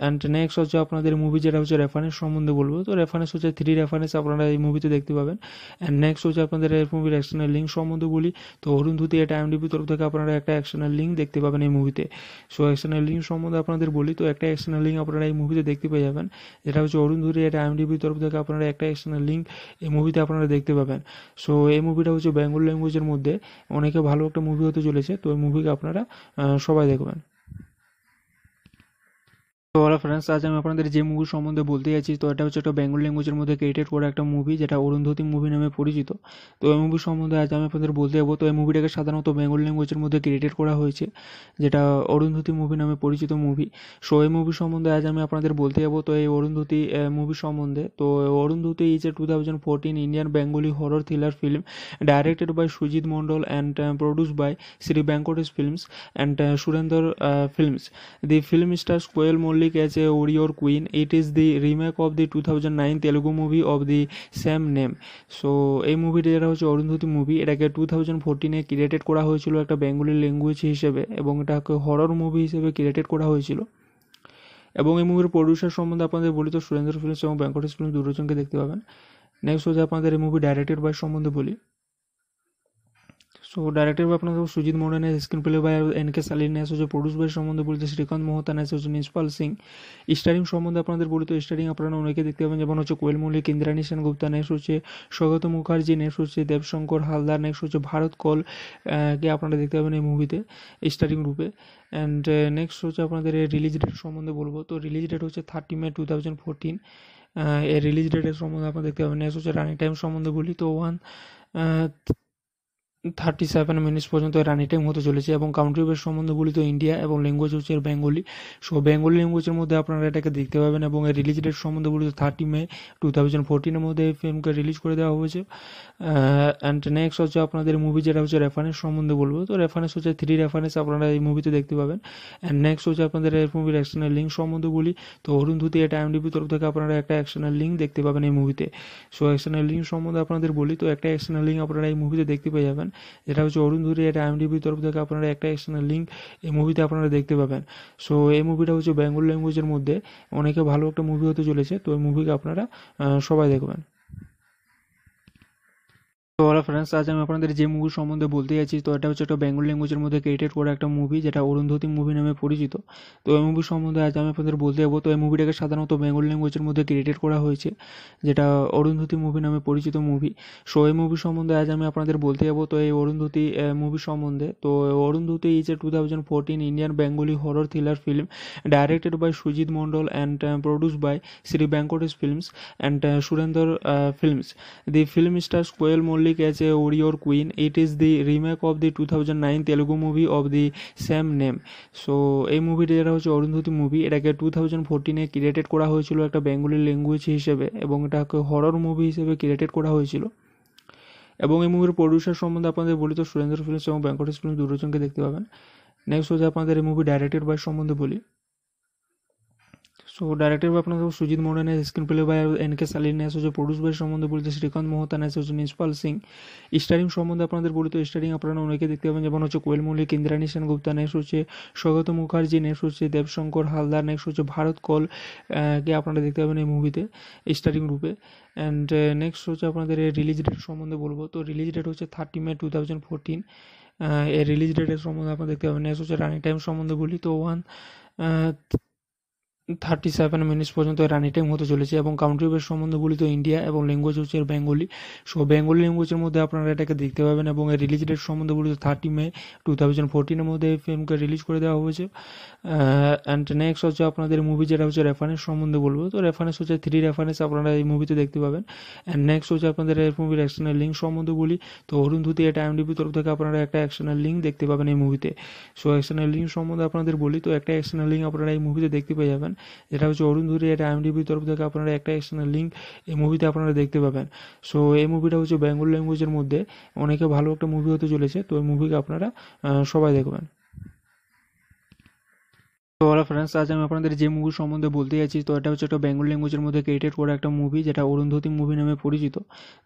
অ্যান্ড নেক্সট হচ্ছে আপনাদের মুভি যেটা হচ্ছে রেফারেন্স সম্বন্ধে বলবো তো রেফারেন্স হচ্ছে থ্রি রেফারেন্স আপনারা এই মুভিতে দেখতে পাবেন অ্যান্ড নেক্সট হচ্ছে আপনাদের এই মুভির অ্যাকশনের লিঙ্ক সম্বন্ধে বলি তো অরুণ ধুতি এটা এমডিপি তরফ থেকে আপনারা একটা অ্যাকশনের লিঙ্ক দেখতে পাবেন এই মুভিতে সো অ্যাকশনের লিঙ্ক সম্বন্ধে আপনাদের বলি তো একটা অ্যাকশনের লিঙ্ক আপনারা এই মুভিতে দেখতে পেয়ে যাবেন যেটা হচ্ছে অরুণ ধুরি এটা আইএমডিবির তরফ থেকে আপনারা একটা এক্সট্রা লিঙ্ক এই মুভিতে আপনারা দেখতে পাবেন সো এই মুভিটা হচ্ছে বেঙ্গল ল্যাঙ্গুয়েজের মধ্যে অনেকে ভালো একটা মুভি হতে চলেছে তো এই মুভিকে আপনারা সবাই দেখবেন তো ওরা ফ্রেন্ডস আজ আমি আপনাদের যে মুভি সম্বন্ধে বলতে যাচ্ছি তো এটা হচ্ছে একটা বেঙ্গল ল্যাঙ্গুয়েজের মধ্যে ক্রিয়েটেড করা একটা মুভি যেটা অরুন্ধতী মুভি নামে পরিচিত তো এই মুভি সম্বন্ধে আজ আমি আপনাদের বলতে যাবো তো এই মুভিটাকে সাধারণত বেঙ্গল ল্যাঙ্গুয়েজের মধ্যে ক্রিয়েটেড করা হয়েছে যেটা অরুন্ধতী মুভি নামে পরিচিত মুভি সো এই মুভি সম্বন্ধে আজ আমি আপনাদের বলতে যাবো তো এই অরুন্ধতী মুভি সম্বন্ধে তো Arundhati is a two thousand fourteen Indian Bengali horror thriller film directed by Sujit Mondal and produce by Shri Venkatesh films and Surinder films the film star Koel Mallick Maulik as a warrior queen. It is the remake of the 2009 Telugu movie of the same name. So এই মুভিটা যেটা হচ্ছে Arundhati movie এটাকে two thousand ফোরটিনে created করা হয়েছিল একটা Bengali language হিসেবে এবং এটাকে হরর মুভি হিসেবে ক্রিয়েটেড করা হয়েছিল এবং এই মুভির প্রডিউসার সম্বন্ধে আপনাদের বলি তো সুরেন্দ্র ফিল্মস এবং ব্যাঙ্কটেশ ফিল্মস দুজনকে দেখতে পাবেন নেক্সট হচ্ছে আপনাদের এই মুভি ডাইরেক্টেড বাই সম্বন্ধে বলি সো ডাইরেক্টর में अपना Sujit Mondal screen play play by N K saline S হচ্ছে প্রডিউস বাই সম্বন্ধে বলতে শ্রীকান্ত মোহতা এস হচ্ছে নিষ্পাল সিং স্টারিং সম্বন্ধে আপনাদের বলি তো স্টারিং আপনারা অনেকে দেখতে পাবেন যেমন হচ্ছে কোয়েল মল্লিক ইন্দ্রাণী সেনগুপ্তা নেস হচ্ছে স্বগত মুখার্জি নেস হচ্ছে দেবশঙ্কর হালদার নেক্সট হচ্ছে ভারত কল কে আপনারা দেখতে পাবেন এই মুভিতে স্টারিং রূপে অ্যান্ড নেক্সট uh, হচ্ছে আপনাদের রিলিজ ডেট সম্বন্ধে বলবো তো রিলিজ ডেট হচ্ছে thirty May two thousand fourteen এর রিলিজ ডেটের সম্বন্ধে আপনারা দেখতে পাবেন নেক্সট হচ্ছে রানিং টাইম সম্বন্ধে বলি তো ওয়ান থার্টি সেভেন মিনিটস পর্যন্ত রানি টাইম হতে চলেছে এবং কাউন্ট্রি বেস সম্বন্ধে বলি তো ইন্ডিয়া এবং ল্যাঙ্গুয়েজ হচ্ছে বেঙ্গলি সো বেঙ্গলি ল্যাঙ্গুয়েজের মধ্যে আপনারা এটাকে দেখতে পাবেন এবং এর রিলিজ ডেট সম্বন্ধে বলি তো থার্টি মে টু থাউজেন্ড ফোরটিনের মধ্যে এই ফিল্মকে রিলিজ করে দেওয়া হয়েছে অ্যান্ড নেক্সট হচ্ছে আপনাদের মুভি যেটা হচ্ছে রেফারেন্স সম্বন্ধে বলবো তো রেফারেন্স হচ্ছে থ্রি রেফারেন্স আপনারা এই মুভিতে দেখতে পাবেন অ্যান্ড নেক্সট হচ্ছে আপনাদের এই মুভির অ্যাকশনের লিঙ্ক সম্বন্ধে বলি তো অরুণ ধুতি এটা এমডিপি তরফ থেকে আপনারা একটা অ্যাকশনের লিঙ্ক দেখতে পাবেন এই মুভিতে সো অ্যাকশনের লিঙ্ক সম্বন্ধে আপনাদের বলি তো একটা অ্যাকশনের লিঙ্ক আপনারা এই মুভিতে দেখতে পেয়ে যাবেন যেটা হচ্ছে অরুণ ধুরি এটা আইএমডিবির তরফ থেকে আপনারা একটা এক্সটার্নাল লিঙ্ক এই মুভিতে আপনারা দেখতে পাবেন সো এই মুভিটা হচ্ছে বেঙ্গল ল্যাঙ্গুয়েজের মধ্যে অনেকে ভালো একটা মুভি হতে চলেছে তো এই মুভিকে আপনারা সবাই দেখবেন তো ওরা ফ্রেন্ডস আজ আমি আপনাদের যে মুভি সম্বন্ধে বলতে যাচ্ছি তো এটা হচ্ছে একটা বেঙ্গল ল্যাঙ্গুয়েজের মধ্যে ক্রিয়েটেড করা একটা মুভি যেটা অরুন্ধতি মুভি নামে পরিচিত তো এই মুভি সম্বন্ধে আজ আমি আপনাদের বলতে যাবো তো এই মুভিটাকে সাধারণত বেঙ্গল ল্যাঙ্গুয়েজের মধ্যে ক্রিয়েটেড করা হয়েছে যেটা অরুন্ধতি মুভি নামে পরিচিত মুভি সো এই মুভি সম্বন্ধে আজ আমি আপনাদের বলতে যাবো তো এই অরুন্ধতি মুভি সম্বন্ধে তো Arundhati is a two thousand fourteen Indian Bengali horror thriller film directed by Sujit Mondal and produce by Shri Venkatesh films and Surinder films the film star Koel Mallick public warrior queen it is it is of remake two thousand nine Telugu movie of the same name so এই মুভিটা যেটা হচ্ছে Arundhati movie এটাকে two thousand ফোরটিনে created করা হয়েছিল একটা Bengali language হিসেবে এবং এটাকে হরর মুভি হিসেবে ক্রিয়েটেড করা হয়েছিল এবং এই মুভির প্রডিউসার সম্বন্ধে আপনাদের বলি তো সুরেন্দ্র ফিল্মস এবং ব্যাঙ্কটেশ ফিল্মস দুটোজনকে দেখতে পাবেন নেক্সট হচ্ছে আপনাদের এই মুভি ডাইরেক্টেড বাই সম্বন্ধে বলি সো ডাইরেক্টর আপনার तो सुजीत मोडन है screen play by N K Salin है सो जो বাই সম্বন্ধে বলতে শ্রীকান্ত মহতা আছে হচ্ছে নিশপাল সিং স্টারিং সম্বন্ধে আপনাদের বলি তো স্টারিং আপনারা অনেকে দেখতে পাবেন যেমন হচ্ছে কোয়েল মল্লিক ইন্দ্রানী সেনগুপ্তা নেক্সট হচ্ছে স্বগত মুখার্জি নেক্স হচ্ছে দেবশঙ্কর হালদার নেক্সট হচ্ছে ভারত কল কে আপনারা দেখতে পাবেন এই মুভিতে স্টারিং রূপে অ্যান্ড নেক্সট uh, হচ্ছে আপনাদের রিলিজ ডেট সম্বন্ধে বলবো তো রিলিজ ডেট হচ্ছে thirty May two thousand fourteen এর রিলিজ ডেটের সম্বন্ধে আপনারা দেখতে পাবেন নেক্সট হচ্ছে রানিং টাইম সম্বন্ধে বলি তো ওয়ান থার্টি সেভেন মিনিটস পর্যন্ত রানি টাইম হতে চলেছে এবং কাউন্ট্রি বেস সম্বন্ধে বলি তো ইন্ডিয়া এবং ল্যাঙ্গুয়েজ হচ্ছে বেঙ্গলি সো বেঙ্গলি ল্যাঙ্গুয়েজের মধ্যে আপনারা এটাকে দেখতে পাবেন এবং এর রিলিজ ডেট সম্বন্ধে বলি তো থার্টি মে টু থাউজেন্ড ফোরটিনের মধ্যে এই ফিল্মকে রিলিজ করে দেওয়া হয়েছে অ্যান্ড নেক্সট হচ্ছে আপনাদের মুভি যেটা হচ্ছে রেফারেন্স সম্বন্ধে বলবো তো রেফারেন্স হচ্ছে থ্রি রেফারেন্স আপনারা এই মুভিতে দেখতে পাবেন অ্যান্ড নেক্সট হচ্ছে আপনাদের এর মুভির অ্যাকশনের লিঙ্ক সম্বন্ধে বলি তো অরুণ ধুতি এটা এমডিপি তরফ থেকে আপনারা একটা অ্যাকশনের লিঙ্ক দেখতে পাবেন এই মুভিতে সো অ্যাকশনের লিঙ্ক সম্বন্ধে আপনাদের বলি তো একটা অ্যাকশনের লিঙ্ক আপনারা এই মুভিতে দেখতে পেয়ে যাবেন যেটা হচ্ছে অরুণ ধুরি এটা আইএমডিবির তরফ থেকে আপনারা একটা এক্সটার্নাল লিঙ্ক এই মুভিতে আপনারা দেখতে পাবেন সো এই মুভিটা হচ্ছে বেঙ্গল ল্যাঙ্গুয়েজের মধ্যে অনেকে ভালো একটা মুভি হতে চলেছে তো এই মুভিকে আপনারা সবাই দেখবেন তো ওরা ফ্রেন্ডস আজ আমি আপনাদের যে মুভি সম্বন্ধে বলতে যাচ্ছি তো এটা হচ্ছে একটা বেঙ্গল ল্যাঙ্গুয়েজের মধ্যে ক্রিয়েটেড করা একটা মুভি যেটা অরুন্ধতী মুভি নামে পরিচিত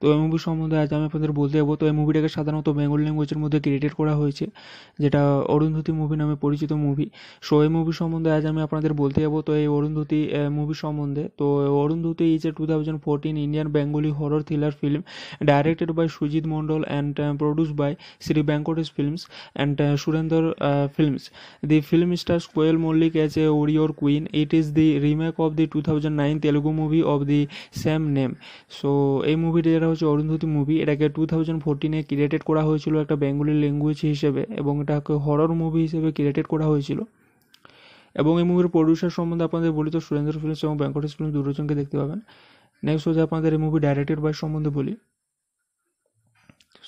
তো এই মুভি সম্বন্ধে আজ আমি আপনাদের বলতে যাবো তো এই মুভিটাকে সাধারণত বেঙ্গল ল্যাঙ্গুয়েজের মধ্যে ক্রিয়েটেড করা হয়েছে যেটা অরুন্ধতী মুভি নামে পরিচিত মুভি সো এই মুভি সম্বন্ধে আজ আমি আপনাদের বলতে যাবো তো এই অরুন্ধতী মুভি সম্বন্ধে তো Arundhati is a two thousand fourteen Indian Bengali horror thriller film directed by Sujit Mondal and produce by Shri Venkatesh films and Surinder films the film star Koel Mallick public warrior queen it is it is of remake two thousand nine Telugu movie of the same name so এই মুভিটা যেটা হচ্ছে Arundhati movie এটাকে two thousand ফোরটিনে created করা হয়েছিল একটা Bengali language হিসেবে এবং এটাকে হরর মুভি হিসেবে ক্রিয়েটেড করা হয়েছিল এবং এই মুভির প্রডিউসার সম্বন্ধে আপনাদের বলি তো সুরেন্দ্র ফিল্মস এবং ব্যাঙ্কটেশ ফিল্মস দুটোজনকে দেখতে পাবেন নেক্সট হচ্ছে আপনাদের এই মুভি ডাইরেক্টেড বাই সম্বন্ধে বলি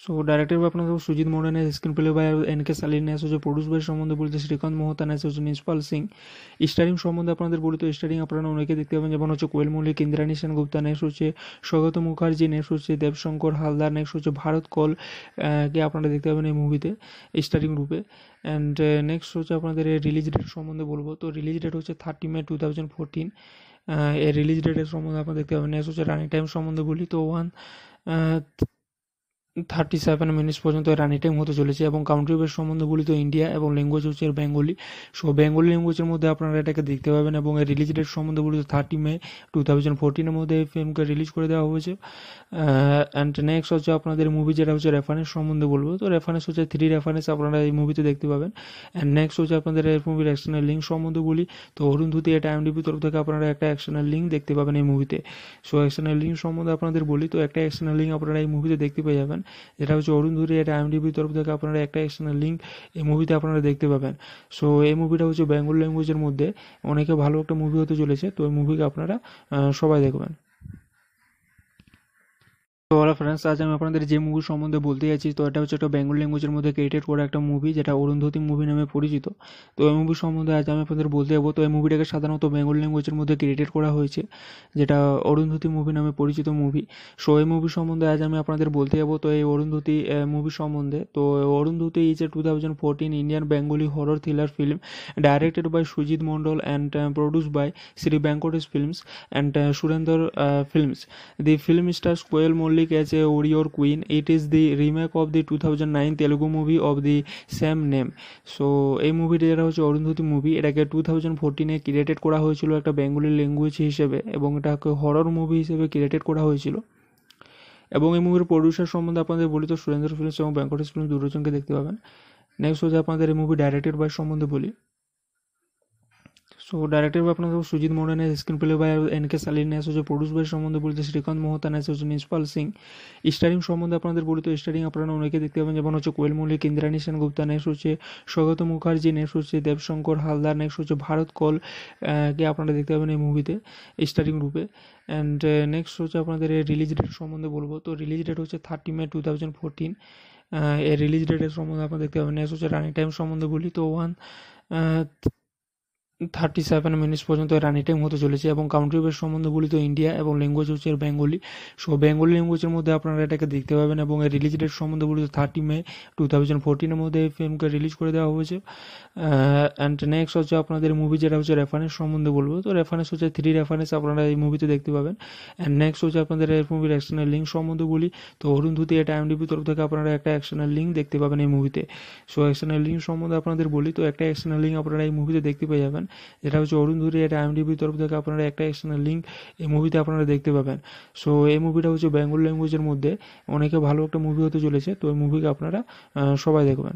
সো ডাইরেক্টর বা अपना Sujit Mondal screen play play N K saline আছে যে প্রডিউস বাই সম্বন্ধে বলতে শ্রীকান্ত মোহতান আছে হচ্ছে নিষ্পাল সিং স্টারিং সম্বন্ধে আপনাদের বলি তো স্টারিং আপনারা অনেকে দেখতে পাবেন যেমন হচ্ছে কোয়েল মল্লিক ইন্দ্রাণী সেন গুপ্তা নেক্সট হচ্ছে স্বগত মুখার্জি নেস হচ্ছে দেবশঙ্কর হালদার নেক্সট হচ্ছে ভারত কল কে আপনারা দেখতে পাবেন এই মুভিতে স্টারিং রূপে অ্যান্ড নেক্সট হচ্ছে আপনাদের রিলিজ ডেট সম্বন্ধে বলবো তো রিলিজ ডেট হচ্ছে thirty May two thousand fourteen এর রিলিজ ডেটের সম্বন্ধে আপনারা দেখতে পাবেন নেক্সট হচ্ছে রানিং টাইম সম্বন্ধে বলি তো ওয়ান থার্টি সেভেন মিনিটস পর্যন্ত রানি টাইম হতে চলেছে এবং কাউন্ট্রি বেস সম্বন্ধে তো ইন্ডিয়া এবং ল্যাঙ্গুয়েজ হচ্ছে বেঙ্গলি সো বেঙ্গলি ল্যাঙ্গুয়েজের মধ্যে আপনারা এটাকে দেখতে পাবেন এবং এর রিলিজ ডেট সম্বন্ধে তো থার্টি মে টু থাউজেন্ড ফোরটিনের মধ্যে এই ফিল্মকে রিলিজ করে দেওয়া হয়েছে অ্যান্ড নেক্সট হচ্ছে আপনাদের মুভি যেটা হচ্ছে রেফারেন্স সম্বন্ধে বলবো তো রেফারেন্স হচ্ছে থ্রি রেফারেন্স আপনারা এই মুভিতে দেখতে পাবেন অ্যান্ড নেক্সট হচ্ছে আপনাদের এই মুভির অ্যাকশনের লিঙ্ক সম্বন্ধে বলি তো অরুণ ধুতি এটা এমডিপি তরফ থেকে আপনারা একটা অ্যাকশনের লিঙ্ক দেখতে পাবেন এই মুভিতে সো অ্যাকশনের লিঙ্ক সম্বন্ধে আপনাদের বলি তো একটা অ্যাকশনের লিঙ্ক আপনারা এই মুভিতে দেখতে পেয়ে যাবেন যেটা হচ্ছে অরুণ ধুরি এটা আইএমডিবির তরফ থেকে আপনারা একটা এক্সট্রা লিঙ্ক এই মুভিতে আপনারা দেখতে পাবেন সো এই মুভিটা হচ্ছে বেঙ্গল ল্যাঙ্গুয়েজের মধ্যে অনেকে ভালো একটা মুভি হতে চলেছে তো এই মুভিকে আপনারা সবাই দেখবেন তো ওরা ফ্রেন্ডস আজ আমি আপনাদের যে মুভি সম্বন্ধে বলতে যাচ্ছি তো এটা হচ্ছে একটা বেঙ্গল ল্যাঙ্গুয়েজের মধ্যে ক্রিয়েটেড করা একটা মুভি যেটা অরুন্ধতী মুভি নামে পরিচিত তো এই মুভি সম্বন্ধে আজ আমি আপনাদের বলতে যাবো তো এই মুভিটাকে সাধারণত বেঙ্গল ল্যাঙ্গুয়েজের মধ্যে ক্রিয়েটেড করা হয়েছে যেটা অরুন্ধতী মুভি নামে পরিচিত মুভি সো এই মুভি সম্বন্ধে আজ আমি আপনাদের বলতে যাবো তো এই অরুন্ধতী মুভি সম্বন্ধে তো Arundhati is a two thousand fourteen Indian Bengali horror thriller film directed by Sujit Mondal and produce by Shri Venkatesh films and Surinder films the film star Koel Mallick a warrior queen it is the is of the two thousand nine Telugu movie of the same name so এই মুভিটা যেটা হচ্ছে Arundhati movie এটাকে two thousand ফোরটিনে created করা হয়েছিল একটা Bengali language হিসেবে এবং এটাকে হরর মুভি হিসেবে ক্রিয়েটেড করা হয়েছিল এবং এই মুভির প্রডিউসার সম্বন্ধে আপনাদের বলি তো সুরেন্দ্র ফিল্মস এবং ব্যাঙ্কটেশ ফিল্মস দুজনকে দেখতে পাবেন নেক্সট হচ্ছে আপনাদের এই মুভি ডাইরেক্টেড বাই সম্বন্ধে বলি সো ডাইরেক্টর में अपना सुजीत मोड़े ने screen play by N K saline ন্যাস হচ্ছে প্রডিউস বাই সম্বন্ধে বলতে শ্রীকান্ত মোহতা ন্যাস হচ্ছে নিষ্পাল সিং স্টারিং সম্বন্ধে আপনাদের বলতে স্টারিং আপনারা অনেকে দেখতে পাবেন যেমন হচ্ছে কোয়েল মল্লিক ইন্দ্রাণী সেনগুপ্তা ন্যাস হচ্ছে স্বগত মুখার্জি ন্যাস হচ্ছে দেবশঙ্কর হালদার নেক্সট হচ্ছে ভারত কল কে আপনারা দেখতে পাবেন এই মুভিতে স্টারিং রূপে অ্যান্ড নেক্সট uh, হচ্ছে আপনাদের রিলিজ ডেট সম্বন্ধে বলবো তো রিলিজ ডেট হচ্ছে thirty May two thousand fourteen এর রিলিজ ডেটের সম্বন্ধে আপনারা দেখতে পাবেন নেক্সট হচ্ছে রানিং টাইম সম্বন্ধে বলি তো ওয়ান থার্টি সেভেন মিনিটস পর্যন্ত রানি টাইম হতে চলেছে এবং কাউন্ট্রি বেস সম্বন্ধে বলি তো ইন্ডিয়া এবং ল্যাঙ্গুয়েজ হচ্ছে বেঙ্গলি সো বেঙ্গলি ল্যাঙ্গুয়েজের মধ্যে আপনারা এটাকে দেখতে পাবেন এবং এর রিলিজ ডেট সম্বন্ধে বলি তো থার্টি মে টু থাউজেন্ড ফোরটিনের মধ্যে এই ফিল্মকে রিলিজ করে দেওয়া হয়েছে অ্যান্ড নেক্সট হচ্ছে আপনাদের মুভি যেটা হচ্ছে রেফারেন্স সম্বন্ধে বলবো তো রেফারেন্স হচ্ছে থ্রি রেফারেন্স আপনারা এই মুভিতে দেখতে পাবেন অ্যান্ড নেক্সট হচ্ছে আপনাদের এই মুভির অ্যাকশনের লিঙ্ক সম্বন্ধে বলি তো অরুণ ধুতি এটা এমডিপি তরফ থেকে আপনারা একটা অ্যাকশনের লিঙ্ক দেখতে পাবেন এই মুভিতে সো অ্যাকশনের লিঙ্ক সম্বন্ধে আপনাদের বলি তো একটা অ্যাকশনের লিঙ্ক আপনারা এই মুভিতে দেখতে পেয়ে যাবেন যেটা হচ্ছে অরুণ ধুরি এটা আইএমডিবির তরফ থেকে আপনারা একটা এক্সটার্নাল লিঙ্ক এই মুভিতে আপনারা দেখতে পাবেন সো এই মুভিটা হচ্ছে বেঙ্গল ল্যাঙ্গুয়েজের মধ্যে অনেকে ভালো একটা মুভি হতে চলেছে তো এই মুভিকে আপনারা সবাই দেখবেন